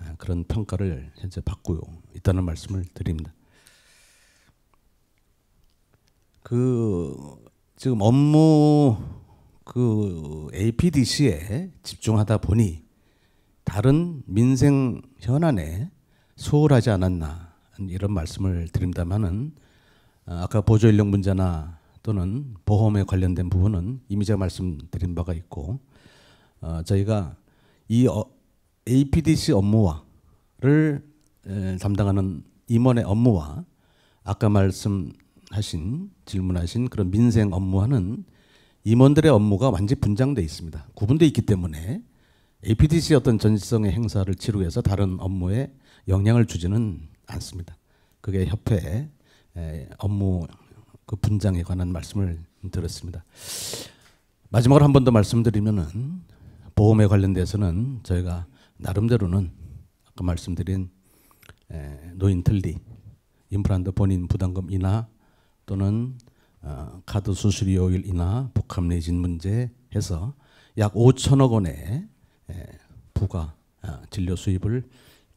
어, 그런 평가를 현재 받고 있다는 말씀을 드립니다. 그 지금 업무 그 APDC에 집중하다 보니 다른 민생 현안에 소홀하지 않았나 이런 말씀을 드린다면은 어, 아까 보조인력 문제나 또는 보험에 관련된 부분은 이미 제가 말씀드린 바가 있고 어, 저희가 이 어, APDC 업무와를 에, 담당하는 임원의 업무와 아까 말씀하신 질문하신 그런 민생 업무와는 임원들의 업무가 완전히 분장돼 있습니다. 구분돼 있기 때문에 APDC 어떤 전시성의 행사를 치루해서 다른 업무에 영향을 주지는 않습니다. 그게 협회의 예, 업무 그 분장에 관한 말씀을 들었습니다. 마지막으로 한 번 더 말씀드리면은 보험에 관련돼서는 저희가 나름대로는 아까 말씀드린 예, 노인 틀리 임플란트 본인 부담금 인하 또는 어, 카드 수수료율 인하 복합 내진 문제 해서 약 5천억 원의 예, 부가 어, 진료 수입을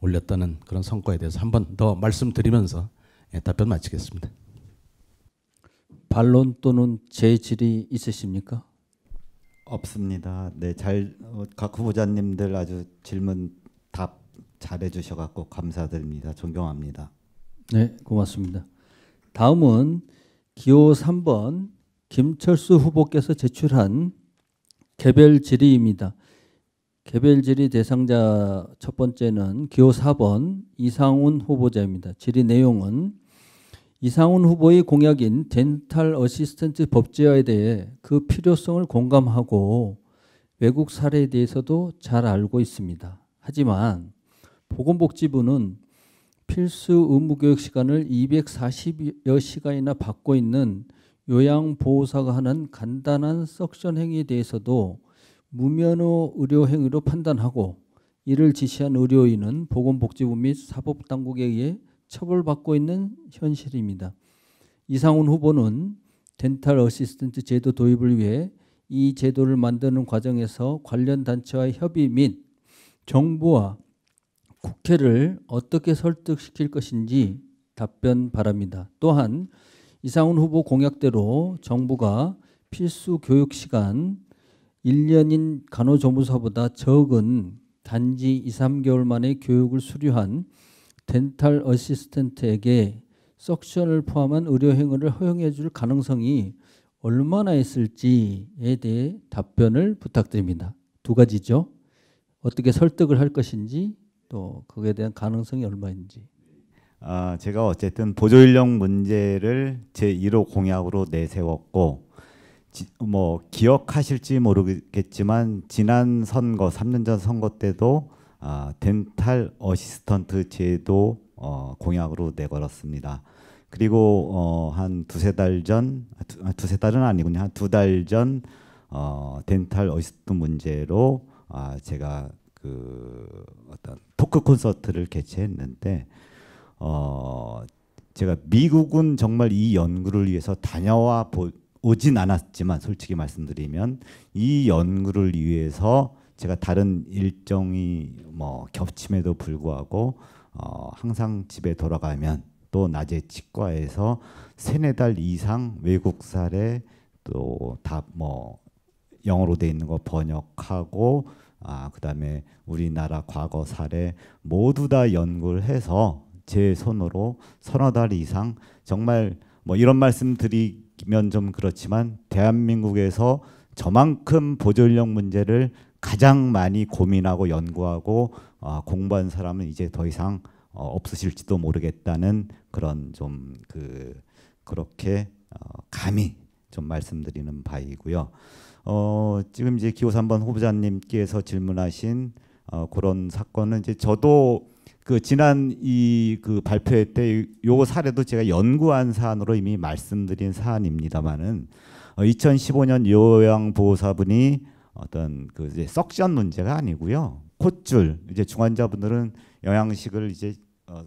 올렸다는 그런 성과에 대해서 한 번 더 말씀드리면서 예, 답변 마치겠습니다. 반론 또는 제질이 있으십니까? 없습니다. 네, 잘각 어, 후보자님들 아주 질문 답 잘해 주셔 갖고 감사드립니다. 존경합니다. 네, 고맙습니다. 다음은 기호 3번 김철수 후보께서 제출한 개별 질의입니다. 개별 질의 대상자 첫 번째는 기호 4번 이상훈 후보자입니다. 질의 내용은 이상훈 후보의 공약인 덴탈 어시스턴트 법제화에 대해 그 필요성을 공감하고 외국 사례에 대해서도 잘 알고 있습니다. 하지만 보건복지부는 필수 의무교육 시간을 240여 시간이나 받고 있는 요양보호사가 하는 간단한 석션 행위에 대해서도 무면허 의료 행위로 판단하고 이를 지시한 의료인은 보건복지부 및 사법당국에 의해 처벌받고 있는 현실입니다. 이상훈 후보는 덴탈 어시스턴트 제도 도입을 위해 이 제도를 만드는 과정에서 관련 단체와 협의 및 정부와 국회를 어떻게 설득시킬 것인지 답변 바랍니다. 또한 이상훈 후보 공약대로 정부가 필수 교육 시간 1년인 간호조무사보다 적은 단지 2, 3개월 만에 교육을 수료한 덴탈 어시스턴트에게 석션을 포함한 의료 행위를 허용해 줄 가능성이 얼마나 있을지에 대해 답변을 부탁드립니다. 두 가지죠. 어떻게 설득을 할 것인지 또 그에 대한 가능성이 얼마인지. 아, 제가 어쨌든 보조 인력 문제를 제 1호 공약으로 내세웠고 지, 뭐 기억하실지 모르겠지만 지난 선거 3년 전 선거 때도 아, 덴탈 어시스턴트 제도 어, 공약으로 내걸었습니다. 그리고 어, 한 두세 달 전, 아, 두, 아, 두세 달은 아니군요. 한두달전 어, 덴탈 어시스턴트 문제로 아, 제가 그 어떤 토크 콘서트를 개최했는데 어, 제가 미국은 정말 이 연구를 위해서 다녀와 보, 오진 않았지만 솔직히 말씀드리면 이 연구를 위해서 제가 다른 일정이 뭐 겹침에도 불구하고 어, 항상 집에 돌아가면 또 낮에 치과에서 세네 달 이상 외국 사례 또 다 뭐 영어로 돼 있는 거 번역하고 아 그다음에 우리나라 과거 사례 모두 다 연구를 해서 제 손으로 서너 달 이상 정말 뭐 이런 말씀 드리면 좀 그렇지만 대한민국에서 저만큼 보존력 문제를 가장 많이 고민하고 연구하고 어, 공부한 사람은 이제 더 이상 어, 없으실지도 모르겠다는 그런 좀그 그렇게 어, 감히 좀 말씀드리는 바이고요. 어, 지금 이제 기호 3번 후보자님께서 질문하신 어, 그런 사건은 이제 저도 그 지난 이그 발표회 때요 사례도 제가 연구한 사안으로 이미 말씀드린 사안입니다만은 어, 2015년 요양보호사분이 어떤 그 이제 석션 문제가 아니고요. 콧줄 이제 중환자분들은 영양식을 이제 어,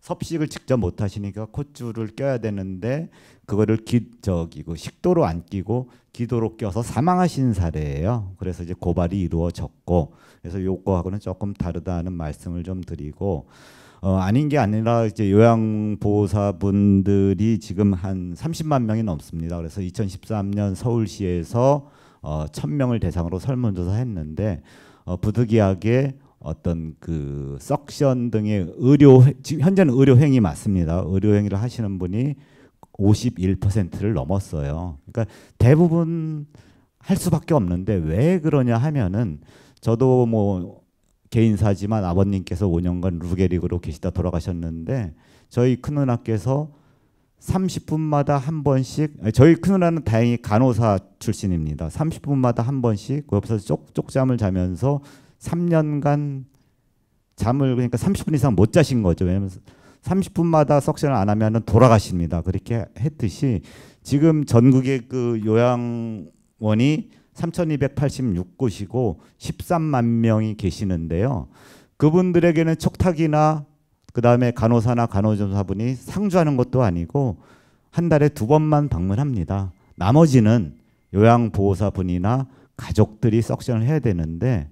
섭식을 직접 못 하시니까 콧줄을 껴야 되는데 그거를 기 저기 그 식도로 안 끼고 기도로 껴서 사망하신 사례예요. 그래서 이제 고발이 이루어졌고 그래서 요거하고는 조금 다르다는 말씀을 좀 드리고 어, 아닌 게 아니라 이제 요양보호사분들이 지금 한 30만 명이 넘습니다. 그래서 2013년 서울시에서 어, 1000명을 대상으로 설문조사했는데 어, 부득이하게 어떤 그 석션 등의 의료 지금 현재는 의료 행위 맞습니다. 의료 행위를 하시는 분이 51%를 넘었어요. 그러니까 대부분 할 수밖에 없는데 왜 그러냐 하면은 저도 뭐 개인사지만 아버님께서 5년간 루게릭으로 계시다 돌아가셨는데 저희 큰 누나께서 30분마다 한 번씩 저희 큰누나는 다행히 간호사 출신입니다. 30분마다 한 번씩 그 옆에서 쪽쪽 잠을 자면서 3년간 잠을 그러니까 30분 이상 못 자신 거죠. 왜냐면 30분마다 석션을 안 하면 은 돌아가십니다. 그렇게 했듯이 지금 전국의 그 요양원이 3,286곳이고 13만 명이 계시는데요. 그분들에게는 촉탁이나 그 다음에 간호사나 간호조사분이 상주하는 것도 아니고 한 달에 두 번만 방문합니다. 나머지는 요양보호사분이나 가족들이 석션을 해야 되는데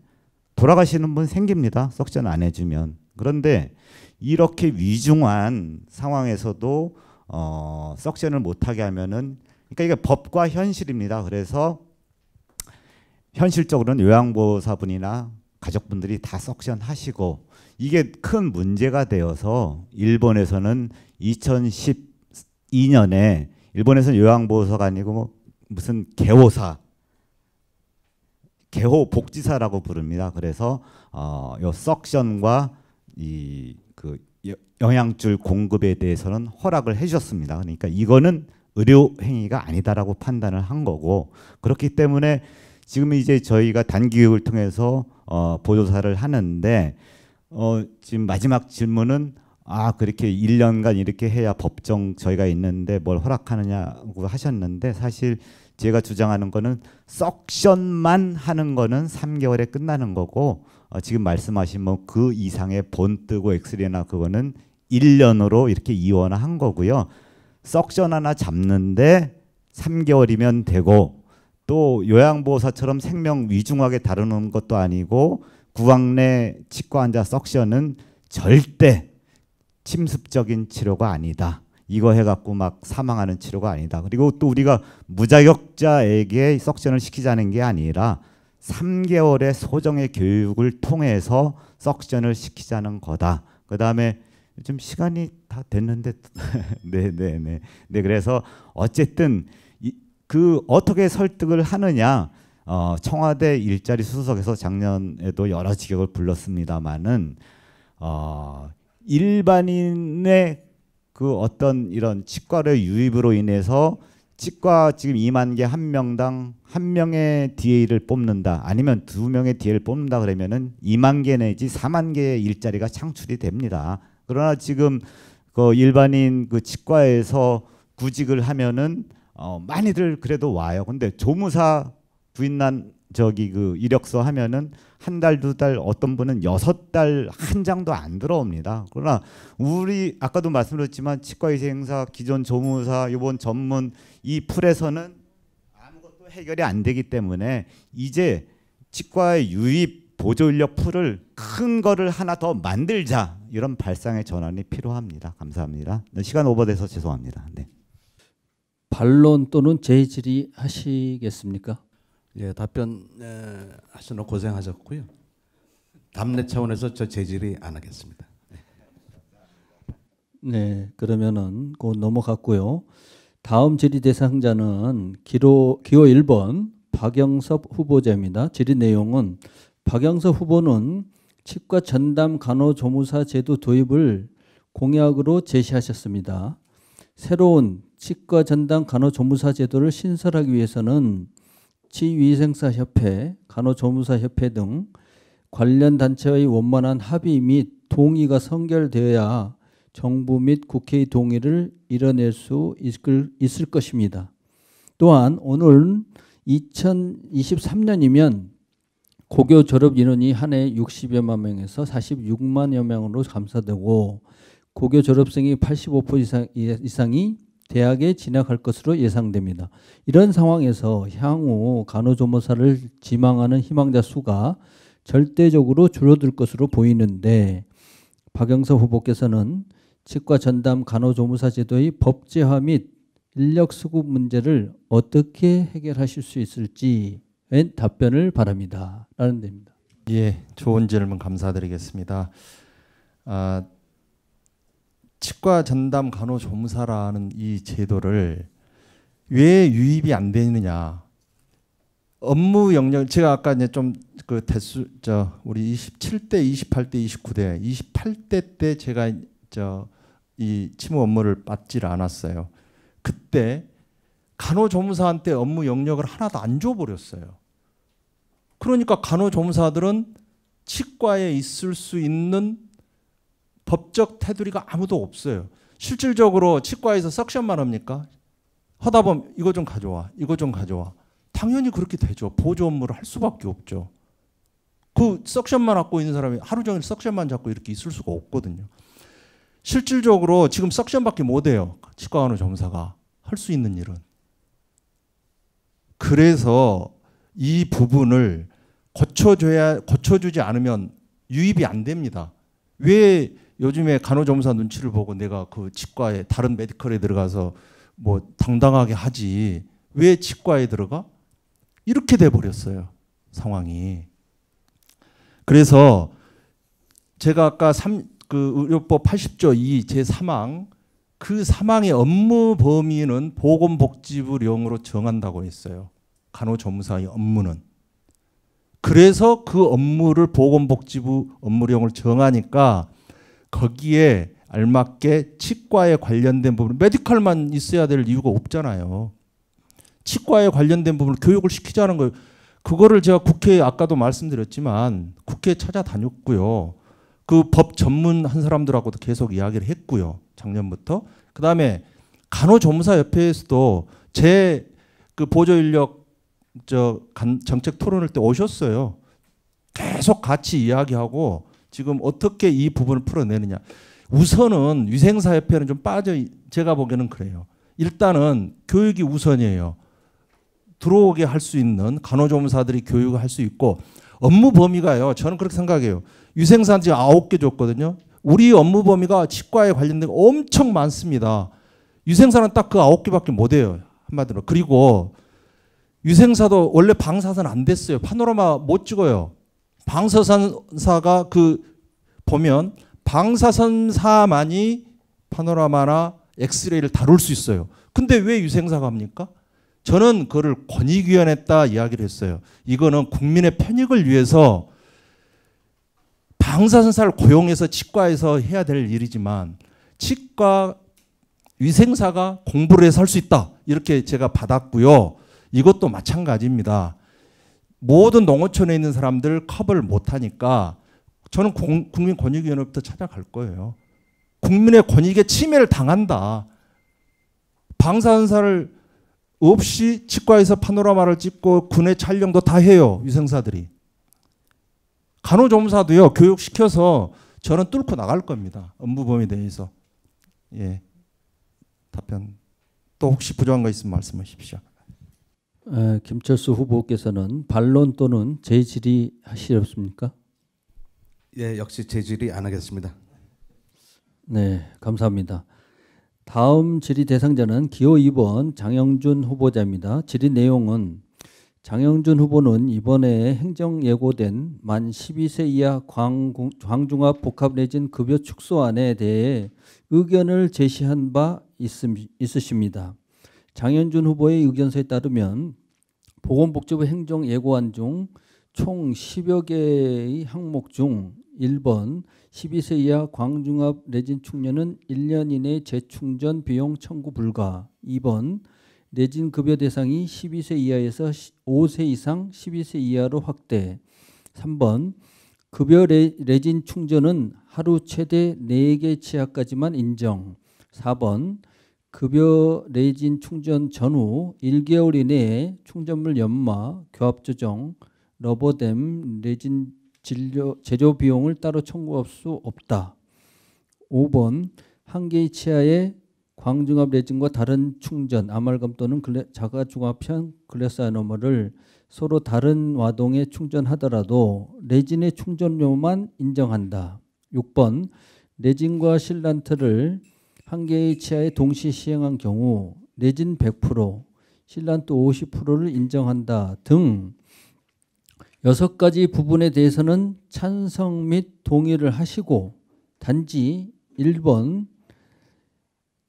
돌아가시는 분 생깁니다. 석션 안 해주면. 그런데 이렇게 위중한 상황에서도 어, 석션을 못하게 하면은 그러니까 이게 법과 현실입니다. 그래서 현실적으로는 요양보호사분이나 가족분들이 다 석션 하시고 이게 큰 문제가 되어서 일본에서는 2012년에 일본에서는 요양보호사가 아니고 뭐 무슨 개호사 개호 복지사라고 부릅니다. 그래서 어, 요 석션과 이 그 영양줄 공급에 대해서는 허락을 해주셨습니다. 그러니까 이거는 의료 행위가 아니다라고 판단을 한 거고 그렇기 때문에 지금 이제 저희가 단기교육을 통해서 어, 보조사를 하는데 어, 지금 마지막 질문은 아 그렇게 1년간 이렇게 해야 법정 저희가 있는데 뭘 허락하느냐고 하셨는데 사실 제가 주장하는 거는 석션만 하는 거는 3개월에 끝나는 거고 어, 지금 말씀하신 뭐 그 이상의 본 뜨고 엑스레이나 그거는 1년으로 이렇게 이원화한 거고요. 석션 하나 잡는데 3개월이면 되고 또 요양보호사처럼 생명 위중하게 다루는 것도 아니고 구강내 치과 환자 석션은 절대 침습적인 치료가 아니다. 이거 해갖고 막 사망하는 치료가 아니다. 그리고 또 우리가 무자격자에게 석션을 시키자는 게 아니라 3개월의 소정의 교육을 통해서 석션을 시키자는 거다. 그 다음에 좀 시간이 다 됐는데 네네네. 네, 네. 네 그래서 어쨌든 이, 그 어떻게 설득을 하느냐 어, 청와대 일자리 수석에서 작년에도 여러 직역을 불렀습니다마는 어, 일반인의 그 어떤 이런 치과의 유입으로 인해서 치과 지금 2만 개 한 명당 한 명의 DA를 뽑는다 아니면 두 명의 DA를 뽑는다 그러면은 2만 개 내지 4만 개의 일자리가 창출이 됩니다. 그러나 지금 그 일반인 그 치과에서 구직을 하면은 어 많이들 그래도 와요. 근데 조무사 부인난 저기 그 이력서 하면은 한 달 두 달 어떤 분은 여섯 달 한 장도 안 들어옵니다. 그러나 우리 아까도 말씀드렸지만 치과의생사 기존 조무사 이번 전문 이 풀에서는 아무것도 해결이 안 되기 때문에 이제 치과의 유입 보조 인력 풀을 큰 거를 하나 더 만들자 이런 발상의 전환이 필요합니다. 감사합니다. 네, 시간 오버돼서 죄송합니다. 네. 반론 또는 제질이 하시겠습니까? 예, 답변 에, 예, 하시느 고생하셨고요. 답례 차원에서 저 제질이 안 하겠습니다. 네, 네 그러면은 곧 넘어갔고요. 다음 질의 대상자는 기호, 기호 1번 박영섭 후보자입니다. 질의 내용은 박영섭 후보는 치과 전담 간호조무사 제도 도입을 공약으로 제시하셨습니다. 새로운 치과 전담 간호조무사 제도를 신설하기 위해서는 치위생사협회, 간호조무사협회 등 관련 단체의 원만한 합의 및 동의가 선결되어야 정부 및 국회의 동의를 이뤄낼 수 있을, 것입니다. 또한 오늘 2023년이면 고교 졸업 인원이 한 해 60여만 명에서 46만여 명으로 감소되고 고교 졸업생이 85% 이상, 이상이 대학에 진학할 것으로 예상됩니다. 이런 상황에서 향후 간호조무사를 지망하는 희망자 수가 절대적으로 줄어들 것으로 보이는데 박영서 후보께서는 치과 전담 간호조무사 제도의 법제화 및 인력 수급 문제를 어떻게 해결하실 수 있을지 답변을 바랍니다. 라는 데입니다. 예, 좋은 질문 감사드리겠습니다. 아, 치과 전담 간호조무사라는 이 제도를 왜 유입이 안 되느냐? 업무 영역 제가 아까 이제 좀 그 대수 저 우리 27대, 28대, 29대, 28대 때 제가 저 이 치무 업무를 맡질 않았어요. 그때 간호조무사한테 업무 영역을 하나도 안 줘버렸어요. 그러니까 간호조무사들은 치과에 있을 수 있는 법적 테두리가 아무도 없어요. 실질적으로 치과에서 석션만 합니까? 하다 보면 이거 좀 가져와, 이거 좀 가져와. 당연히 그렇게 되죠. 보조 업무를 할 수밖에 없죠. 그 석션만 갖고 있는 사람이 하루 종일 석션만 잡고 이렇게 있을 수가 없거든요. 실질적으로 지금 석션밖에 못해요. 치과 간호 점사가 할 수 있는 일은. 그래서 이 부분을 고쳐줘야 고쳐주지 않으면 유입이 안 됩니다. 왜 요즘에 간호조무사 눈치를 보고 내가 그 치과에 다른 메디컬에 들어가서 뭐 당당하게 하지 왜 치과에 들어가? 이렇게 돼 버렸어요. 상황이. 그래서 제가 아까 3, 그 의료법 80조 2 제3항 그 사망의 업무 범위는 보건복지부령으로 정한다고 했어요. 간호조무사의 업무는. 그래서 그 업무를 보건복지부 업무령을 정하니까 거기에 알맞게 치과에 관련된 부분, 메디컬만 있어야 될 이유가 없잖아요. 치과에 관련된 부분을 교육을 시키자는 거예요. 그거를 제가 국회에 아까도 말씀드렸지만 국회에 찾아다녔고요. 그 법 전문한 사람들하고도 계속 이야기를 했고요. 작년부터. 그 다음에 간호조무사옆에서도제 그 보조인력 저 정책 토론을때 오셨어요. 계속 같이 이야기하고 지금 어떻게 이 부분을 풀어내느냐. 우선은 위생사협회는 좀 빠져 제가 보기에는 그래요. 일단은 교육이 우선이에요. 들어오게 할 수 있는 간호조무사들이 교육을 할 수 있고 업무 범위가요. 저는 그렇게 생각해요. 위생사 지금 아홉 개 줬거든요. 우리 업무 범위가 치과에 관련된 게 엄청 많습니다. 위생사는 딱 그 아홉 개밖에 못 해요. 한마디로. 그리고 위생사도 원래 방사선 안 됐어요. 파노라마 못 찍어요. 방사선사가 그 보면 방사선사만이 파노라마나 엑스레이를 다룰 수 있어요. 근데 왜 유생사가 합니까? 저는 그를 권익위원했다 이야기를 했어요. 이거는 국민의 편익을 위해서 방사선사를 고용해서 치과에서 해야 될 일이지만 치과 위생사가 공부를 해서 할 수 있다. 이렇게 제가 받았고요. 이것도 마찬가지입니다. 모든 농어촌에 있는 사람들 컵을 못하니까 저는 국민권익위원회부터 찾아갈 거예요. 국민의 권익에 침해를 당한다. 방사선사를 없이 치과에서 파노라마를 찍고 군의 촬영도 다 해요. 위생사들이. 간호조무사도요. 교육시켜서 저는 뚫고 나갈 겁니다. 업무 범에 대해서. 예. 답변 또 혹시 부족한 거 있으면 말씀하십시오. 김철수 후보께서는 반론 또는 제질이 하시렵습니까? 예, 역시 제질이 안 하겠습니다. 네, 감사합니다. 다음 질의 대상자는 기호 2번 장영준 후보자입니다. 질의 내용은 장영준 후보는 이번에 행정 예고된 만 12세 이하 광중합 복합 내진 급여 축소안에 대해 의견을 제시한 바 있음, 있으십니다. 장현준 후보의 의견서에 따르면 보건복지부 행정예고안 중 총 10여 개의 항목 중 1번 12세 이하 광중압 레진 충전은 1년 이내 재충전 비용 청구 불가 2번 레진 급여 대상이 12세 이하에서 5세 이상 12세 이하로 확대 3번 급여 레, 레진 충전은 하루 최대 4개 치하까지만 인정 4번 급여 레진 충전 전후 1개월 이내에 충전물 연마, 교합 조정, 러버댐, 레진 진료, 제조 비용을 따로 청구할 수 없다. 5번 한 개의 치아에 광중압 레진과 다른 충전, 아말감 또는 글레, 자가중압형 글래사노머를 스 서로 다른 와동에 충전하더라도 레진의 충전료만 인정한다. 6번 레진과 실란트를 한 개의 치아에 동시에 시행한 경우 내진 100%, 신란도 50%를 인정한다 등 여섯 가지 부분에 대해서는 찬성 및 동의를 하시고 단지 1번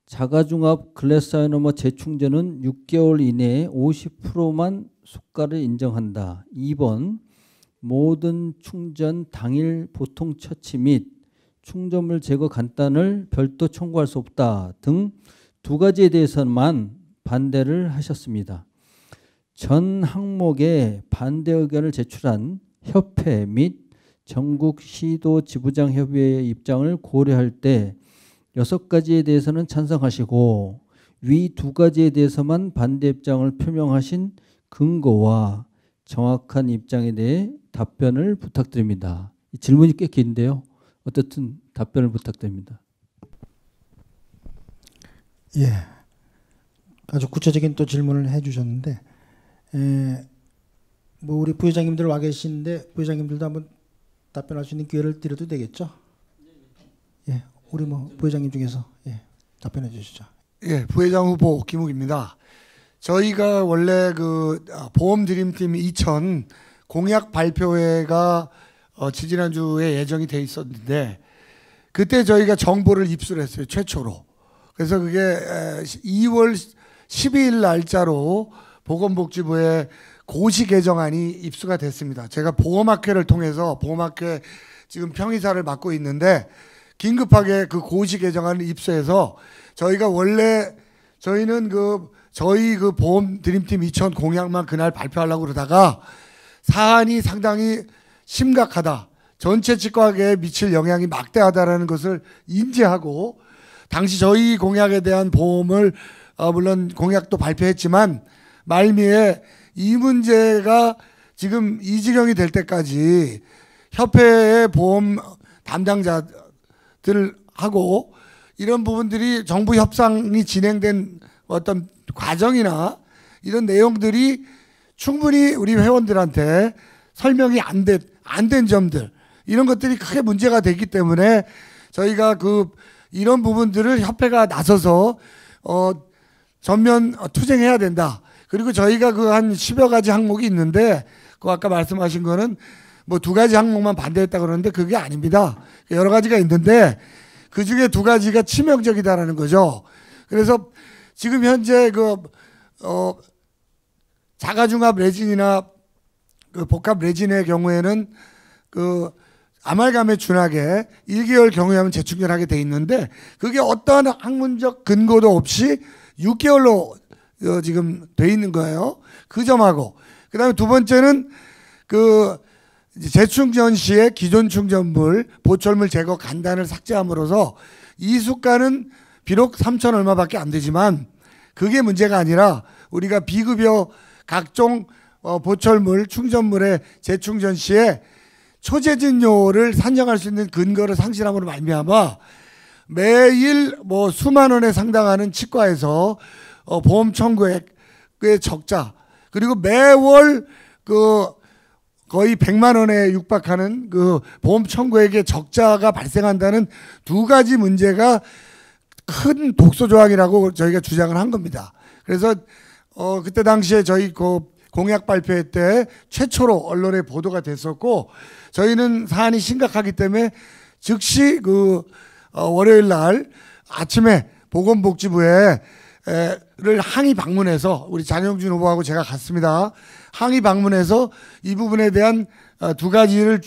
자가중압글래스아이노마 재충전은 6개월 이내에 50%만 속가를 인정한다. 2번 모든 충전 당일 보통 처치 및 충전물 제거 간단을 별도 청구할 수 없다 등 두 가지에 대해서만 반대를 하셨습니다. 전 항목에 반대 의견을 제출한 협회 및 전국 시도 지부장 협의회의 입장을 고려할 때 여섯 가지에 대해서는 찬성하시고 위 두 가지에 대해서만 반대 입장을 표명하신 근거와 정확한 입장에 대해 답변을 부탁드립니다. 질문이 꽤 긴데요. 어쨌든 답변을 부탁드립니다. 예. 아주 구체적인 또 질문을 해주셨는데, 예, 뭐 우리 부회장님들 와 계신데 부회장님들도 한번 답변할 수 있는 기회를 드려도 되겠죠? 예, 우리 뭐 부회장님 중에서 예, 답변해 주시죠. 예, 부회장 후보 김욱입니다. 저희가 원래 그 아, 보험 드림팀 2000 공약 발표회가 어, 지지난주에 예정이 돼 있었는데 그때 저희가 정보를 입수를 했어요. 최초로. 그래서 그게 2월 12일 날짜로 보건복지부의 고시 개정안이 입수가 됐습니다. 제가 보험학회를 통해서 보험학회 지금 평의사를 맡고 있는데 긴급하게 그 고시 개정안을 입수해서 저희가 원래 저희는 그 저희 그 보험 드림팀 2 0 0 0 공약만 그날 발표하려고 그러다가 사안이 상당히 심각하다. 전체 치과계에 미칠 영향이 막대하다라는 것을 인지하고 당시 저희 공약에 대한 보험을 어, 물론 공약도 발표했지만 말미에 이 문제가 지금 이 지경이 될 때까지 협회의 보험 담당자들하고 이런 부분들이 정부 협상이 진행된 어떤 과정이나 이런 내용들이 충분히 우리 회원들한테 설명이 안 됐. 안된 점들 이런 것들이 크게 문제가 되기 때문에 저희가 그 이런 부분들을 협회가 나서서 어 전면 투쟁해야 된다. 그리고 저희가 그 한 10여 가지 항목이 있는데 그 아까 말씀하신 거는 뭐 두 가지 항목만 반대했다 그러는데 그게 아닙니다. 여러 가지가 있는데 그 중에 두 가지가 치명적이다라는 거죠. 그래서 지금 현재 그, 어, 자가중합 레진이나 그 복합 레진의 경우에는 그 아말감에 준하게 1개월 경유하면 재충전하게 돼 있는데 그게 어떠한 학문적 근거도 없이 6개월로 어, 지금 돼 있는 거예요. 그 점하고 그다음에 두 번째는 그 재충전 시에 기존 충전물 보철물 제거 간단을 삭제함으로써 이수가는 비록 3천 얼마밖에 안 되지만 그게 문제가 아니라 우리가 비급여 각종 어, 보철물 충전물의 재충전 시에 초재진료를 산정할 수 있는 근거를 상실함으로 말미암아 매일 뭐 수만 원에 상당하는 치과에서 어, 보험 청구액의 적자 그리고 매월 그 거의 100만 원에 육박하는 그 보험 청구액의 적자가 발생한다는 두 가지 문제가 큰 독소 조항이라고 저희가 주장을 한 겁니다. 그래서 어 그때 당시에 저희 그 공약 발표회 때 최초로 언론에 보도가 됐었고 저희는 사안이 심각하기 때문에 즉시 그 어, 월요일 날 아침에 보건복지부에 를 항의 방문해서 우리 장영준 후보하고 제가 갔습니다. 항의 방문해서 이 부분에 대한 어, 두 가지를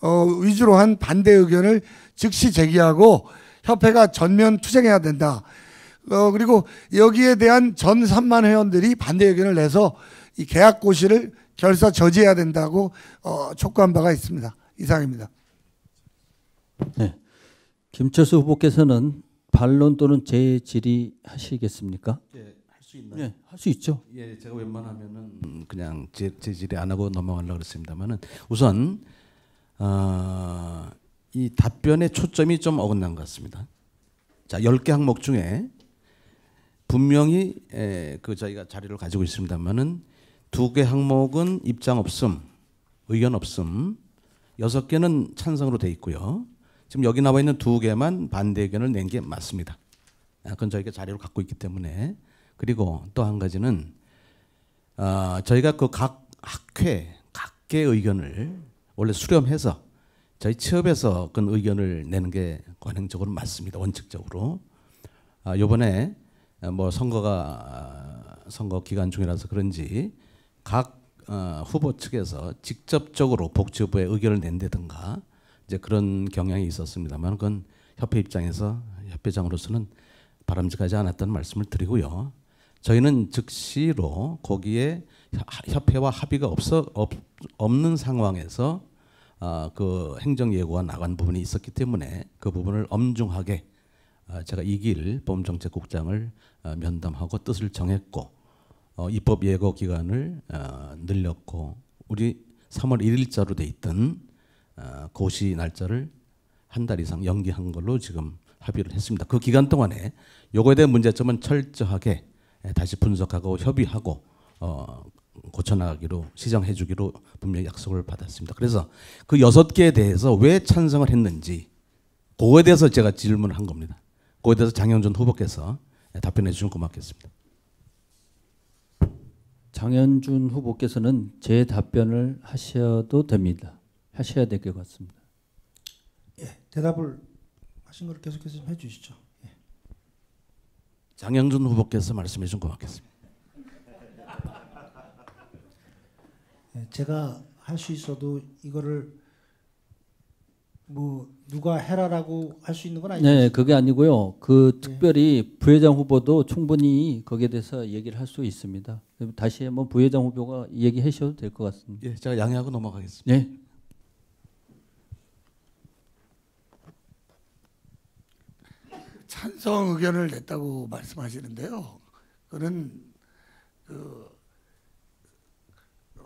어, 위주로 한 반대 의견을 즉시 제기하고 협회가 전면 투쟁해야 된다. 그리고 여기에 대한 전 3만 회원들이 반대 의견을 내서 이 계약 고시를 결사 저지해야 된다고 어, 촉구한 바가 있습니다. 이상입니다. 네. 김철수 후보께서는 반론 또는 재질의하시겠습니까? 예, 할수 있나요? 예, 네, 할수 있죠. 예, 제가 웬만하면은 그냥 재, 질의안 하고 넘어가려고 그습니다만은 우선 어, 이 답변의 초점이 좀 어긋난 것 같습니다. 자, 1개 항목 중에 분명히 에, 예, 그 저희가 자료를 가지고 있습니다만은 두개 항목은 입장 없음, 의견 없음. 여섯 개는 찬성으로 돼 있고요. 지금 여기 나와 있는 두 개만 반대 의견을 낸 게 맞습니다. 아, 그건 저희가 자료를 갖고 있기 때문에 그리고 또 한 가지는 어, 저희가 그 각 학회 각계 의견을 원래 수렴해서 저희 취업에서 그 의견을 내는 게 관행적으로 맞습니다. 원칙적으로 이번에 아, 뭐 선거가 선거 기간 중이라서 그런지 각 어, 후보 측에서 직접적으로 복지부에 의견을 낸다든가 이제 그런 경향이 있었습니다만 그건 협회 입장에서 협회장으로서는 바람직하지 않았다는 말씀을 드리고요. 저희는 즉시로 거기에 협회와 합의가 없어 없, 없는 상황에서 어, 그 행정 예고가 나간 부분이 있었기 때문에 그 부분을 엄중하게 어, 제가 이길 범정책국장을 어, 면담하고 뜻을 정했고 어, 입법 예고 기간을 어, 늘렸고 우리 3월 1일자로 돼 있던 어, 고시 날짜를 한 달 이상 연기한 걸로 지금 합의를 했습니다. 그 기간 동안에 요거에 대한 문제점은 철저하게 예, 다시 분석하고 협의하고 어, 고쳐나가기로 시정해주기로 분명 약속을 받았습니다. 그래서 그 여섯 개에 대해서 왜 찬성을 했는지 그거에 대해서 제가 질문을 한 겁니다. 그거에 대해서 장영준 후보께서 예, 답변해 주시면 고맙겠습니다. 장현준 후보께서는 제 답변을 하셔도 됩니다. 하셔야 될 것 같습니다. 예, 대답을 하신 걸 계속해서 좀 해주시죠. 예. 장영준 후보께서 말씀해 주신 고겠습니다 예, 제가 할 수 있어도 이거를 뭐 누가 해라라고 할 수 있는 건 아니죠? 네, 그게 아니고요. 그 예. 특별히 부회장 후보도 충분히 거기에 대해서 얘기를 할 수 있습니다. 다시 한번 부회장 후보가 얘기해 주셔도 될 것 같습니다. 예, 제가 양해하고 넘어가겠습니다. 네. 찬성 의견을 냈다고 말씀하시는데요. 그는 그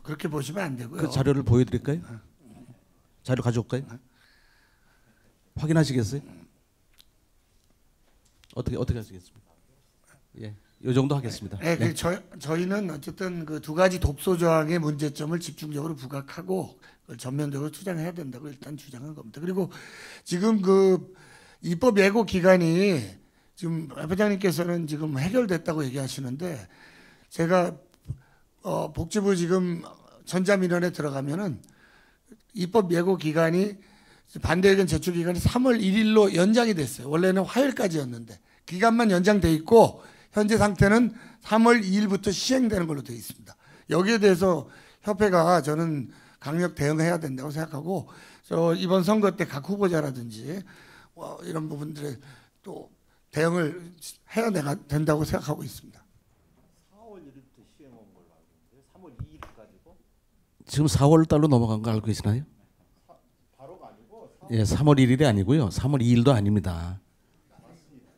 그렇게 보시면 안 되고요. 그 자료를 보여드릴까요? 자료 가져올까요? 확인하시겠어요? 어떻게 어떻게 하시겠습니까? 예. 요 정도 하겠습니다. 네, 그 네. 그 저, 저희는 어쨌든 그 두 가지 독소 저항의 문제점을 집중적으로 부각하고 전면적으로 투쟁해야 된다고 일단 주장한 겁니다. 그리고 지금 그 입법 예고 기간이 지금 아, 회장님께서는 지금 해결됐다고 얘기하시는데 제가 어, 복지부 지금 전자민원에 들어가면은 입법 예고 기간이 반대 의견 제출 기간이 3월 1일로 연장이 됐어요. 원래는 화요일까지였는데 기간만 연장돼 있고 현재 상태는 3월 2일부터 시행되는 걸로 되어 있습니다. 여기에 대해서 협회가 저는 강력 대응해야 된다고 생각하고 저 이번 선거 때 각 후보자라든지 뭐 이런 부분들에 또 대응을 해야 된다고 생각하고 있습니다. 4월 1일부터 시행한 걸로 알고 있는데 3월 2일까지고 지금 4월 달로 넘어간 거 알고 계시나요? 사, 바로가 아니고 예, 3월 1일이 아니고요. 3월 2일도 아닙니다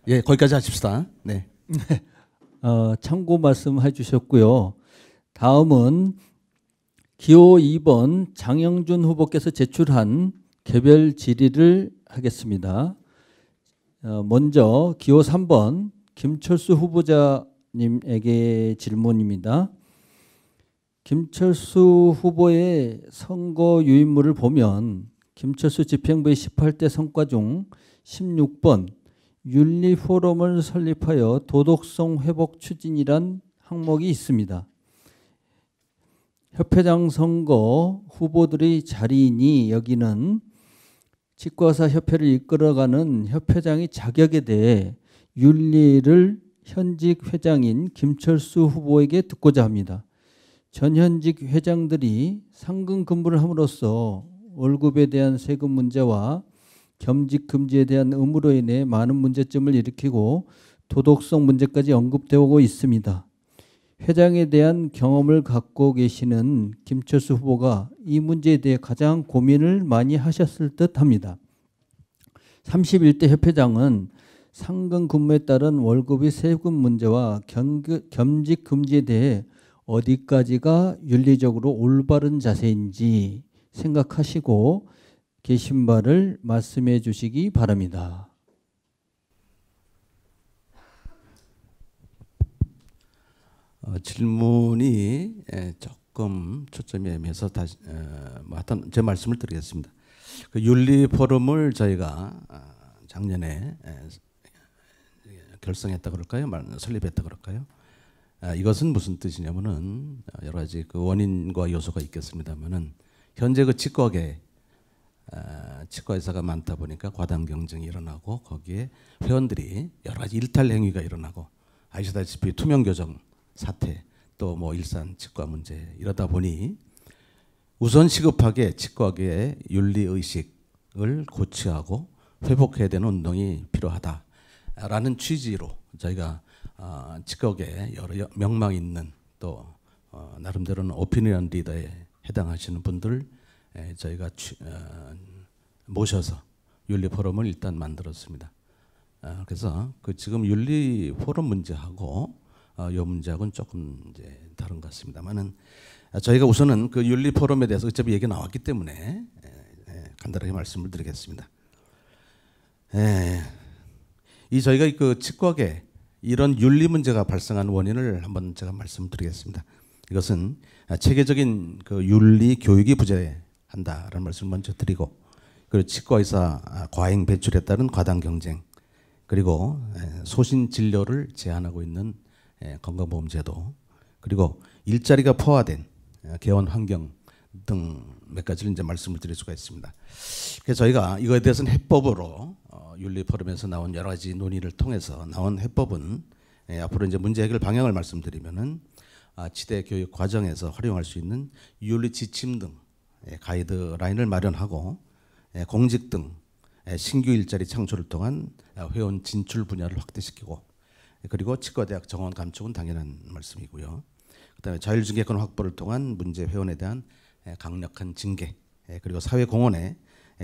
예, 거기까지 하십시다. 네. 어, 참고 말씀해 주셨고요. 다음은 기호 2번 장영준 후보께서 제출한 개별 질의를 하겠습니다. 어, 먼저 기호 3번 김철수 후보자님에게 질문입니다. 김철수 후보의 선거 유인물을 보면 김철수 집행부의 18대 성과 중 16번 윤리 포럼을 설립하여 도덕성 회복 추진이란 항목이 있습니다. 협회장 선거 후보들의 자리이니 여기는 치과사 협회를 이끌어가는 협회장의 자격에 대해 윤리를 현직 회장인 김철수 후보에게 듣고자 합니다. 전현직 회장들이 상근 근무를 함으로써 월급에 대한 세금 문제와 겸직 금지에 대한 의무로 인해 많은 문제점을 일으키고 도덕성 문제까지 언급되어 오고 있습니다. 회장에 대한 경험을 갖고 계시는 김철수 후보가 이 문제에 대해 가장 고민을 많이 하셨을 듯 합니다. 31대 협회장은 상근 근무에 따른 월급의 세금 문제와 겸직 금지에 대해 어디까지가 윤리적으로 올바른 자세인지 생각하시고 계신 바를 말씀해 주시기 바랍니다. 어, 질문이 예, 조금 초점이 애매해서 다시 어, 뭐 하여튼 제 말씀을 드리겠습니다. 그 윤리 포럼을 저희가 어, 작년에 예, 결성했다 그럴까요? 설립했다 그럴까요? 아, 이것은 무슨 뜻이냐면은 어, 여러 가지 그 원인과 요소가 있겠습니다만은 현재 그 직거계 아, 치과 의사가 많다 보니까 과당 경쟁이 일어나고 거기에 회원들이 여러 가지 일탈 행위가 일어나고 아시다시피 투명 교정 사태 또 뭐 일산 치과 문제 이러다 보니 우선 시급하게 치과계의 윤리 의식을 고취하고 회복해야 되는 운동이 필요하다라는 취지로 저희가 아, 치과계 여러 명망 있는 또 어, 나름대로는 오피니언 리더에 해당하시는 분들 예, 저희가 어, 모셔서 윤리 포럼을 일단 만들었습니다. 어, 그래서 그 지금 윤리 포럼 문제하고 이 어, 문제하고는 조금 이제 다른 것 같습니다만은 저희가 우선은 그 윤리 포럼에 대해서 어차피 얘기 나왔기 때문에 예, 예, 간단하게 말씀을 드리겠습니다. 이 저희가 그 치과계 이런 윤리 문제가 발생한 원인을 한번 제가 말씀드리겠습니다. 이것은 아, 체계적인 그 윤리 교육이 부재 한다라는 말씀을 먼저 드리고 그리고 치과 의사 아, 과잉 배출에 따른 과당 경쟁 그리고 소신 진료를 제한하고 있는 건강보험제도 그리고 일자리가 포화된 개원 환경 등 몇 가지를 이제 말씀을 드릴 수가 있습니다. 그래서 저희가 이거에 대해서는 해법으로 어, 윤리 포럼에서 나온 여러 가지 논의를 통해서 나온 해법은 앞으로 이제 문제 해결 방향을 말씀드리면은 아, 치대 교육 과정에서 활용할 수 있는 윤리 지침 등 예, 가이드라인을 마련하고 예, 공직 등 예, 신규 일자리 창출을 통한 어, 회원 진출 분야를 확대시키고 그리고 치과대학 정원 감축은 당연한 말씀이고요. 그다음에 자율증계권 확보를 통한 문제 회원에 대한 강력한 징계 그리고 사회공헌에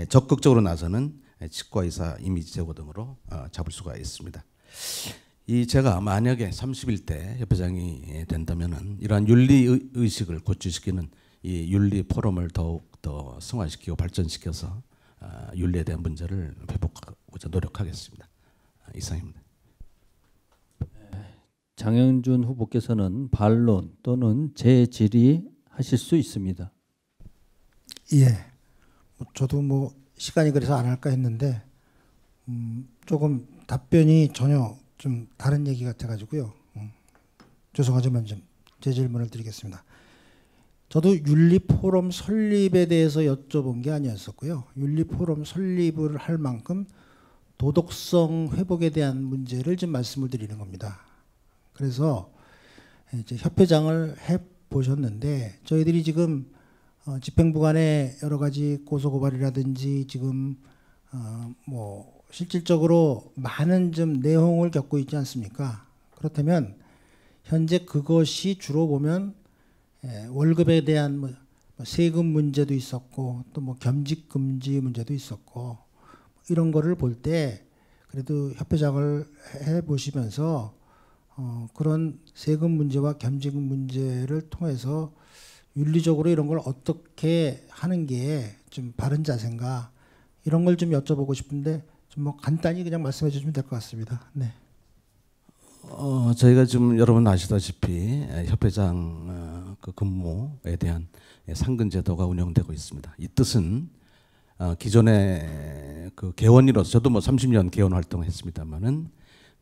적극적으로 나서는 치과의사 이미지 제고 등으로 어, 잡을 수가 있습니다. 이 제가 만약에 31대 협회장이 된다면은 이러한 윤리 의식을 고취시키는 이 윤리 포럼을 더욱 더 승화시키고 발전시켜서 아, 윤리에 대한 문제를 회복하고자 노력하겠습니다. 아, 이상입니다. 네, 장영준 후보께서는 반론 또는 재질의 하실 수 있습니다. 예, 뭐 저도 뭐 시간이 그래서 안 할까 했는데 음 조금 답변이 전혀 좀 다른 얘기 같아가지고요. 음 죄송하지만 좀제 질문을 드리겠습니다. 저도 윤리 포럼 설립에 대해서 여쭤본 게 아니었었고요. 윤리 포럼 설립을 할 만큼 도덕성 회복에 대한 문제를 좀 말씀을 드리는 겁니다. 그래서 이제 협회장을 해 보셨는데 저희들이 지금 어 집행부 간의 여러 가지 고소 고발이라든지 지금 어뭐 실질적으로 많은 좀 내용을 겪고 있지 않습니까? 그렇다면 현재 그것이 주로 보면 예, 월급에 대한 뭐, 뭐 세금 문제도 있었고 또 뭐 겸직 금지 문제도 있었고 뭐 이런 거를 볼 때 그래도 협회장을해 보시면서 어, 그런 세금 문제와 겸직 문제를 통해서 윤리적으로 이런 걸 어떻게 하는 게 좀 바른 자세인가 이런 걸 좀 여쭤보고 싶은데 좀 뭐 간단히 그냥 말씀해 주시면 될 것 같습니다. 네. 어, 저희가 지금 여러분 아시다시피 협회장 어, 그 근무에 대한 예, 상근 제도가 운영되고 있습니다. 이 뜻은 어, 기존의 그 개원이로서 저도 뭐 30년 개원 활동했습니다만은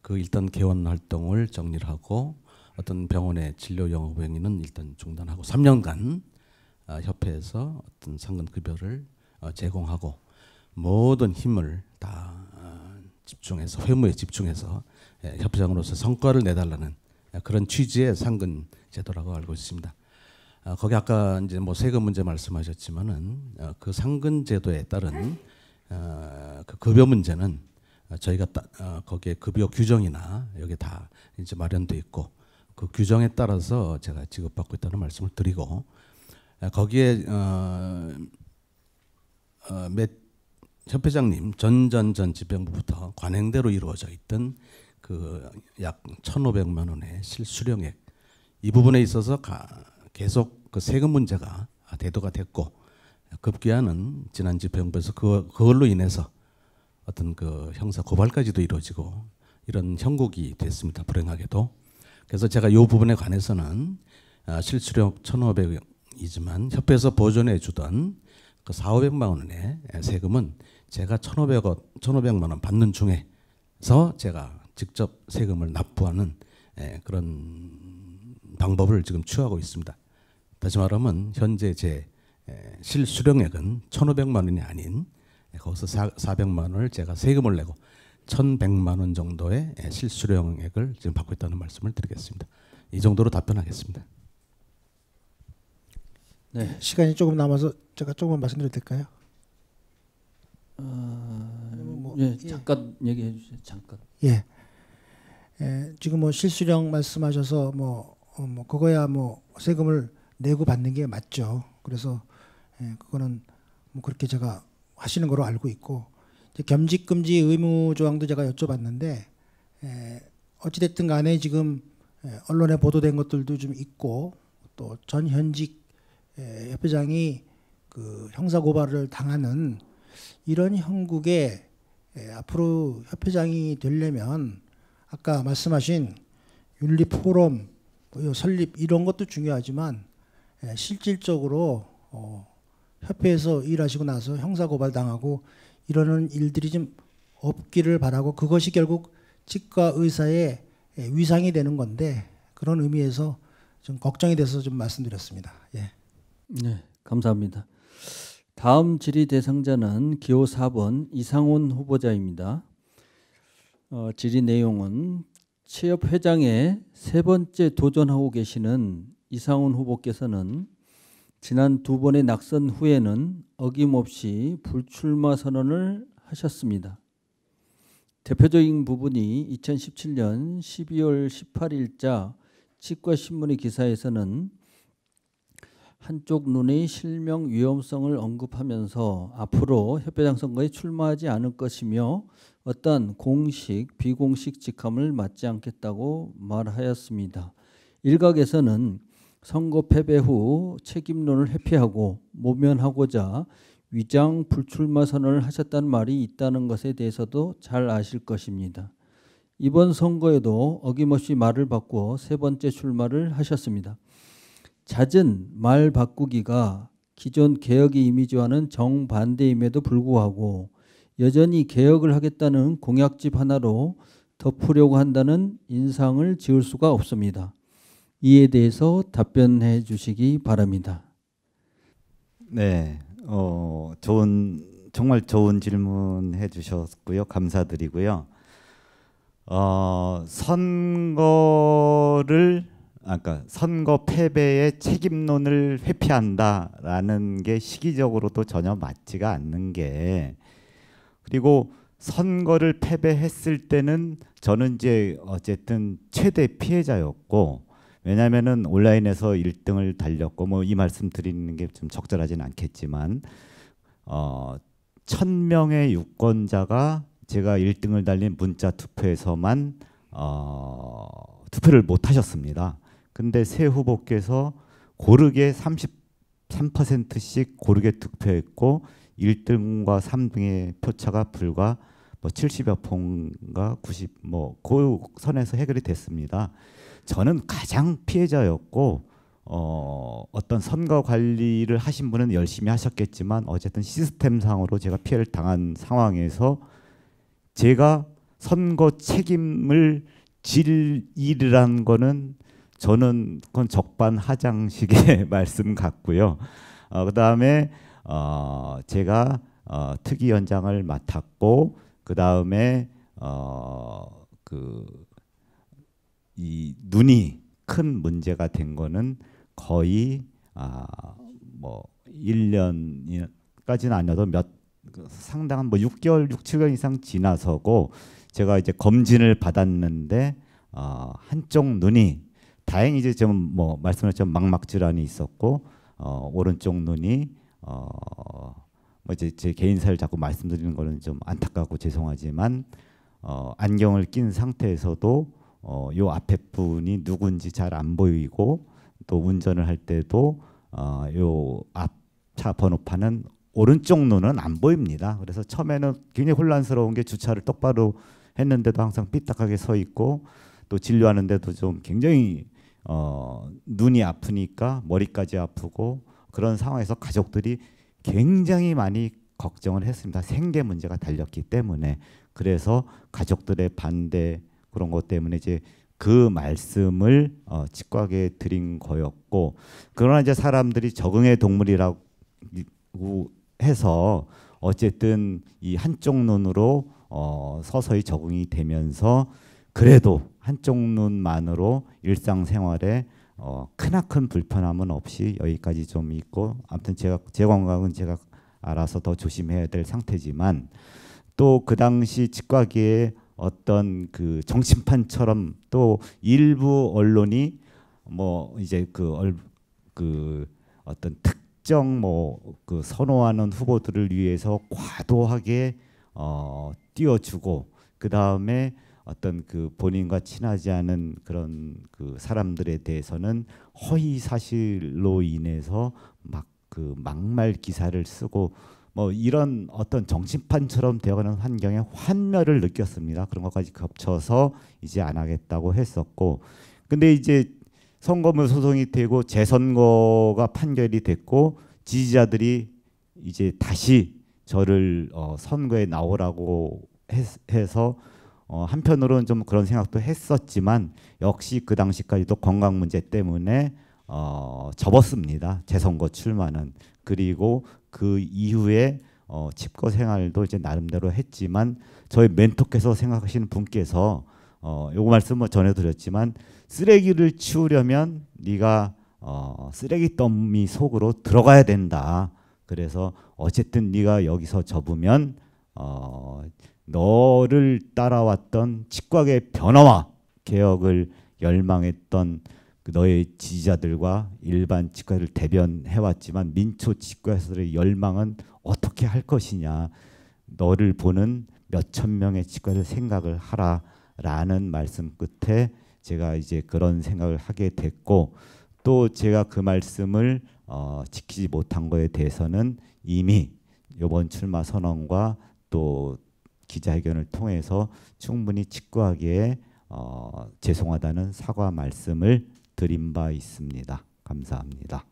을그 일단 개원 활동을 정리를 하고 어떤 병원의 진료 영업 행위는 일단 중단하고 3년간 어, 협회에서 어떤 상근 급여를 제공하고 모든 힘을 다 집중해서 회무에 집중해서 예, 협상으로서 성과를 내달라는 그런 취지의 상근 제도라고 알고 있습니다. 아, 거기 아까 이제 뭐 세금 문제 말씀하셨지만은 어, 그 상근 제도에 따른 어, 그 급여 문제는 저희가 어, 거기에 급여 규정이나 여기 다 이제 마련돼 있고 그 규정에 따라서 제가 지급받고 있다는 말씀을 드리고 아, 거기에 어, 어, 협회장님 전전전 집행부부터 관행대로 이루어져 있던 그약 1,500만 원의 실수령액 이 부분에 있어서 계속 그 세금 문제가 대두가 됐고 급기야는 지난 집행부에서 그, 그걸로 인해서 어떤 그 형사 고발까지도 이루어지고 이런 형국이 됐습니다. 불행하게도. 그래서 제가 이 부분에 관해서는 아, 실수령 1,500이지만 협회에서 보존해 주던 그 4,500만 원의 세금은 제가 1,500원, 1,500만 원 받는 중에서 제가 직접 세금을 납부하는 예, 그런 방법을 지금 취하고 있습니다. 다시 말하면 현재 제 예, 실수령액은 1,500만 원이 아닌 예, 거기서 400만 원을 제가 세금을 내고 1,100만 원 정도의 실수령액을 지금 받고 있다는 말씀을 드리겠습니다. 이 정도로 답변하겠습니다. 네. 시간이 조금 남아서 제가 조금만 말씀드려도 될까요? 어, 뭐, 뭐 예, 잠깐 얘기해 주세요. 잠깐. 예. 예, 지금 뭐 실수령 말씀하셔서 뭐, 어, 뭐 그거야 뭐 세금을 내고 받는 게 맞죠. 그래서 예, 그거는 뭐 그렇게 제가 하시는 거로 알고 있고 겸직 금지 의무 조항도 제가 여쭤봤는데 예, 어찌 됐든 간에 지금 예, 언론에 보도된 것들도 좀 있고 또 전 현직 예, 협회장이 그 형사 고발을 당하는 이런 형국에 예, 앞으로 협회장이 되려면 아까 말씀하신 윤리 포럼 뭐 설립 이런 것도 중요하지만 예, 실질적으로 어, 협회에서 일하시고 나서 형사 고발 당하고 이러는 일들이 좀 없기를 바라고 그것이 결국 치과 의사의 예, 위상이 되는 건데 그런 의미에서 좀 걱정이 돼서 좀 말씀드렸습니다. 예. 네, 감사합니다. 다음 질의 대상자는 기호 4번 이상훈 후보자입니다. 어, 질의 내용은 체업 회장에 세 번째 도전하고 계시는 이상훈 후보께서는 지난 두 번의 낙선 후에는 어김없이 불출마 선언을 하셨습니다. 대표적인 부분이 2017년 12월 18일자 치과신문의 기사에서는 한쪽 눈의 실명 위험성을 언급하면서 앞으로 협회장 선거에 출마하지 않을 것이며 어떤 공식, 비공식 직함을 맞지 않겠다고 말하였습니다. 일각에서는 선거 패배 후 책임론을 회피하고 모면하고자 위장 불출마 선언을 하셨다는 말이 있다는 것에 대해서도 잘 아실 것입니다. 이번 선거에도 어김없이 말을 바꾸어 세 번째 출마를 하셨습니다. 잦은 말 바꾸기가 기존 개혁의 이미지와는 정반대임에도 불구하고 여전히 개혁을 하겠다는 공약집 하나로 덮으려고 한다는 인상을 지울 수가 없습니다. 이에 대해서 답변해 주시기 바랍니다. 네, 어, 좋은 정말 좋은 질문해 주셨고요, 감사드리고요. 어, 선거를 아까 그러니까 선거 패배의 책임론을 회피한다라는 게 시기적으로도 전혀 맞지가 않는 게 그리고 선거를 패배했을 때는 저는 이제 어쨌든 최대 피해자였고 왜냐하면은 온라인에서 1등을 달렸고 뭐 이 말씀 드리는 게 좀 적절하진 않겠지만 어, 천 명의 유권자가 제가 1등을 달린 문자 투표에서만 어, 투표를 못 하셨습니다. 근데 새 후보께서 고르게 33%씩 고르게 투표했고 1등과 3등의 표차가 불과 뭐 70여 폰과 90뭐그 선에서 해결이 됐습니다. 저는 가장 피해자였고 어, 어떤 선거 관리를 하신 분은 열심히 하셨겠지만 어쨌든 시스템상으로 제가 피해를 당한 상황에서 제가 선거 책임을 질 일이란 거는 저는 그건 적반하장식의 말씀 같고요. 어, 그다음에 어, 제가 어, 특위현장을 맡았고 그 다음에 어, 그이 눈이 큰 문제가 된 거는 거의 아뭐 1년까지는 아니어도 몇 상당한 뭐 6개월, 6, 7개월 이상 지나서고 제가 이제 검진을 받았는데 어, 한쪽 눈이 다행히 이제 좀뭐 말씀하신 망막 질환이 있었고 어, 오른쪽 눈이 어뭐 이제 제 개인사를 자꾸 말씀드리는 거는 좀 안타깝고 죄송하지만 어 안경을 낀 상태에서도 어요 앞에 분이 누군지 잘 안 보이고 또 운전을 할 때도 어요 앞 차 번호판은 오른쪽 눈은 안 보입니다. 그래서 처음에는 굉장히 혼란스러운 게 주차를 똑바로 했는데도 항상 삐딱하게 서 있고 또 진료하는데도 좀 굉장히 어, 눈이 아프니까 머리까지 아프고 그런 상황에서 가족들이 굉장히 많이 걱정을 했습니다. 생계 문제가 달렸기 때문에 그래서 가족들의 반대 그런 것 때문에 이제 그 말씀을 어, 직각에 드린 거였고 그러나 이제 사람들이 적응의 동물이라고 해서 어쨌든 이 한쪽 눈으로 어, 서서히 적응이 되면서 그래도 한쪽 눈만으로 일상생활에 어, 크나큰 불편함은 없이 여기까지 좀 있고 아무튼 제가 제 건강은 제가 알아서 더 조심해야 될 상태지만 또 그 당시 치과계의 어떤 그 정신판처럼 또 일부 언론이 뭐 이제 그그 그 어떤 특정 뭐 그 선호하는 후보들을 위해서 과도하게 어 띄워주고 그 다음에 어떤 그 본인과 친하지 않은 그런 그 사람들에 대해서는 허위 사실로 인해서 막 그 막말 기사를 쓰고 뭐 이런 어떤 정치판처럼 되어가는 환경에 환멸을 느꼈습니다. 그런 것까지 겹쳐서 이제 안 하겠다고 했었고 근데 이제 선거문 소송이 되고 재선거가 판결이 됐고 지지자들이 이제 다시 저를 어 선거에 나오라고 해서 어, 한편으로는 좀 그런 생각도 했었지만 역시 그 당시까지도 건강 문제 때문에 어, 접었습니다. 재선거 출마는 그리고 그 이후에 어, 집거 생활도 이제 나름대로 했지만 저희 멘토께서 생각하시는 분께서 어, 요거 말씀 뭐 전해 드렸지만 쓰레기를 치우려면 네가 어, 쓰레기 더미 속으로 들어가야 된다. 그래서 어쨌든 네가 여기서 접으면 어, 너를 따라왔던 측과의 변화와 개혁을 열망했던 그 너의 지지자들과 일반 치과를 대변해왔지만 민초 치과에서의 열망은 어떻게 할 것이냐 너를 보는 몇 천 명의 치과를 생각을 하라라는 말씀 끝에 제가 이제 그런 생각을 하게 됐고 또 제가 그 말씀을 어, 지키지 못한 거에 대해서는 이미 이번 출마 선언과 또 기자회견을 통해서 충분히 직구하게 어, 죄송하다는 사과 말씀을 드린 바 있습니다. 감사합니다.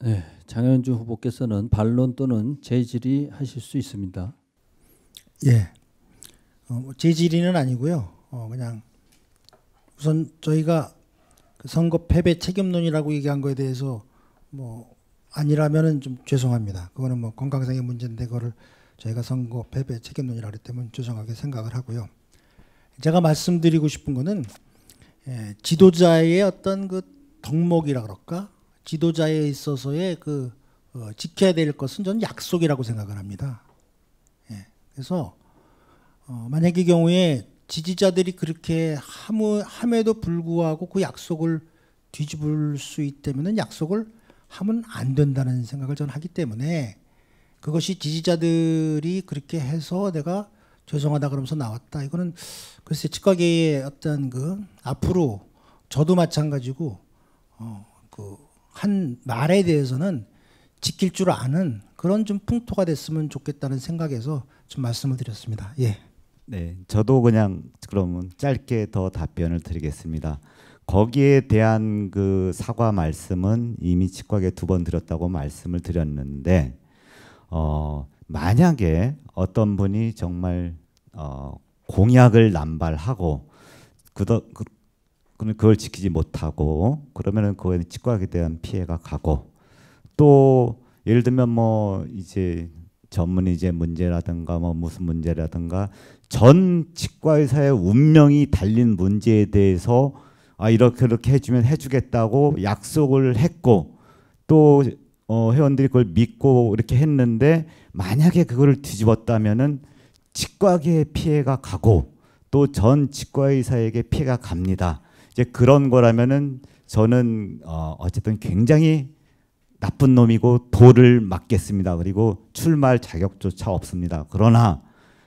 네, 장현주 후보께서는 반론 또는 재질의 하실 수 있습니다. 예, 어, 뭐 재질의는 아니고요. 어, 그냥 우선 저희가 그 선거 패배 책임론이라고 얘기한 거에 대해서 뭐 아니라면은 좀 죄송합니다. 그거는 뭐 건강상의 문제인데 그거를 저희가 선거 패배 책임 론이라 하기 때문에 조정하게 생각을 하고요. 제가 말씀드리고 싶은 거는 예, 지도자의 어떤 그 덕목이라 그럴까? 지도자에 있어서의 그 어, 지켜야 될 것은 저는 약속이라고 생각을 합니다. 예, 그래서 어, 만약의 경우에 지지자들이 그렇게 함에도 불구하고 그 약속을 뒤집을 수 있다면 약속을 하면 안 된다는 생각을 저는 하기 때문에 그것이 지지자들이 그렇게 해서 내가 죄송하다 그러면서 나왔다. 이거는 글쎄 치과계의 어떤 그 앞으로 저도 마찬가지고 어 그 한 말에 대해서는 지킬 줄 아는 그런 좀 풍토가 됐으면 좋겠다는 생각에서 좀 말씀을 드렸습니다. 예. 네, 저도 그냥 그러면 짧게 더 답변을 드리겠습니다. 거기에 대한 그 사과 말씀은 이미 치과에 두번 드렸다고 말씀을 드렸는데 어, 만약에 어떤 분이 정말 어, 공약을 남발하고 그더 그, 그걸 지키지 못하고 그러면은 그에 치과에 대한 피해가 가고 또 예를 들면 뭐 이제 전문의제 문제라든가 뭐 무슨 문제라든가 전 치과 의사의 운명이 달린 문제에 대해서 아 이렇게 이렇게 해주면 해주겠다고 약속을 했고 또 어, 회원들이 그걸 믿고 이렇게 했는데 만약에 그거를 뒤집었다면은 치과계의 피해가 가고 또 전 치과의사에게 피해가 갑니다. 이제 그런 거라면은 저는 어, 어쨌든 굉장히 나쁜 놈이고 도를 맞겠습니다. 그리고 출마할 자격조차 없습니다. 그러나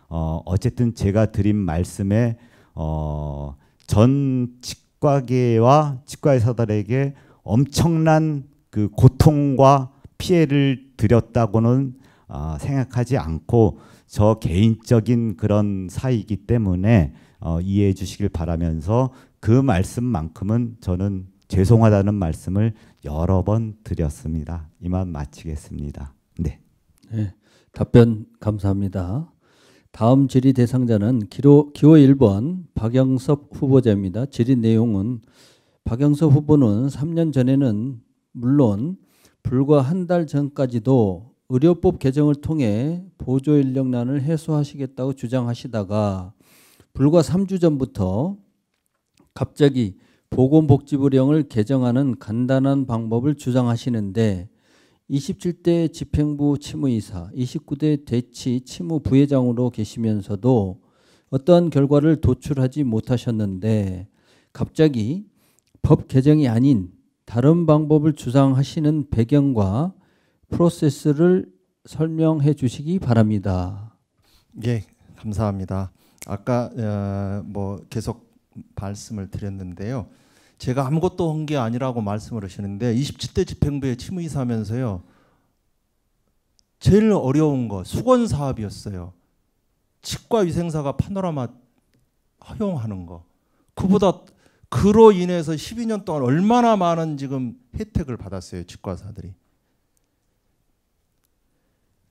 어, 어쨌든 제가 드린 말씀에 어, 전 치과계와 치과의사들에게 엄청난 그 고통과 피해를 드렸다고는 어, 생각하지 않고 저 개인적인 그런 사이기 때문에 어, 이해해 주시길 바라면서 그 말씀만큼은 저는 죄송하다는 말씀을 여러 번 드렸습니다. 이만 마치겠습니다. 네. 네 답변 감사합니다. 다음 질의 대상자는 기호, 기호 1번 박영섭 후보자입니다. 질의 내용은 박영섭 후보는 3년 전에는 물론 불과 한 달 전까지도 의료법 개정을 통해 보조 인력난을 해소하시겠다고 주장하시다가 불과 3주 전부터 갑자기 보건복지부령을 개정하는 간단한 방법을 주장하시는데 27대 집행부 치무이사, 29대 대치 치무 부회장으로 계시면서도 어떠한 결과를 도출하지 못하셨는데 갑자기 법 개정이 아닌 다른 방법을 주장하시는 배경과 프로세스를 설명해 주시기 바랍니다. 예, 감사합니다. 아까 어, 뭐 계속 말씀을 드렸는데요. 제가 아무것도 한 게 아니라고 말씀을 하시는데 27대 집행부에 침의사면서요. 제일 어려운 거 수건 사업이었어요. 치과 위생사가 파노라마 허용하는 거. 그보다 그로 인해서 12년 동안 얼마나 많은 지금 혜택을 받았어요 치과사들이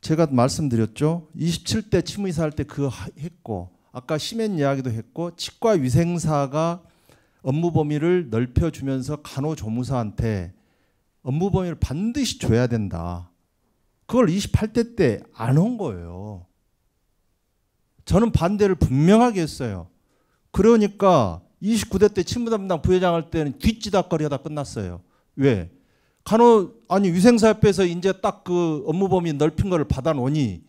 제가 말씀드렸죠. 27대 치무의사 할 때 그 했고 아까 심연 이야기도 했고 치과 위생사가 업무 범위를 넓혀주면서 간호조무사한테 업무 범위를 반드시 줘야 된다. 그걸 28대 때안한 거예요. 저는 반대를 분명하게 했어요. 그러니까 29대 때 친문담당 부회장 할 때는 뒤지닥거리하다 끝났어요. 왜? 간호 아니 위생사협회에서 이제 딱 그 업무 범위 넓힌 거를 받아놓니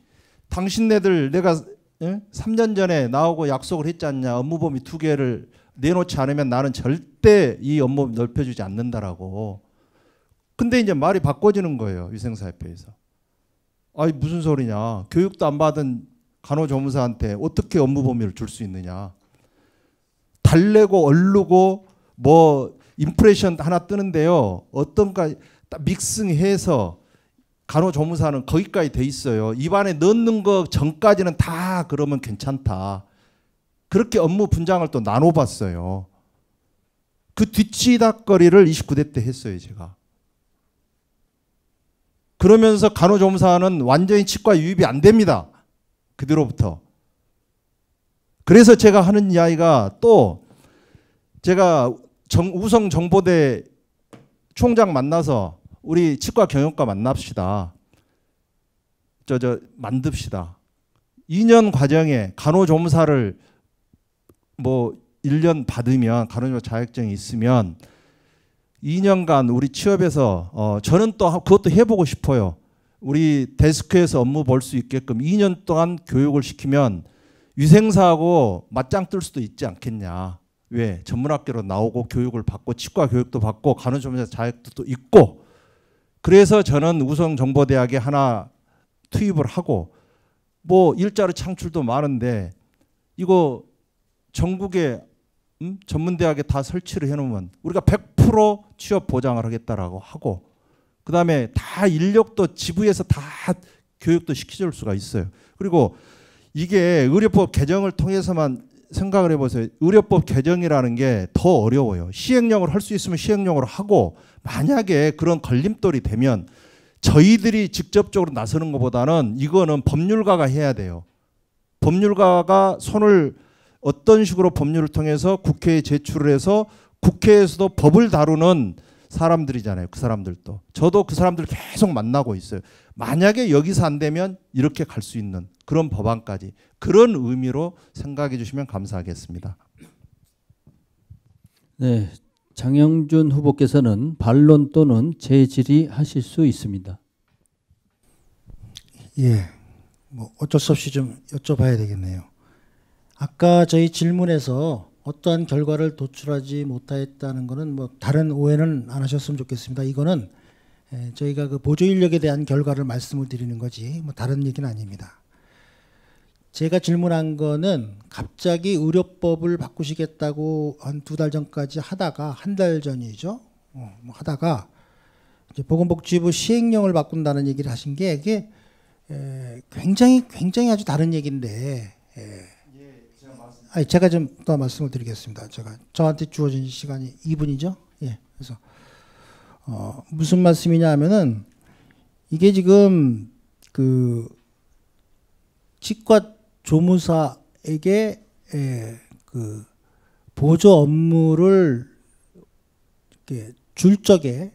당신네들 내가 예? 3년 전에 나오고 약속을 했지 않냐 업무 범위 두 개를 내놓지 않으면 나는 절대 이 업무 넓혀주지 않는다라고. 근데 이제 말이 바꿔지는 거예요 위생사협회에서. 아니 무슨 소리냐 교육도 안 받은 간호조무사한테 어떻게 업무 범위를 줄 수 있느냐. 달래고 얼르고 뭐 인프레션 하나 뜨는데요. 어떤가 믹싱해서 간호조무사는 거기까지 돼 있어요. 입안에 넣는 거 전까지는 다 그러면 괜찮다. 그렇게 업무 분장을 또 나눠봤어요. 그 뒤치닥거리를 29대 때 했어요, 제가. 그러면서 간호조무사는 완전히 치과 유입이 안 됩니다. 그대로부터. 그래서 제가 하는 이야기가 또 제가 정, 우성 정보대 총장 만나서 우리 치과 경영과 만납시다. 저, 저, 만듭시다. 2년 과정에 간호조무사를 뭐 1년 받으면, 간호조무사 자격증이 있으면 2년간 우리 취업에서 어, 저는 또 그것도 해보고 싶어요. 우리 데스크에서 업무 볼 수 있게끔 2년 동안 교육을 시키면 위생사하고 맞짱 뜰 수도 있지 않겠냐. 왜? 전문학교로 나오고 교육을 받고 치과 교육도 받고 간호조무사 자격도 있고 그래서 저는 우성정보대학에 하나 투입을 하고 뭐 일자리 창출도 많은데 이거 전국에 음? 전문대학에 다 설치를 해놓으면 우리가 100% 취업 보장을 하겠다라고 하고 그 다음에 다 인력도 지부에서 다 교육도 시켜줄 수가 있어요. 그리고 이게 의료법 개정을 통해서만 생각을 해보세요. 의료법 개정이라는 게 더 어려워요. 시행령을 할 수 있으면 시행령으로 하고 만약에 그런 걸림돌이 되면 저희들이 직접적으로 나서는 것보다는 이거는 법률가가 해야 돼요. 법률가가 손을 어떤 식으로 법률을 통해서 국회에 제출을 해서 국회에서도 법을 다루는 사람들이잖아요. 그 사람들도. 저도 그 사람들 계속 만나고 있어요. 만약에 여기서 안 되면 이렇게 갈 수 있는 그런 법안까지 그런 의미로 생각해 주시면 감사하겠습니다. 네, 장영준 후보께서는 반론 또는 재질의하실 수 있습니다. 예, 뭐 어쩔 수 없이 좀 여쭤봐야 되겠네요. 아까 저희 질문에서 어떠한 결과를 도출하지 못하였다는 것은 뭐 다른 오해는 안 하셨으면 좋겠습니다. 이거는 예, 저희가 그 보조 인력에 대한 결과를 말씀을 드리는 거지 뭐 다른 얘기는 아닙니다. 제가 질문한 거는 갑자기 의료법을 바꾸시겠다고 한 두 달 전까지 하다가 한 달 전이죠. 어, 뭐 하다가 보건복지부 시행령을 바꾼다는 얘기를 하신 게 이게 에, 굉장히 굉장히 아주 다른 얘기인데. 예. 예 아니, 제가 좀 더 말씀을 드리겠습니다. 제가 저한테 주어진 시간이 2분이죠. 예. 그래서 어, 무슨 말씀이냐 하면은 이게 지금 그 치과 조무사에게 에, 예, 그 보조 업무를 이렇게 줄 적에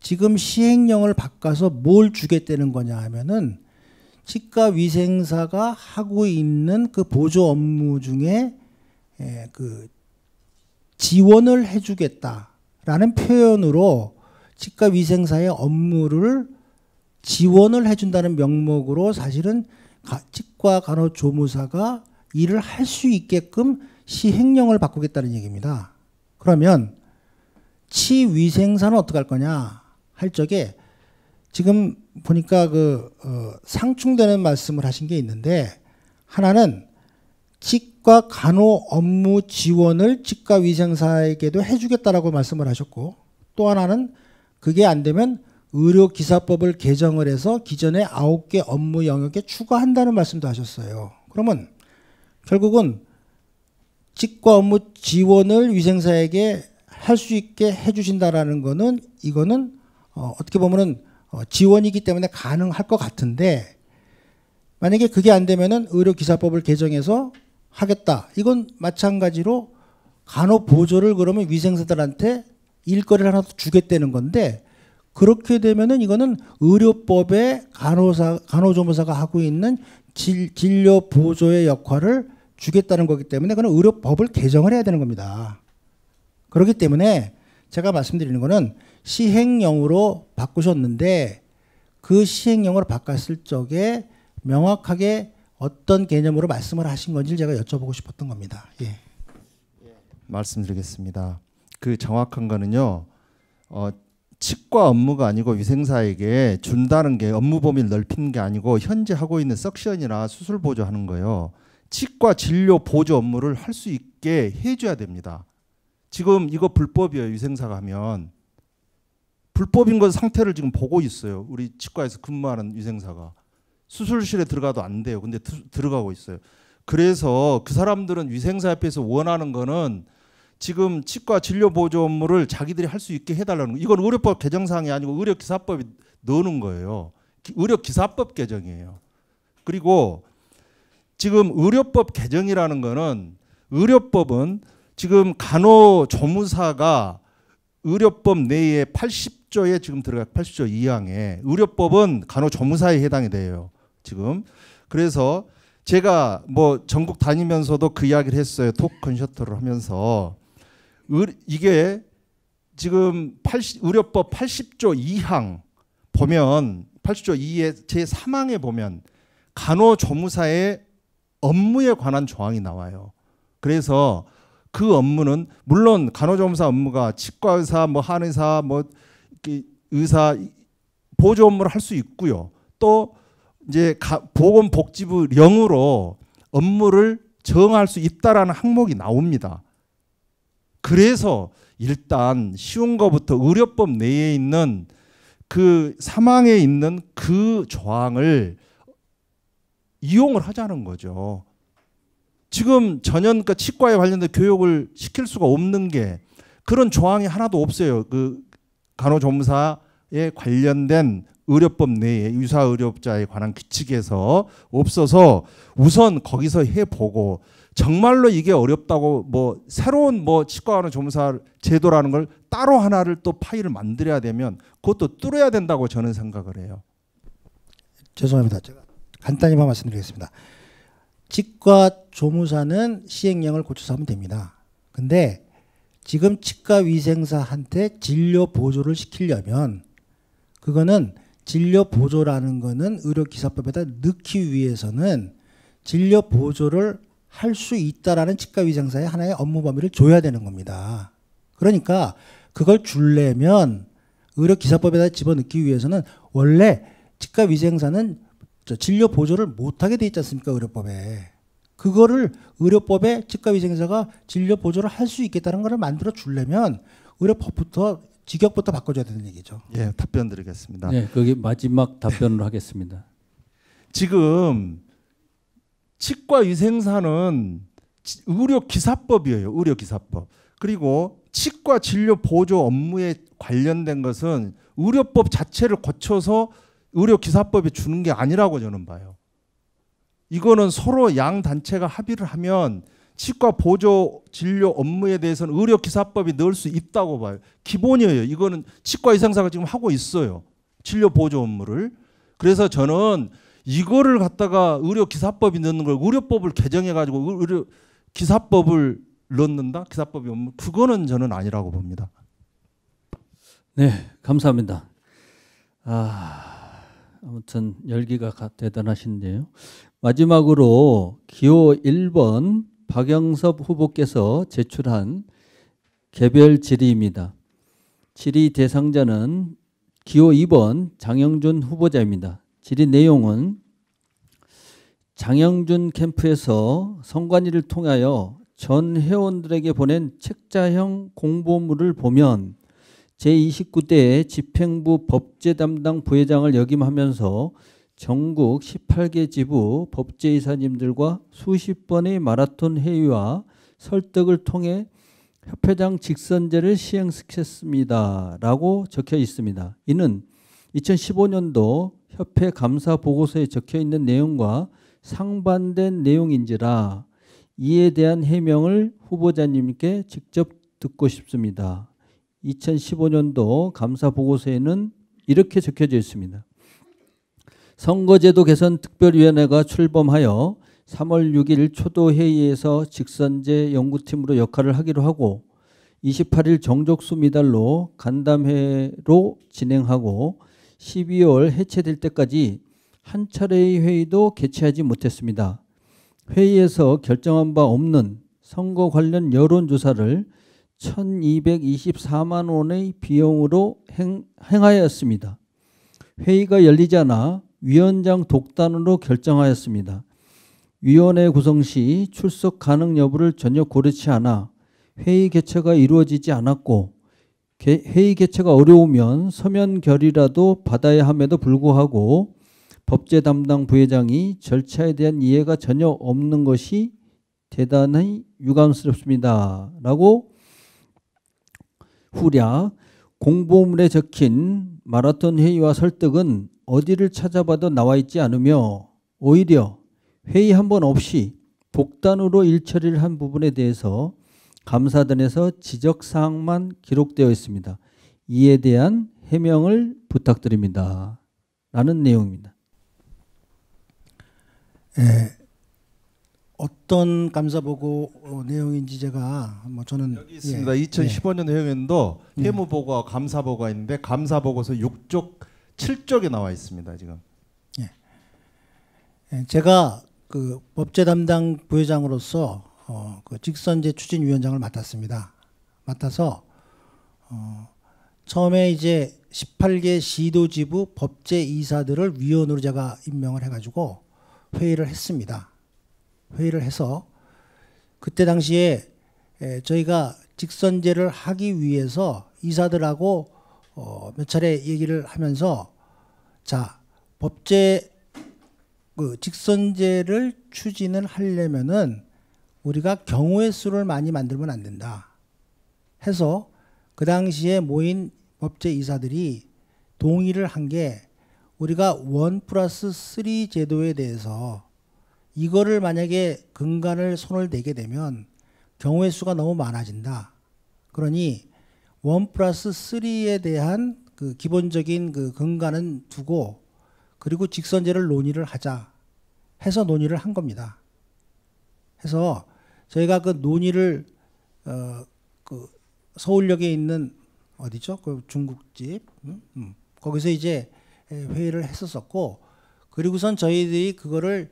지금 시행령을 바꿔서 뭘 주겠다는 거냐 하면은 치과 위생사가 하고 있는 그 보조 업무 중에 에, 예, 그 지원을 해주겠다라는 표현으로 치과 위생사의 업무를 지원을 해준다는 명목으로 사실은 치과 간호조무사가 일을 할 수 있게끔 시행령을 바꾸겠다는 얘기입니다. 그러면 치위생사는 어떻게 할 거냐 할 적에 지금 보니까 그어 상충되는 말씀을 하신 게 있는데 하나는 치과 간호 업무 지원을 치과 위생사에게도 해주겠다라고 말씀을 하셨고 또 하나는 그게 안 되면 의료기사법을 개정을 해서 기존의 아홉 개 업무 영역에 추가한다는 말씀도 하셨어요. 그러면 결국은 치과 업무 지원을 위생사에게 할 수 있게 해주신다라는 거는 이거는 어, 떻게 보면은 어, 지원이기 때문에 가능할 것 같은데 만약에 그게 안 되면은 의료기사법을 개정해서 하겠다. 이건 마찬가지로 간호보조를 그러면 위생사들한테 일거리를 하나 더 주겠다는 건데 그렇게 되면은 이거는 의료법에 간호사 간호조무사가 하고 있는 질, 진료 보조의 역할을 주겠다는 거기 때문에 그는 의료법을 개정을 해야 되는 겁니다. 그렇기 때문에 제가 말씀드리는 거는 시행령으로 바꾸셨는데 그 시행령으로 바꿨을 적에 명확하게 어떤 개념으로 말씀을 하신 건지 제가 여쭤보고 싶었던 겁니다. 예. 말씀드리겠습니다. 그정확한거는요 어, 치과 업무가 아니고 위생사에게 준다는 게 업무 범위를 넓히는게 아니고 현재 하고 있는 석션이나 수술 보조하는 거예요. 치과 진료 보조 업무를 할 수 있게 해줘야 됩니다. 지금 이거 불법이에요. 위생사가 하면 불법인 것 상태를 지금 보고 있어요. 우리 치과에서 근무하는 위생사가 수술실에 들어가도 안 돼요. 근데 드, 들어가고 있어요. 그래서 그 사람들은 위생사 협회에서 원하는 거는 지금 치과 진료 보조 업무를 자기들이 할 수 있게 해달라는 거. 이건 의료법 개정사항이 아니고 의료기사법이 넣는 거예요. 의료기사법 개정이에요. 그리고 지금 의료법 개정이라는 거는 의료법은 지금 간호조무사가 의료법 내에 80조에 지금 들어가 80조 2항에 의료법은 간호조무사에 해당이 돼요. 지금 그래서 제가 뭐 전국 다니면서도 그 이야기를 했어요. 톡 컨셔터를 하면서 이게 지금 80, 의료법 80조 2항 보면 80조 2의 제3항에 보면 간호조무사의 업무에 관한 조항이 나와요. 그래서 그 업무는 물론 간호조무사 업무가 치과의사, 뭐 한의사, 뭐 의사 보조 업무를 할 수 있고요. 또 이제 보건복지부 령으로 업무를 정할 수 있다라는 항목이 나옵니다. 그래서 일단 쉬운 것부터 의료법 내에 있는 그 사망에 있는 그 조항을 이용을 하자는 거죠. 지금 전혀 과 그러니까 치과에 관련된 교육을 시킬 수가 없는 게 그런 조항이 하나도 없어요. 그 간호조무사에 관련된 의료법 내에 유사 의료자에 관한 규칙에서 없어서 우선 거기서 해보고 정말로 이게 어렵다고 뭐 새로운 뭐 치과하는 조문사 제도라는 걸 따로 하나를 또 파일을 만들어야 되면 그것도 뚫어야 된다고 저는 생각을 해요. 죄송합니다. 제가 간단히만 말씀드리겠습니다. 치과 조무사는 시행령을 고쳐서 하면 됩니다. 근데 지금 치과 위생사한테 진료 보조를 시키려면 그거는 진료 보조라는 거는 의료기사법에다 넣기 위해서는 진료 보조를 할수 있다라는 치과 위장사의 하나의 업무 범위를 줘야 되는 겁니다. 그러니까 그걸 줄려면 의료기사법에다 집어넣기 위해서는 원래 치과 위생사는 진료 보조를 못하게 돼 있지 않습니까 의료법에 그거를 의료법에 치과 위생사가 진료 보조를 할 수 있겠다는 것을 만들어 줄려면 의료법부터 직역부터 바꿔줘야 되는 얘기죠. 예, 답변 드리겠습니다. 네, 거기 마지막 답변을 하겠습니다. 지금 치과 위생사는 의료 기사법이에요. 의료 기사법. 그리고 치과 진료 보조 업무에 관련된 것은 의료법 자체를 거쳐서 의료 기사법이 주는 게 아니라고 저는 봐요. 이거는 서로 양 단체가 합의를 하면 치과 보조 진료 업무에 대해서는 의료 기사법이 넣을 수 있다고 봐요. 기본이에요. 이거는 치과 위생사가 지금 하고 있어요. 진료 보조 업무를. 그래서 저는 이거를 갖다가 의료 기사법이 넣는 걸 의료법을 개정해 가지고 의료 기사법을 넣는다? 기사법이 없는 그거는 저는 아니라고 봅니다. 네, 감사합니다. 아, 아무튼 열기가 대단하신데요. 마지막으로 기호 1번 박영섭 후보께서 제출한 개별 질의입니다. 질의 대상자는 기호 2번 장영준 후보자입니다. 질의 내용은 장영준 캠프에서 선관위를 통하여 전 회원들에게 보낸 책자형 공보물을 보면 제29대 집행부 법제 담당 부회장을 역임하면서 전국 18개 지부 법제이사님들과 수십 번의 마라톤 회의와 설득을 통해 협회장 직선제를 시행시켰습니다. 라고 적혀 있습니다. 이는 2015년도 협회 감사 보고서에 적혀 있는 내용과 상반된 내용인지라 이에 대한 해명을 후보자님께 직접 듣고 싶습니다. 2015년도 감사 보고서에는 이렇게 적혀져 있습니다. 선거제도 개선 특별위원회가 출범하여 3월 6일 초도회의에서 직선제 연구팀으로 역할을 하기로 하고 28일 정족수 미달로 간담회로 진행하고 12월 해체될 때까지 한 차례의 회의도 개최하지 못했습니다. 회의에서 결정한 바 없는 선거 관련 여론조사를 1224만 원의 비용으로 행, 하였습니다 회의가 열리지 않 위원장 독단으로 결정하였습니다. 위원회 구성 시 출석 가능 여부를 전혀 고려치 않아 회의 개최가 이루어지지 않았고 회의 개최가 어려우면 서면 결의라도 받아야 함에도 불구하고 법제 담당 부회장이 절차에 대한 이해가 전혀 없는 것이 대단히 유감스럽습니다. 라고 후랴 공보물에 적힌 마라톤 회의와 설득은 어디를 찾아봐도 나와 있지 않으며 오히려 회의 한 번 없이 독단으로 일처리를 한 부분에 대해서 감사단에서 지적 사항만 기록되어 있습니다. 이에 대한 해명을 부탁드립니다. 라는 내용입니다. 예. 어떤 감사 보고 내용인지 제가 뭐 저는 여기 있습니다. 예, 2015년 해외도 예. 해무 보고와 감사 보고가 있는데 감사 보고서 6쪽 7쪽에 나와 있습니다. 지금. 예. 예. 제가 그 법제 담당 부회장으로서 어, 그 직선제 추진위원장을 맡았습니다. 맡아서 어, 처음에 이제 18개 시도지부 법제 이사들을 위원으로 제가 임명을 해가지고 회의를 했습니다. 회의를 해서 그때 당시에 저희가 직선제를 하기 위해서 이사들하고 어몇 차례 얘기를 하면서 자 법제 그 직선제를 추진을 하려면은 우리가 경우의 수를 많이 만들면 안 된다 해서 그 당시에 모인 법제 이사들이 동의를 한 게 우리가 원 플러스 쓰리 제도에 대해서 이거를 만약에 근간을 손을 대게 되면 경우의 수가 너무 많아진다. 그러니 원 플러스 쓰리에 대한 그 기본적인 그 근간은 두고 그리고 직선제를 논의를 하자 해서 논의를 한 겁니다. 해서 저희가 그 논의를 어, 그 서울역에 있는 어디죠? 그 중국집 음? 음. 거기서 이제 회의를 했었었고 그리고선 저희들이 그거를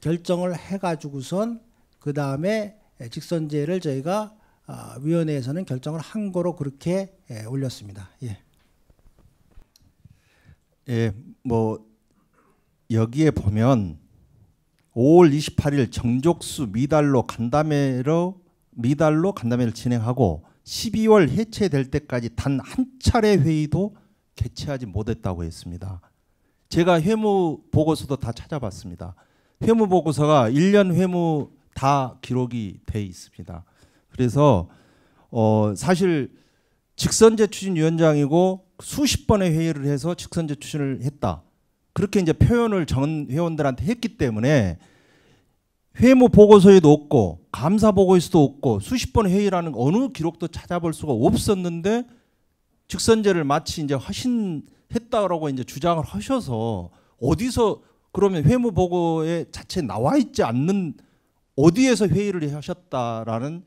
결정을 해가지고선 그 다음에 직선제를 저희가 아, 위원회에서는 결정을 한 거로 그렇게 올렸습니다. 예. 예, 뭐 여기에 보면 5월 28일 정족수 미달로 간담회로 미달로 간담회를 진행하고 12월 해체될 때까지 단 한 차례 회의도 개최하지 못했다고 했습니다. 제가 회무 보고서도 다 찾아봤습니다. 회무 보고서가 1년 회무 다 기록이 돼 있습니다. 그래서 어 사실 직선제 추진위원장이고 수십 번의 회의를 해서 직선제 추진을 했다. 그렇게 이제 표현을 전 회원들한테 했기 때문에 회무 보고서에도 없고 감사 보고서도 없고 수십 번 회의라는 어느 기록도 찾아볼 수가 없었는데 직선제를 마치 이제 하신 했다라고 이제 주장을 하셔서 어디서 그러면 회무 보고에 자체 나와 있지 않는 어디에서 회의를 하셨다라는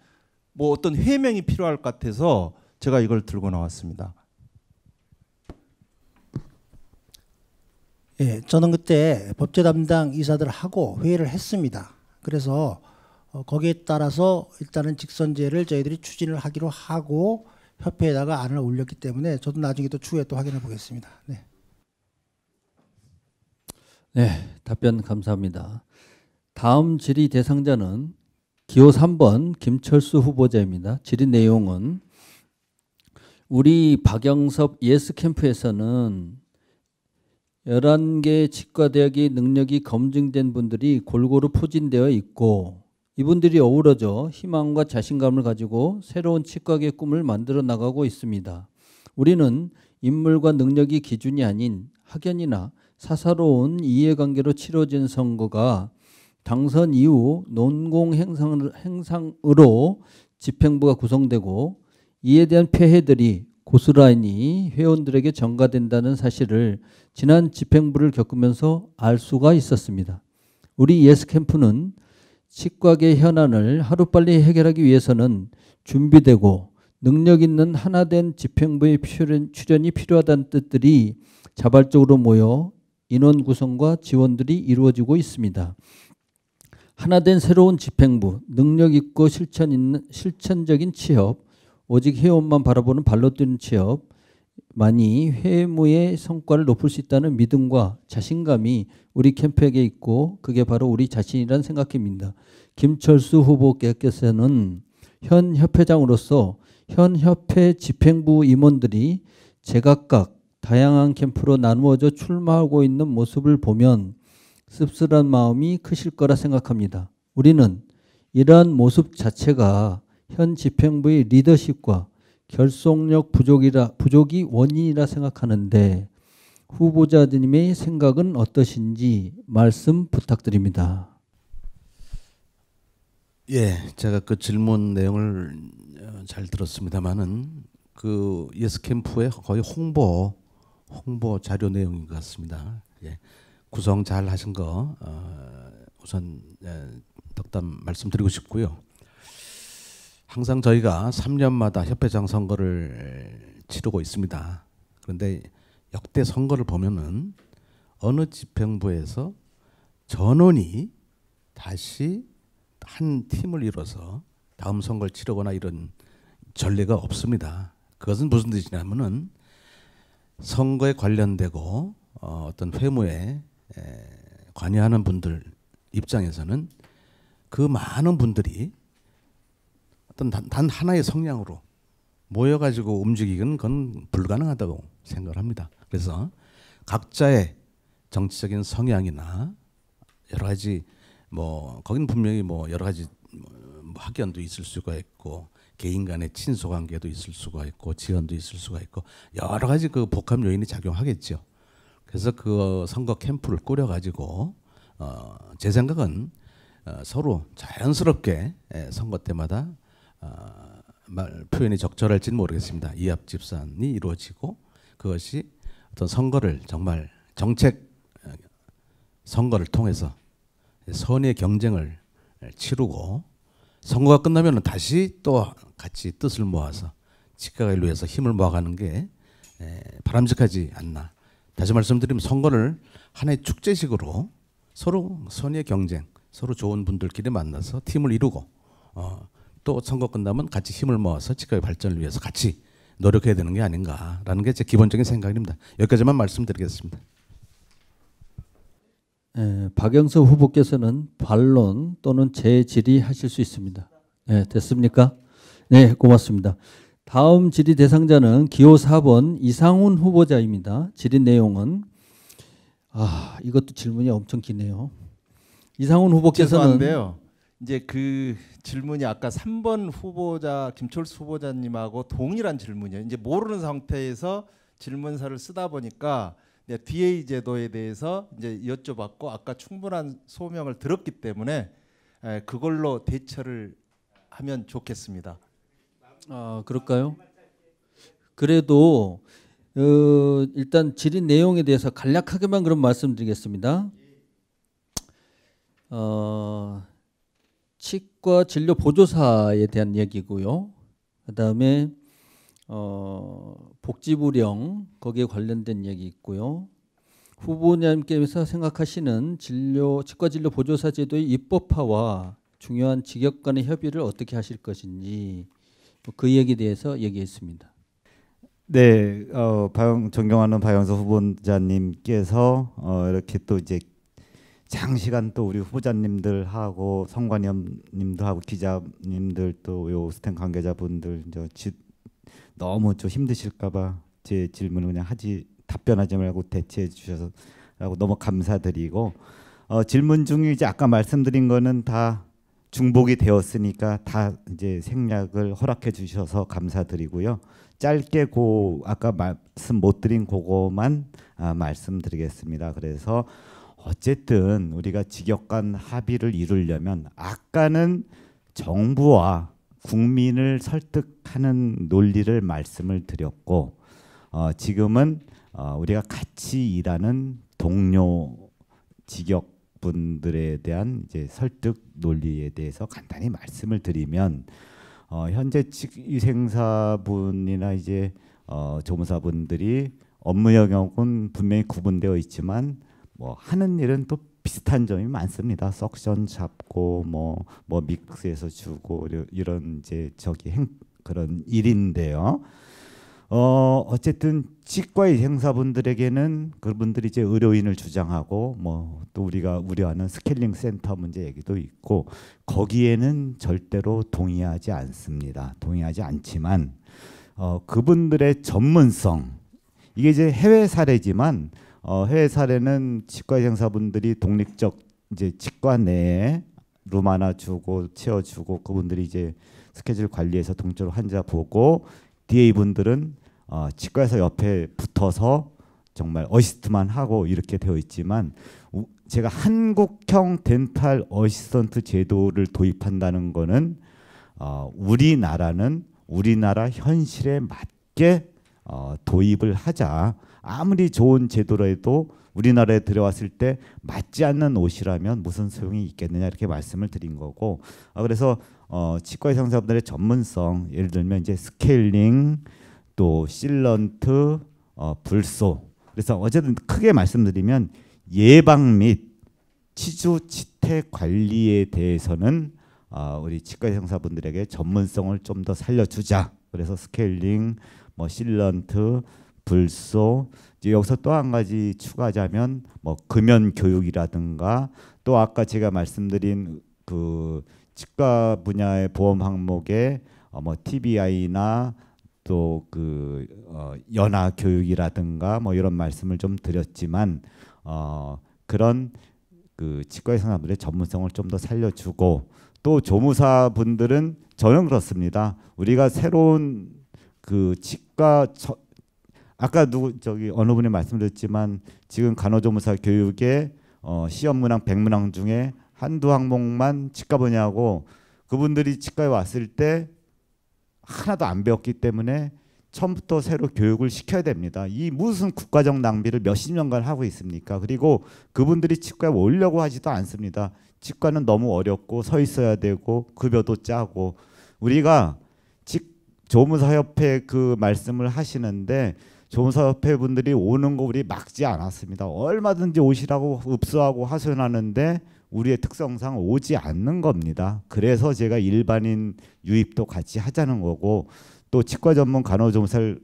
뭐 어떤 해명이 필요할 것 같아서 제가 이걸 들고 나왔습니다. 예, 저는 그때 법제 담당 이사들하고 회의를 했습니다. 그래서 어, 거기에 따라서 일단은 직선제를 저희들이 추진을 하기로 하고 협회에다가 안을 올렸기 때문에 저도 나중에 또 추후에 또 확인해 보겠습니다. 네. 네, 답변 감사합니다. 다음 질의 대상자는 기호 3번 김철수 후보자입니다. 질의 내용은 우리 박영섭 예스 캠프에서는 1 1개 치과대학이 능력이 검증된 분들이 골고루 포진되어 있고 이분들이 어우러져 희망과 자신감을 가지고 새로운 치과계 꿈을 만들어 나가고 있습니다. 우리는 인물과 능력이 기준이 아닌 학연이나 사사로운 이해관계로 치러진 선거가 당선 이후 논공 행상으로 집행부가 구성되고 이에 대한 폐해들이 고스란히 회원들에게 전가된다는 사실을 지난 집행부를 겪으면서 알 수가 있었습니다. 우리 예스 캠프는 치과계 현안을 하루빨리 해결하기 위해서는 준비되고 능력 있는 하나된 집행부의 출연, 이 필요하다는 뜻들이 자발적으로 모여 인원 구성과 지원들이 이루어지고 있습니다. 하나된 새로운 집행부, 능력 있고 실천 있는 실천적인 취업, 오직 회원만 바라보는 발로 뛰는 취업, 만이 회무의 성과를 높일 수 있다는 믿음과 자신감이 우리 캠프에게 있고 그게 바로 우리 자신이란 생각입니다. 김철수 후보께서는 현 협회장으로서 현 협회 집행부 임원들이 제각각 다양한 캠프로 나누어져 출마하고 있는 모습을 보면 씁쓸한 마음이 크실 거라 생각합니다. 우리는 이러한 모습 자체가 현 집행부의 리더십과 결속력 부족이라 부족이 원인이라 생각하는데 후보자님의 생각은 어떠신지 말씀 부탁드립니다. 예, 제가 그 질문 내용을 어, 잘 들었습니다만은 그 예스 캠프의 거의 홍보 홍보 자료 내용인 것 같습니다. 예, 구성 잘 하신 거 어, 우선 예, 덕담 말씀드리고 싶고요. 항상 저희가 3년마다 협회장 선거를 치르고 있습니다. 그런데 역대 선거를 보면은 어느 집행부에서 전원이 다시 한 팀을 이뤄서 다음 선거를 치르거나 이런 전례가 없습니다. 그것은 무슨 뜻이냐면은 선거에 관련되고 어, 어떤 회무에 관여하는 분들 입장에서는 그 많은 분들이 어떤 단, 단 하나의 성향으로 모여가지고 움직이는 건 불가능하다고 생각을 합니다. 그래서 각자의 정치적인 성향이나 여러 가지 뭐 거긴 분명히 뭐 여러 가지 뭐, 뭐 학연도 있을 수가 있고 개인 간의 친소관계도 있을 수가 있고 지연도 있을 수가 있고 여러 가지 그 복합 요인이 작용하겠죠. 그래서 그 선거 캠프를 꾸려가지고 어, 제 생각은 어, 서로 자연스럽게 예, 선거 때마다 아, 말 표현이 적절할지는 모르겠습니다. 이합 집산이 이루어지고 그것이 어떤 선거를 정말 정책 선거를 통해서 선의 경쟁을 치르고 선거가 끝나면 다시 또 같이 뜻을 모아서 직각을 위해서 힘을 모아가는 게 바람직하지 않나. 다시 말씀드리면 선거를 하나의 축제식으로 서로 선의 경쟁, 서로 좋은 분들끼리 만나서 팀을 이루고 어, 또 선거 끝나면 같이 힘을 모아서 지역의 발전을 위해서 같이 노력해야 되는 게 아닌가라는 게 제 기본적인 생각입니다. 여기까지만 말씀드리겠습니다. 예, 박영서 후보께서는 반론 또는 재질의 하실 수 있습니다. 예, 됐습니까? 네, 고맙습니다. 다음 질의 대상자는 기호 4번 이상훈 후보자입니다. 질의 내용은 아, 이것도 질문이 엄청 기네요. 이상훈 후보께서는 죄송한데요. 이제 그 질문이 아까 3번 후보자 김철수 후보자님하고 동일한 질문이에요. 이제 모르는 상태에서 질문사를 쓰다 보니까 네, DA 제도에 대해서 이제 여쭤봤고 아까 충분한 소명을 들었기 때문에 그걸로 대처를 하면 좋겠습니다. 아 그럴까요? 그래도 어, 일단 질의 내용에 대해서 간략하게만 그럼 말씀드리겠습니다. 어, 치과 진료 보조사에 대한 얘기고요. 그다음에 어, 복지부령 거기에 관련된 얘기 있고요. 후보님께서 생각하시는 진료 치과 진료 보조사 제도의 입법화와 중요한 직역 간의 협의를 어떻게 하실 것인지 뭐 그 얘기에 대해서 얘기했습니다. 네, 어, 바영, 존경하는 바영서 후보자님께서 어, 이렇게 또 이제 장시간 또 우리 후보자님들하고 선관위원님들하고 기자님들 또요 스탠 관계자분들 저 지, 너무 좀 힘드실까봐 제 질문을 그냥 하지 답변하지 말고 대체해 주셔서 라고 너무 감사드리고 어, 질문 중에 이제 아까 말씀드린 거는 다 중복이 되었으니까 다 이제 생략을 허락해 주셔서 감사드리고요. 짧게 고 아까 말씀 못 드린 그거만 아, 말씀드리겠습니다. 그래서 어쨌든 우리가 직역간 합의를 이루려면 아까는 정부와 국민을 설득하는 논리를 말씀을 드렸고 어, 지금은 어, 우리가 같이 일하는 동료 직역 분들에 대한 이제 설득 논리에 대해서 간단히 말씀을 드리면 어, 현재 위생사분이나 이제 어, 조무사분들이 업무 영역은 분명히 구분되어 있지만 뭐 하는 일은 또 비슷한 점이 많습니다. 석션 잡고 뭐뭐 뭐 믹스해서 주고 이런 이제 저기 행 그런 일인데요. 어 어쨌든 치과의 행사분들에게는 그분들이 이제 의료인을 주장하고 뭐 또 우리가 우려하는 스케일링 센터 문제 얘기도 있고 거기에는 절대로 동의하지 않습니다. 동의하지 않지만 어 그분들의 전문성 이게 이제 해외 사례지만 어, 해외 사례는 치과의사분들이 독립적 이제 치과 내에 룸 하나 주고 채워주고 그분들이 이제 스케줄 관리해서 동적으로 환자 보고 DA 분들은 어, 치과에서 옆에 붙어서 정말 어시스트만 하고 이렇게 되어 있지만 우, 제가 한국형 덴탈 어시스턴트 제도를 도입한다는 거는 어, 우리나라는 우리나라 현실에 맞게 어, 도입을 하자. 아무리 좋은 제도라도 우리나라에 들어왔을 때 맞지 않는 옷이라면 무슨 소용이 있겠느냐 이렇게 말씀을 드린 거고 아, 그래서 어, 치과 의상사분들의 전문성 예를 들면 이제 스케일링 또 실런트 어, 불소 그래서 어쨌든 크게 말씀드리면 예방 및 치주 치태 관리에 대해서는 어, 우리 치과 의상사분들에게 전문성을 좀 더 살려주자 그래서 스케일링 뭐 실런트 불소 이제 여기서 또 한 가지 추가하자면 뭐 금연 교육이라든가 또 아까 제가 말씀드린 그 치과 분야의 보험 항목에 어뭐 TBI나 또그 어 연하 교육이라든가 뭐 이런 말씀을 좀 드렸지만 어 그런 그 치과 의사분들의 전문성을 좀 더 살려주고 또 조무사 분들은 전혀 그렇습니다. 우리가 새로운 그 치과 저, 아까 누구 저기 어느 분이 말씀드렸지만 지금 간호조무사 교육에 어, 시험 문항 백문항 중에 한두 항목만 치과 보냐고 그분들이 치과에 왔을 때 하나도 안 배웠기 때문에 처음부터 새로 교육을 시켜야 됩니다. 이 무슨 국가적 낭비를 몇십 년간 하고 있습니까? 그리고 그분들이 치과에 오려고 하지도 않습니다. 치과는 너무 어렵고 서 있어야 되고 급여도 짜고 우리가 직 조무사협회 그 말씀을 하시는데 조사협회 분들이 오는 거 우리 막지 않았습니다. 얼마든지 오시라고 읍소하고 하소연하는데 우리의 특성상 오지 않는 겁니다. 그래서 제가 일반인 유입도 같이 하자는 거고 또 치과 전문 간호조무사를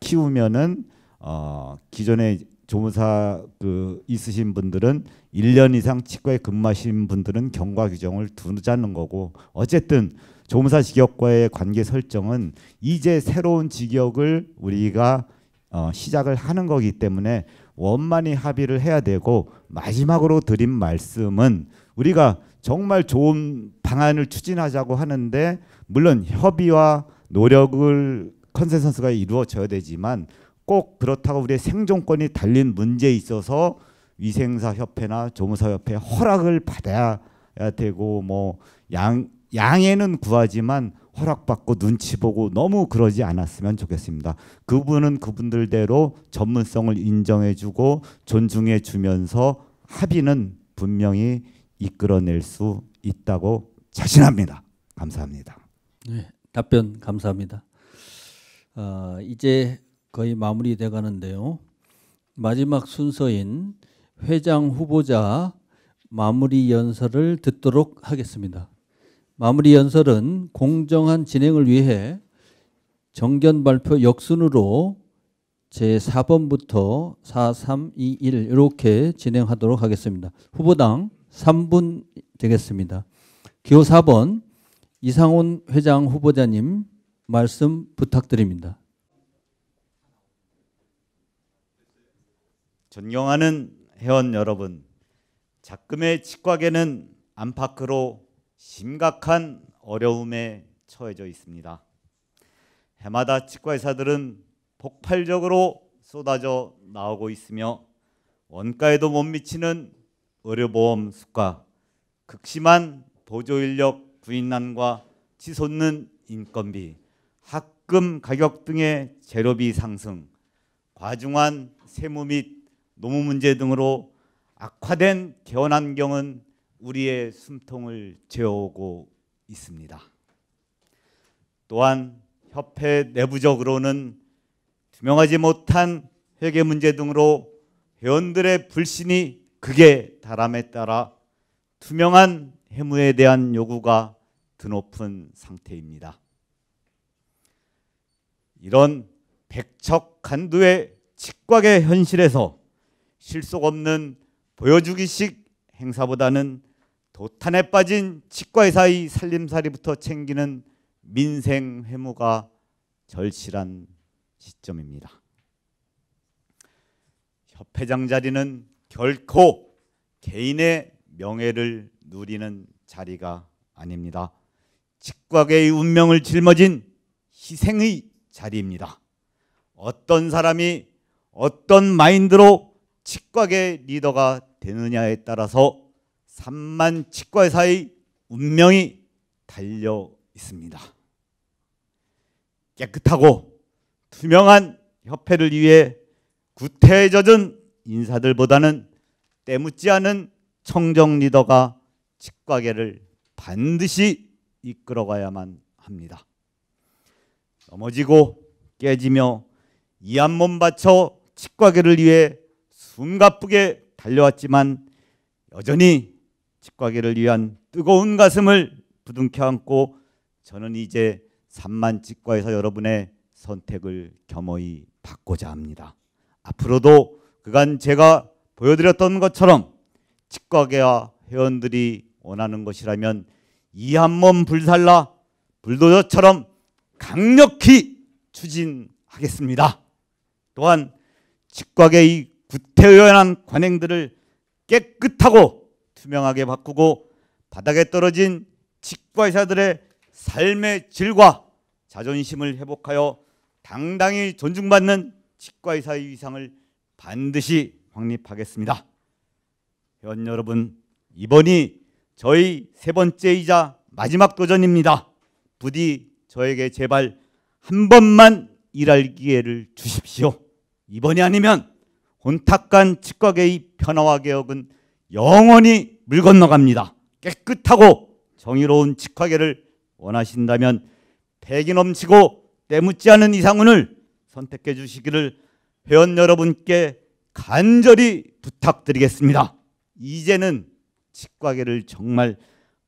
키우면은 어 기존에 조무사 그 있으신 분들은 1년 이상 치과에 근무하신 분들은 경과 규정을 두자는 거고 어쨌든 조무사 직역과의 관계 설정은 이제 새로운 직역을 우리가 어, 시작을 하는 거기 때문에 원만히 합의를 해야 되고 마지막으로 드린 말씀은 우리가 정말 좋은 방안을 추진하자고 하는데 물론 협의와 노력을 컨센서스가 이루어져야 되지만 꼭 그렇다고 우리의 생존권이 달린 문제에 있어서 위생사 협회나 조무사 협회 허락을 받아야 되고 뭐양 양해는 구하지만 허락받고 눈치 보고 너무 그러지 않았으면 좋겠습니다. 그분은 그분들대로 전문성을 인정해주고 존중해주면서 합의는 분명히 이끌어낼 수 있다고 자신합니다. 감사합니다. 네, 답변 감사합니다. 어, 이제 거의 마무리돼 가는데요. 마지막 순서인 회장 후보자 마무리 연설을 듣도록 하겠습니다. 마무리 연설은 공정한 진행을 위해 정견 발표 역순으로 제4번부터 4, 3, 2, 1 이렇게 진행하도록 하겠습니다. 후보당 3분 되겠습니다. 기호 4번 이상훈 회장 후보자님 말씀 부탁드립니다. 존경하는 회원 여러분, 작금의 치과계는 안팎으로 심각한 어려움에 처해져 있습니다. 해마다 치과 의사들은 폭발적으로 쏟아져 나오고 있으며 원가에도 못 미치는 의료보험 수가 극심한 보조 인력 구인난과 치솟는 인건비, 학금 가격 등의 재료비 상승, 과중한 세무 및 노무 문제 등으로 악화된 개원 환경은 우리의 숨통을 재우고 있습니다. 또한 협회 내부적으로는 투명하지 못한 회계 문제 등으로 회원들의 불신이 극에 달함에 따라 투명한 해무에 대한 요구가 드높은 상태입니다. 이런 백척간두의 직곽의 현실에서 실속 없는 보여주기식 행사보다는 도탄에 빠진 치과 의사의 살림살이부터 챙기는 민생 회무가 절실한 시점입니다. 협회장 자리는 결코 개인의 명예를 누리는 자리가 아닙니다. 직곽의 운명을 짊어진 희생의 자리입니다. 어떤 사람이 어떤 마인드로 직곽의 리더가 되느냐에 따라서 3만 치과 의사의 운명이 달려 있습니다. 깨끗하고 투명한 협회를 위해 구태에 젖은 인사들보다는 때묻지 않은 청정 리더가 치과계를 반드시 이끌어가야만 합니다. 넘어지고 깨지며 이한몸 바쳐 치과계를 위해 숨가쁘게 달려왔지만 여전히 직과계를 위한 뜨거운 가슴을 부둥켜 안고 저는 이제 3만 직과에서 여러분의 선택을 겸허히 받고자 합니다. 앞으로도 그간 제가 보여드렸던 것처럼 직과계와 회원들이 원하는 것이라면 이 한 몸 불살라 불도저처럼 강력히 추진하겠습니다. 또한 직과계의 구태의연한 관행들을 깨끗하고 투명하게 바꾸고 바닥에 떨어진 직과의사들의 삶의 질과 자존심을 회복하여 당당히 존중받는 직과의사의 위상을 반드시 확립하겠습니다. 회원 여러분, 이번이 저희 세 번째이자 마지막 도전입니다. 부디 저에게 제발 한 번만 일할 기회를 주십시오. 이번이 아니면 혼탁한 치과계의 변화와 개혁은 영원히 물 건너갑니다. 깨끗하고 정의로운 직화계를 원하신다면 백이 넘치고 때묻지 않은 이상훈을 선택해 주시기를 회원 여러분께 간절히 부탁드리겠습니다. 이제는 직과계를 정말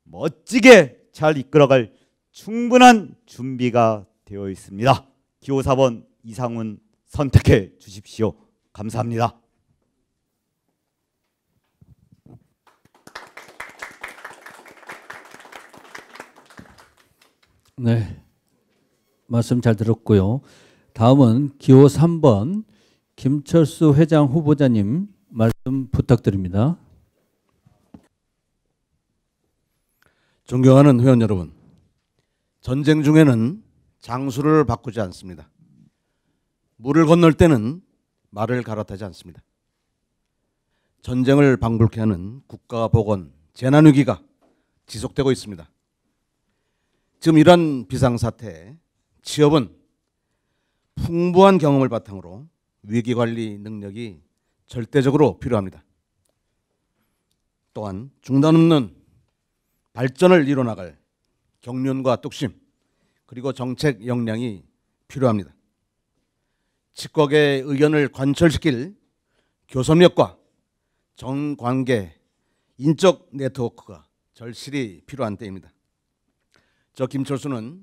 멋지게 잘 이끌어갈 충분한 준비가 되어 있습니다. 기호 4번 이상훈 선택해 주십시오. 감사합니다. 네. 말씀 잘 들었고요. 다음은 기호 3번 김철수 회장 후보자님 말씀 부탁드립니다. 존경하는 회원 여러분, 전쟁 중에는 장수를 바꾸지 않습니다. 물을 건널 때는 말을 갈아타지 않습니다. 전쟁을 방불케 하는 국가 보건 재난 위기가 지속되고 있습니다. 지금 이런 비상사태 취업은 풍부한 경험을 바탕으로 위기관리 능력이 절대적으로 필요합니다. 또한 중단 없는 발전을 이뤄나갈 경륜과 뚝심 그리고 정책 역량이 필요합니다. 직각의 의견을 관철시킬 교섭력과 정관계, 인적 네트워크가 절실히 필요한 때입니다. 저 김철수는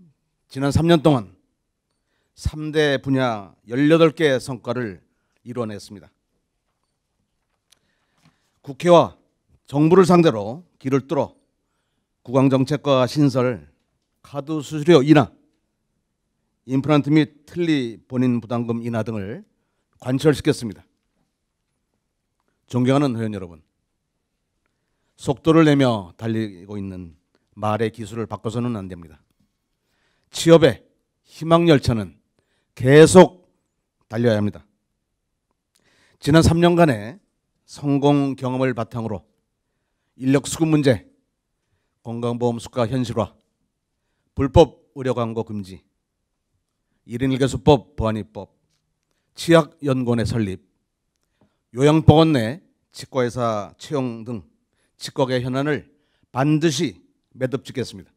지난 3년 동안 3대 분야 18개의 성과를 이뤄냈습니다. 국회와 정부를 상대로 길을 뚫어 구강정책과 신설, 카드 수수료 인하, 임플란트 및 틀리 본인 부담금 인하 등을 관철시켰습니다. 존경하는 회원 여러분, 속도를 내며 달리고 있는 말의 기술을 바꿔서는 안 됩니다. 취업의 희망열차는 계속 달려야 합니다. 지난 3년간의 성공 경험을 바탕으로 인력 수급 문제, 건강보험 수가 현실화, 불법 의료 광고 금지, 1인 1교수법 보안 입법, 치약연구원의 설립, 요양병원 내 치과의사 채용 등 치과계 현안을 반드시 매듭 짓겠습니다.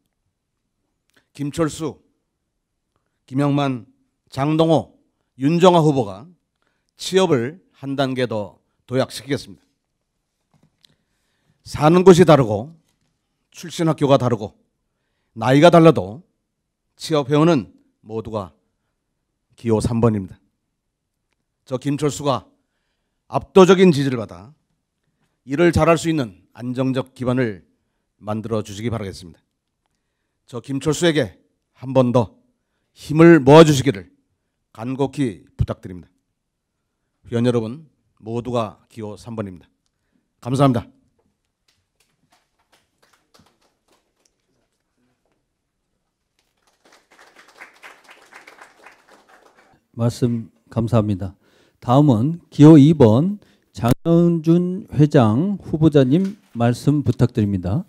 김철수, 김영만, 장동호, 윤정아 후보가 취업을 한 단계 더 도약시키겠습니다. 사는 곳이 다르고 출신 학교가 다르고 나이가 달라도 취업회원은 모두가 기호 3번입니다. 저 김철수가 압도적인 지지를 받아 일을 잘할 수 있는 안정적 기반을 만들어 주시기 바라겠습니다. 저 김철수에게 한 번 더 힘을 모아 주시기를 간곡히 부탁드립니다. 위원 여러분 모두가 기호 3번입니다. 감사합니다. 말씀 감사합니다. 다음은 기호 2번 장영준 회장 후보자님 말씀 부탁드립니다.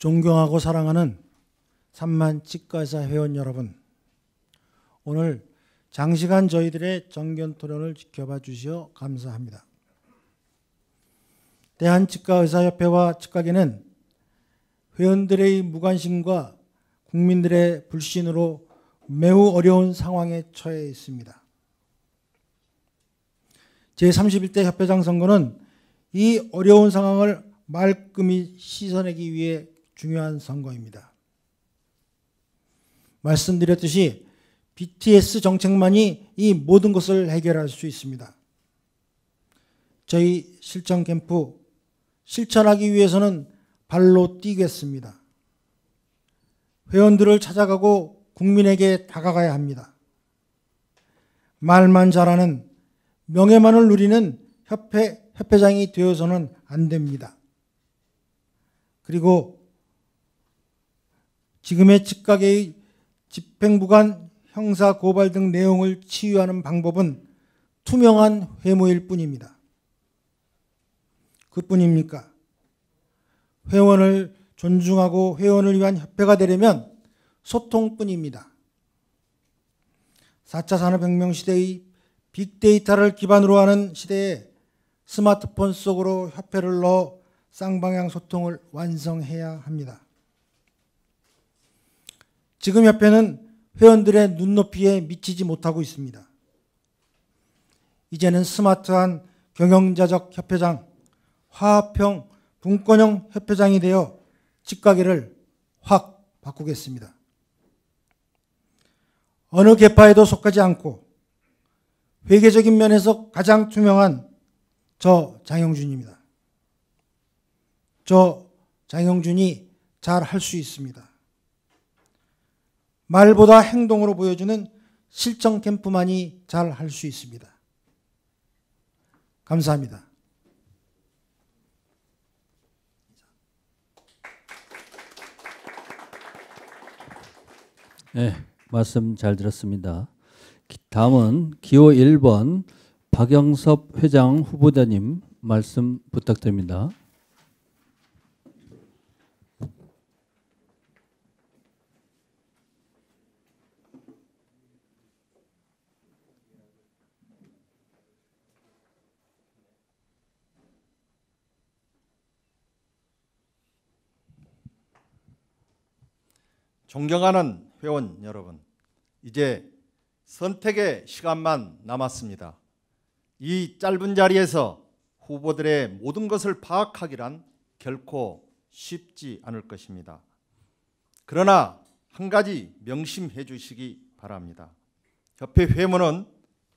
존경하고 사랑하는 3만 치과의사 회원 여러분, 오늘 장시간 저희들의 정견 토론을 지켜봐 주시어 감사합니다. 대한치과의사협회와 치과계는 회원들의 무관심과 국민들의 불신으로 매우 어려운 상황에 처해 있습니다. 제31대 협회장 선거는 이 어려운 상황을 말끔히 씻어내기 위해 중요한 선거입니다. 말씀드렸듯이 BTS 정책만이 이 모든 것을 해결할 수 있습니다. 저희 실천 캠프 실천하기 위해서는 발로 뛰겠습니다. 회원들을 찾아가고 국민에게 다가가야 합니다. 말만 잘하는 명예만을 누리는 협회 협회장이 되어서는 안 됩니다. 그리고 지금의 즉각의 집행부간 형사 고발 등 내용을 치유하는 방법은 투명한 회모일 뿐입니다. 그뿐입니까? 회원을 존중하고 회원을 위한 협회가 되려면 소통뿐입니다. 4차 산업혁명 시대의 빅데이터를 기반으로 하는 시대에 스마트폰 속으로 협회를 넣어 쌍방향 소통을 완성해야 합니다. 지금 협회는 회원들의 눈높이에 미치지 못하고 있습니다. 이제는 스마트한 경영자적 협회장, 화합형 분권형 협회장이 되어 직가계를 확 바꾸겠습니다. 어느 계파에도 속하지 않고 회계적인 면에서 가장 투명한 저 장영준입니다. 저 장영준이 잘 할 수 있습니다. 말보다 행동으로 보여주는 실전 캠프만이 잘 할 수 있습니다. 감사합니다. 네, 말씀 잘 들었습니다. 다음은 기호 1번 박영섭 회장 후보자님 말씀 부탁드립니다. 존경하는 회원 여러분, 이제 선택의 시간만 남았습니다. 이 짧은 자리에서 후보들의 모든 것을 파악하기란 결코 쉽지 않을 것입니다. 그러나 한 가지 명심해 주시기 바랍니다. 협회 회무는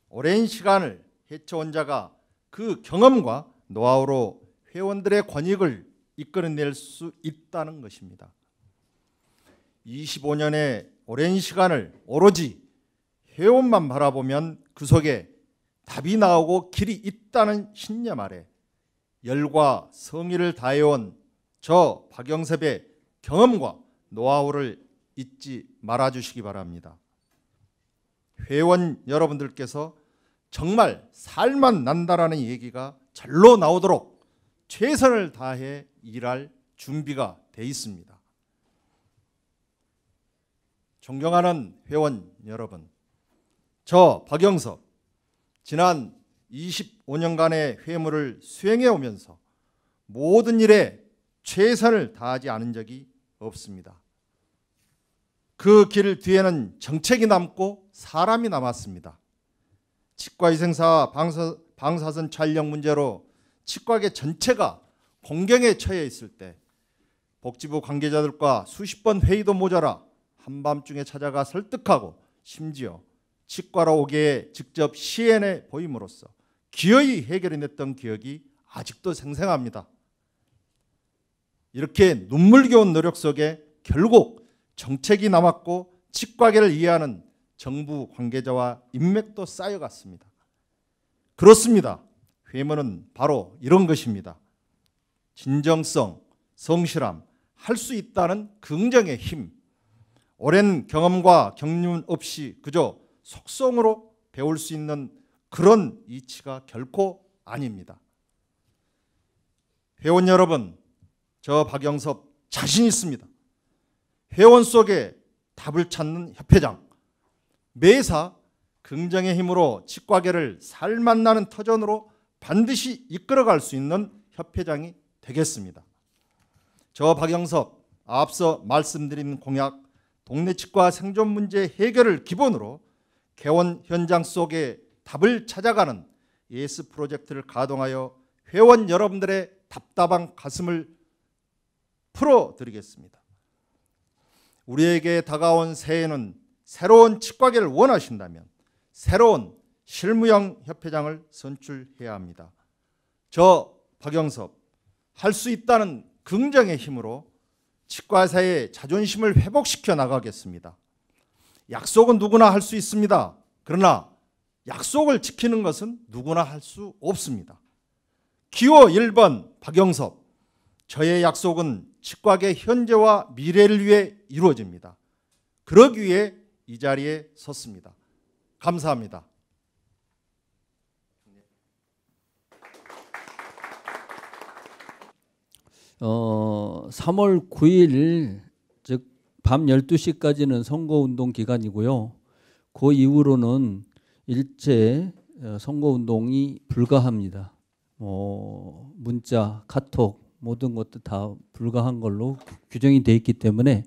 오랜 시간을 해쳐온 자가 그 경험과 노하우로 회원들의 권익을 이끌어낼 수 있다는 것입니다. 25년의 오랜 시간을 오로지 회원만 바라보면 그 속에 답이 나오고 길이 있다는 신념 아래 열과 성의를 다해온 저 박영섭의 경험과 노하우를 잊지 말아주시기 바랍니다. 회원 여러분들께서 정말 살만 난다라는 얘기가 절로 나오도록 최선을 다해 일할 준비가 돼 있습니다. 존경하는 회원 여러분, 저 박영석 지난 25년간의 회무를 수행해 오면서 모든 일에 최선을 다하지 않은 적이 없습니다. 그 길 뒤에는 정책이 남고 사람이 남았습니다. 치과위생사 방사, 방사선 촬영 문제로 치과계 전체가 공경에 처해 있을 때 복지부 관계자들과 수십 번 회의도 모자라 한밤중에 찾아가 설득하고 심지어 치과로 오게 직접 시연해 보임으로써 기어이 해결해냈던 기억이 아직도 생생합니다. 이렇게 눈물겨운 노력 속에 결국 정책이 남았고 치과계를 이해하는 정부 관계자와 인맥도 쌓여갔습니다. 그렇습니다. 회문은 바로 이런 것입니다. 진정성, 성실함, 할 수 있다는 긍정의 힘, 오랜 경험과 경륜 없이 그저 속성으로 배울 수 있는 그런 이치가 결코 아닙니다. 회원 여러분, 저 박영섭 자신 있습니다. 회원 속에 답을 찾는 협회장, 매사 긍정의 힘으로 치과계를 살맛나는 터전으로 반드시 이끌어갈 수 있는 협회장이 되겠습니다. 저 박영섭 앞서 말씀드린 공약 동네 측과 생존 문제 해결을 기본으로 개원 현장 속에 답을 찾아가는 예스 프로젝트를 가동하여 회원 여러분들의 답답한 가슴을 풀어드리겠습니다. 우리에게 다가온 새해는 새로운 치과계를 원하신다면 새로운 실무형 협회장을 선출해야 합니다. 저 박영섭 할 수 있다는 긍정의 힘으로 치과사의 자존심을 회복시켜 나가겠습니다. 약속은 누구나 할 수 있습니다. 그러나 약속을 지키는 것은 누구나 할 수 없습니다. 기호 1번 박영섭. 저의 약속은 치과계 현재와 미래를 위해 이루어집니다. 그러기 위해 이 자리에 섰습니다. 감사합니다. 어, 3월 9일 즉 밤 12시까지는 선거운동 기간이고요. 그 이후로는 일제 어, 선거운동이 불가합니다. 어, 문자, 카톡 모든 것도 다 불가한 걸로 규정이 돼 있기 때문에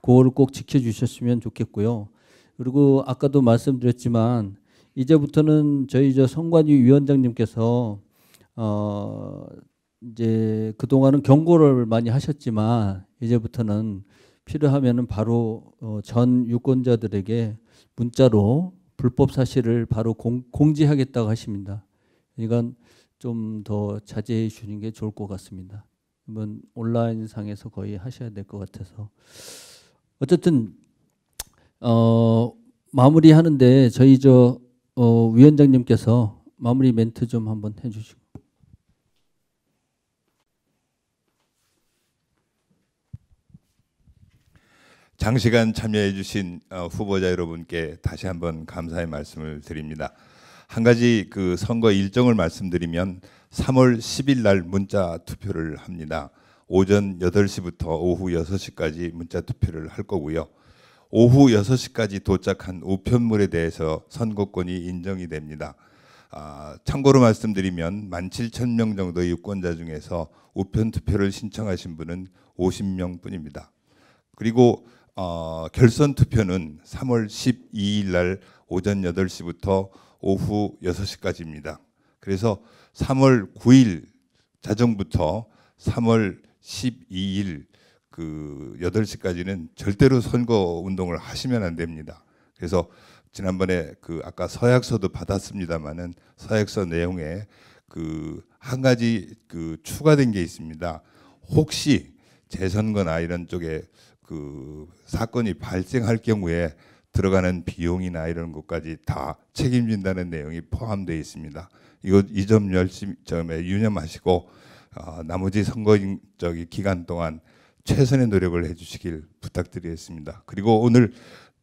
그걸 꼭 지켜주셨으면 좋겠고요. 그리고 아까도 말씀드렸지만 이제부터는 저희 저 선관위 위원장님께서 어, 이제 그동안은 경고를 많이 하셨지만 이제부터는 필요하면은 바로 어, 전 유권자들에게 문자로 불법 사실을 바로 공, 지하겠다고 하십니다. 그러니까 좀더 자제해 주는 게 좋을 것 같습니다. 이번 온라인 상에서 거의 하셔야 될 것 같아서 어쨌든 어, 마무리하는데 저희 저 어, 위원장님께서 마무리 멘트 좀 한번 해주시고. 장시간 참여해 주신 어, 후보자 여러분께 다시 한번 감사의 말씀을 드립니다. 한 가지 그 선거 일정을 말씀드리면 3월 10일 날 문자 투표를 합니다. 오전 8시부터 오후 6시까지 문자 투표를 할 거고요. 오후 6시까지 도착한 우편물에 대해서 선거권이 인정이 됩니다. 아, 참고로 말씀드리면 17,000명 정도의 유권자 중에서 우편 투표를 신청하신 분은 50명뿐입니다. 그리고 어, 결선 투표는 3월 12일 날 오전 8시부터 오후 6시까지입니다. 그래서 3월 9일 자정부터 3월 12일 그 8시까지는 절대로 선거 운동을 하시면 안 됩니다. 그래서 지난번에 그 아까 서약서도 받았습니다만은 서약서 내용에 그 한 가지 그 추가된 게 있습니다. 혹시 재선거나 이런 쪽에 그 사건이 발생할 경우에 들어가는 비용이나 이런 것까지 다 책임진다는 내용이 포함되어 있습니다. 이거 이점 열심히 점에 유념하시고 어, 나머지 선거 저기 기간 동안 최선의 노력을 해주시길 부탁드리겠습니다. 그리고 오늘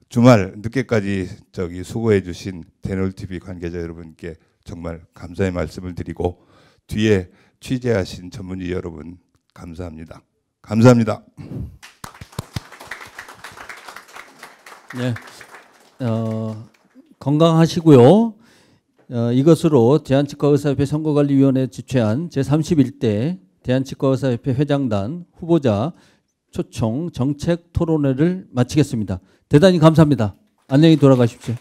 주말 늦게까지 저기 수고해주신 대놀 TV 관계자 여러분께 정말 감사의 말씀을 드리고 뒤에 취재하신 전문의 여러분 감사합니다. 감사합니다. 네. 어, 건강하시고요. 어, 이것으로 대한치과의사협회 선거관리위원회 주최한 제31대 대한치과의사협회 회장단 후보자 초청 정책 토론회를 마치겠습니다. 대단히 감사합니다. 안녕히 돌아가십시오.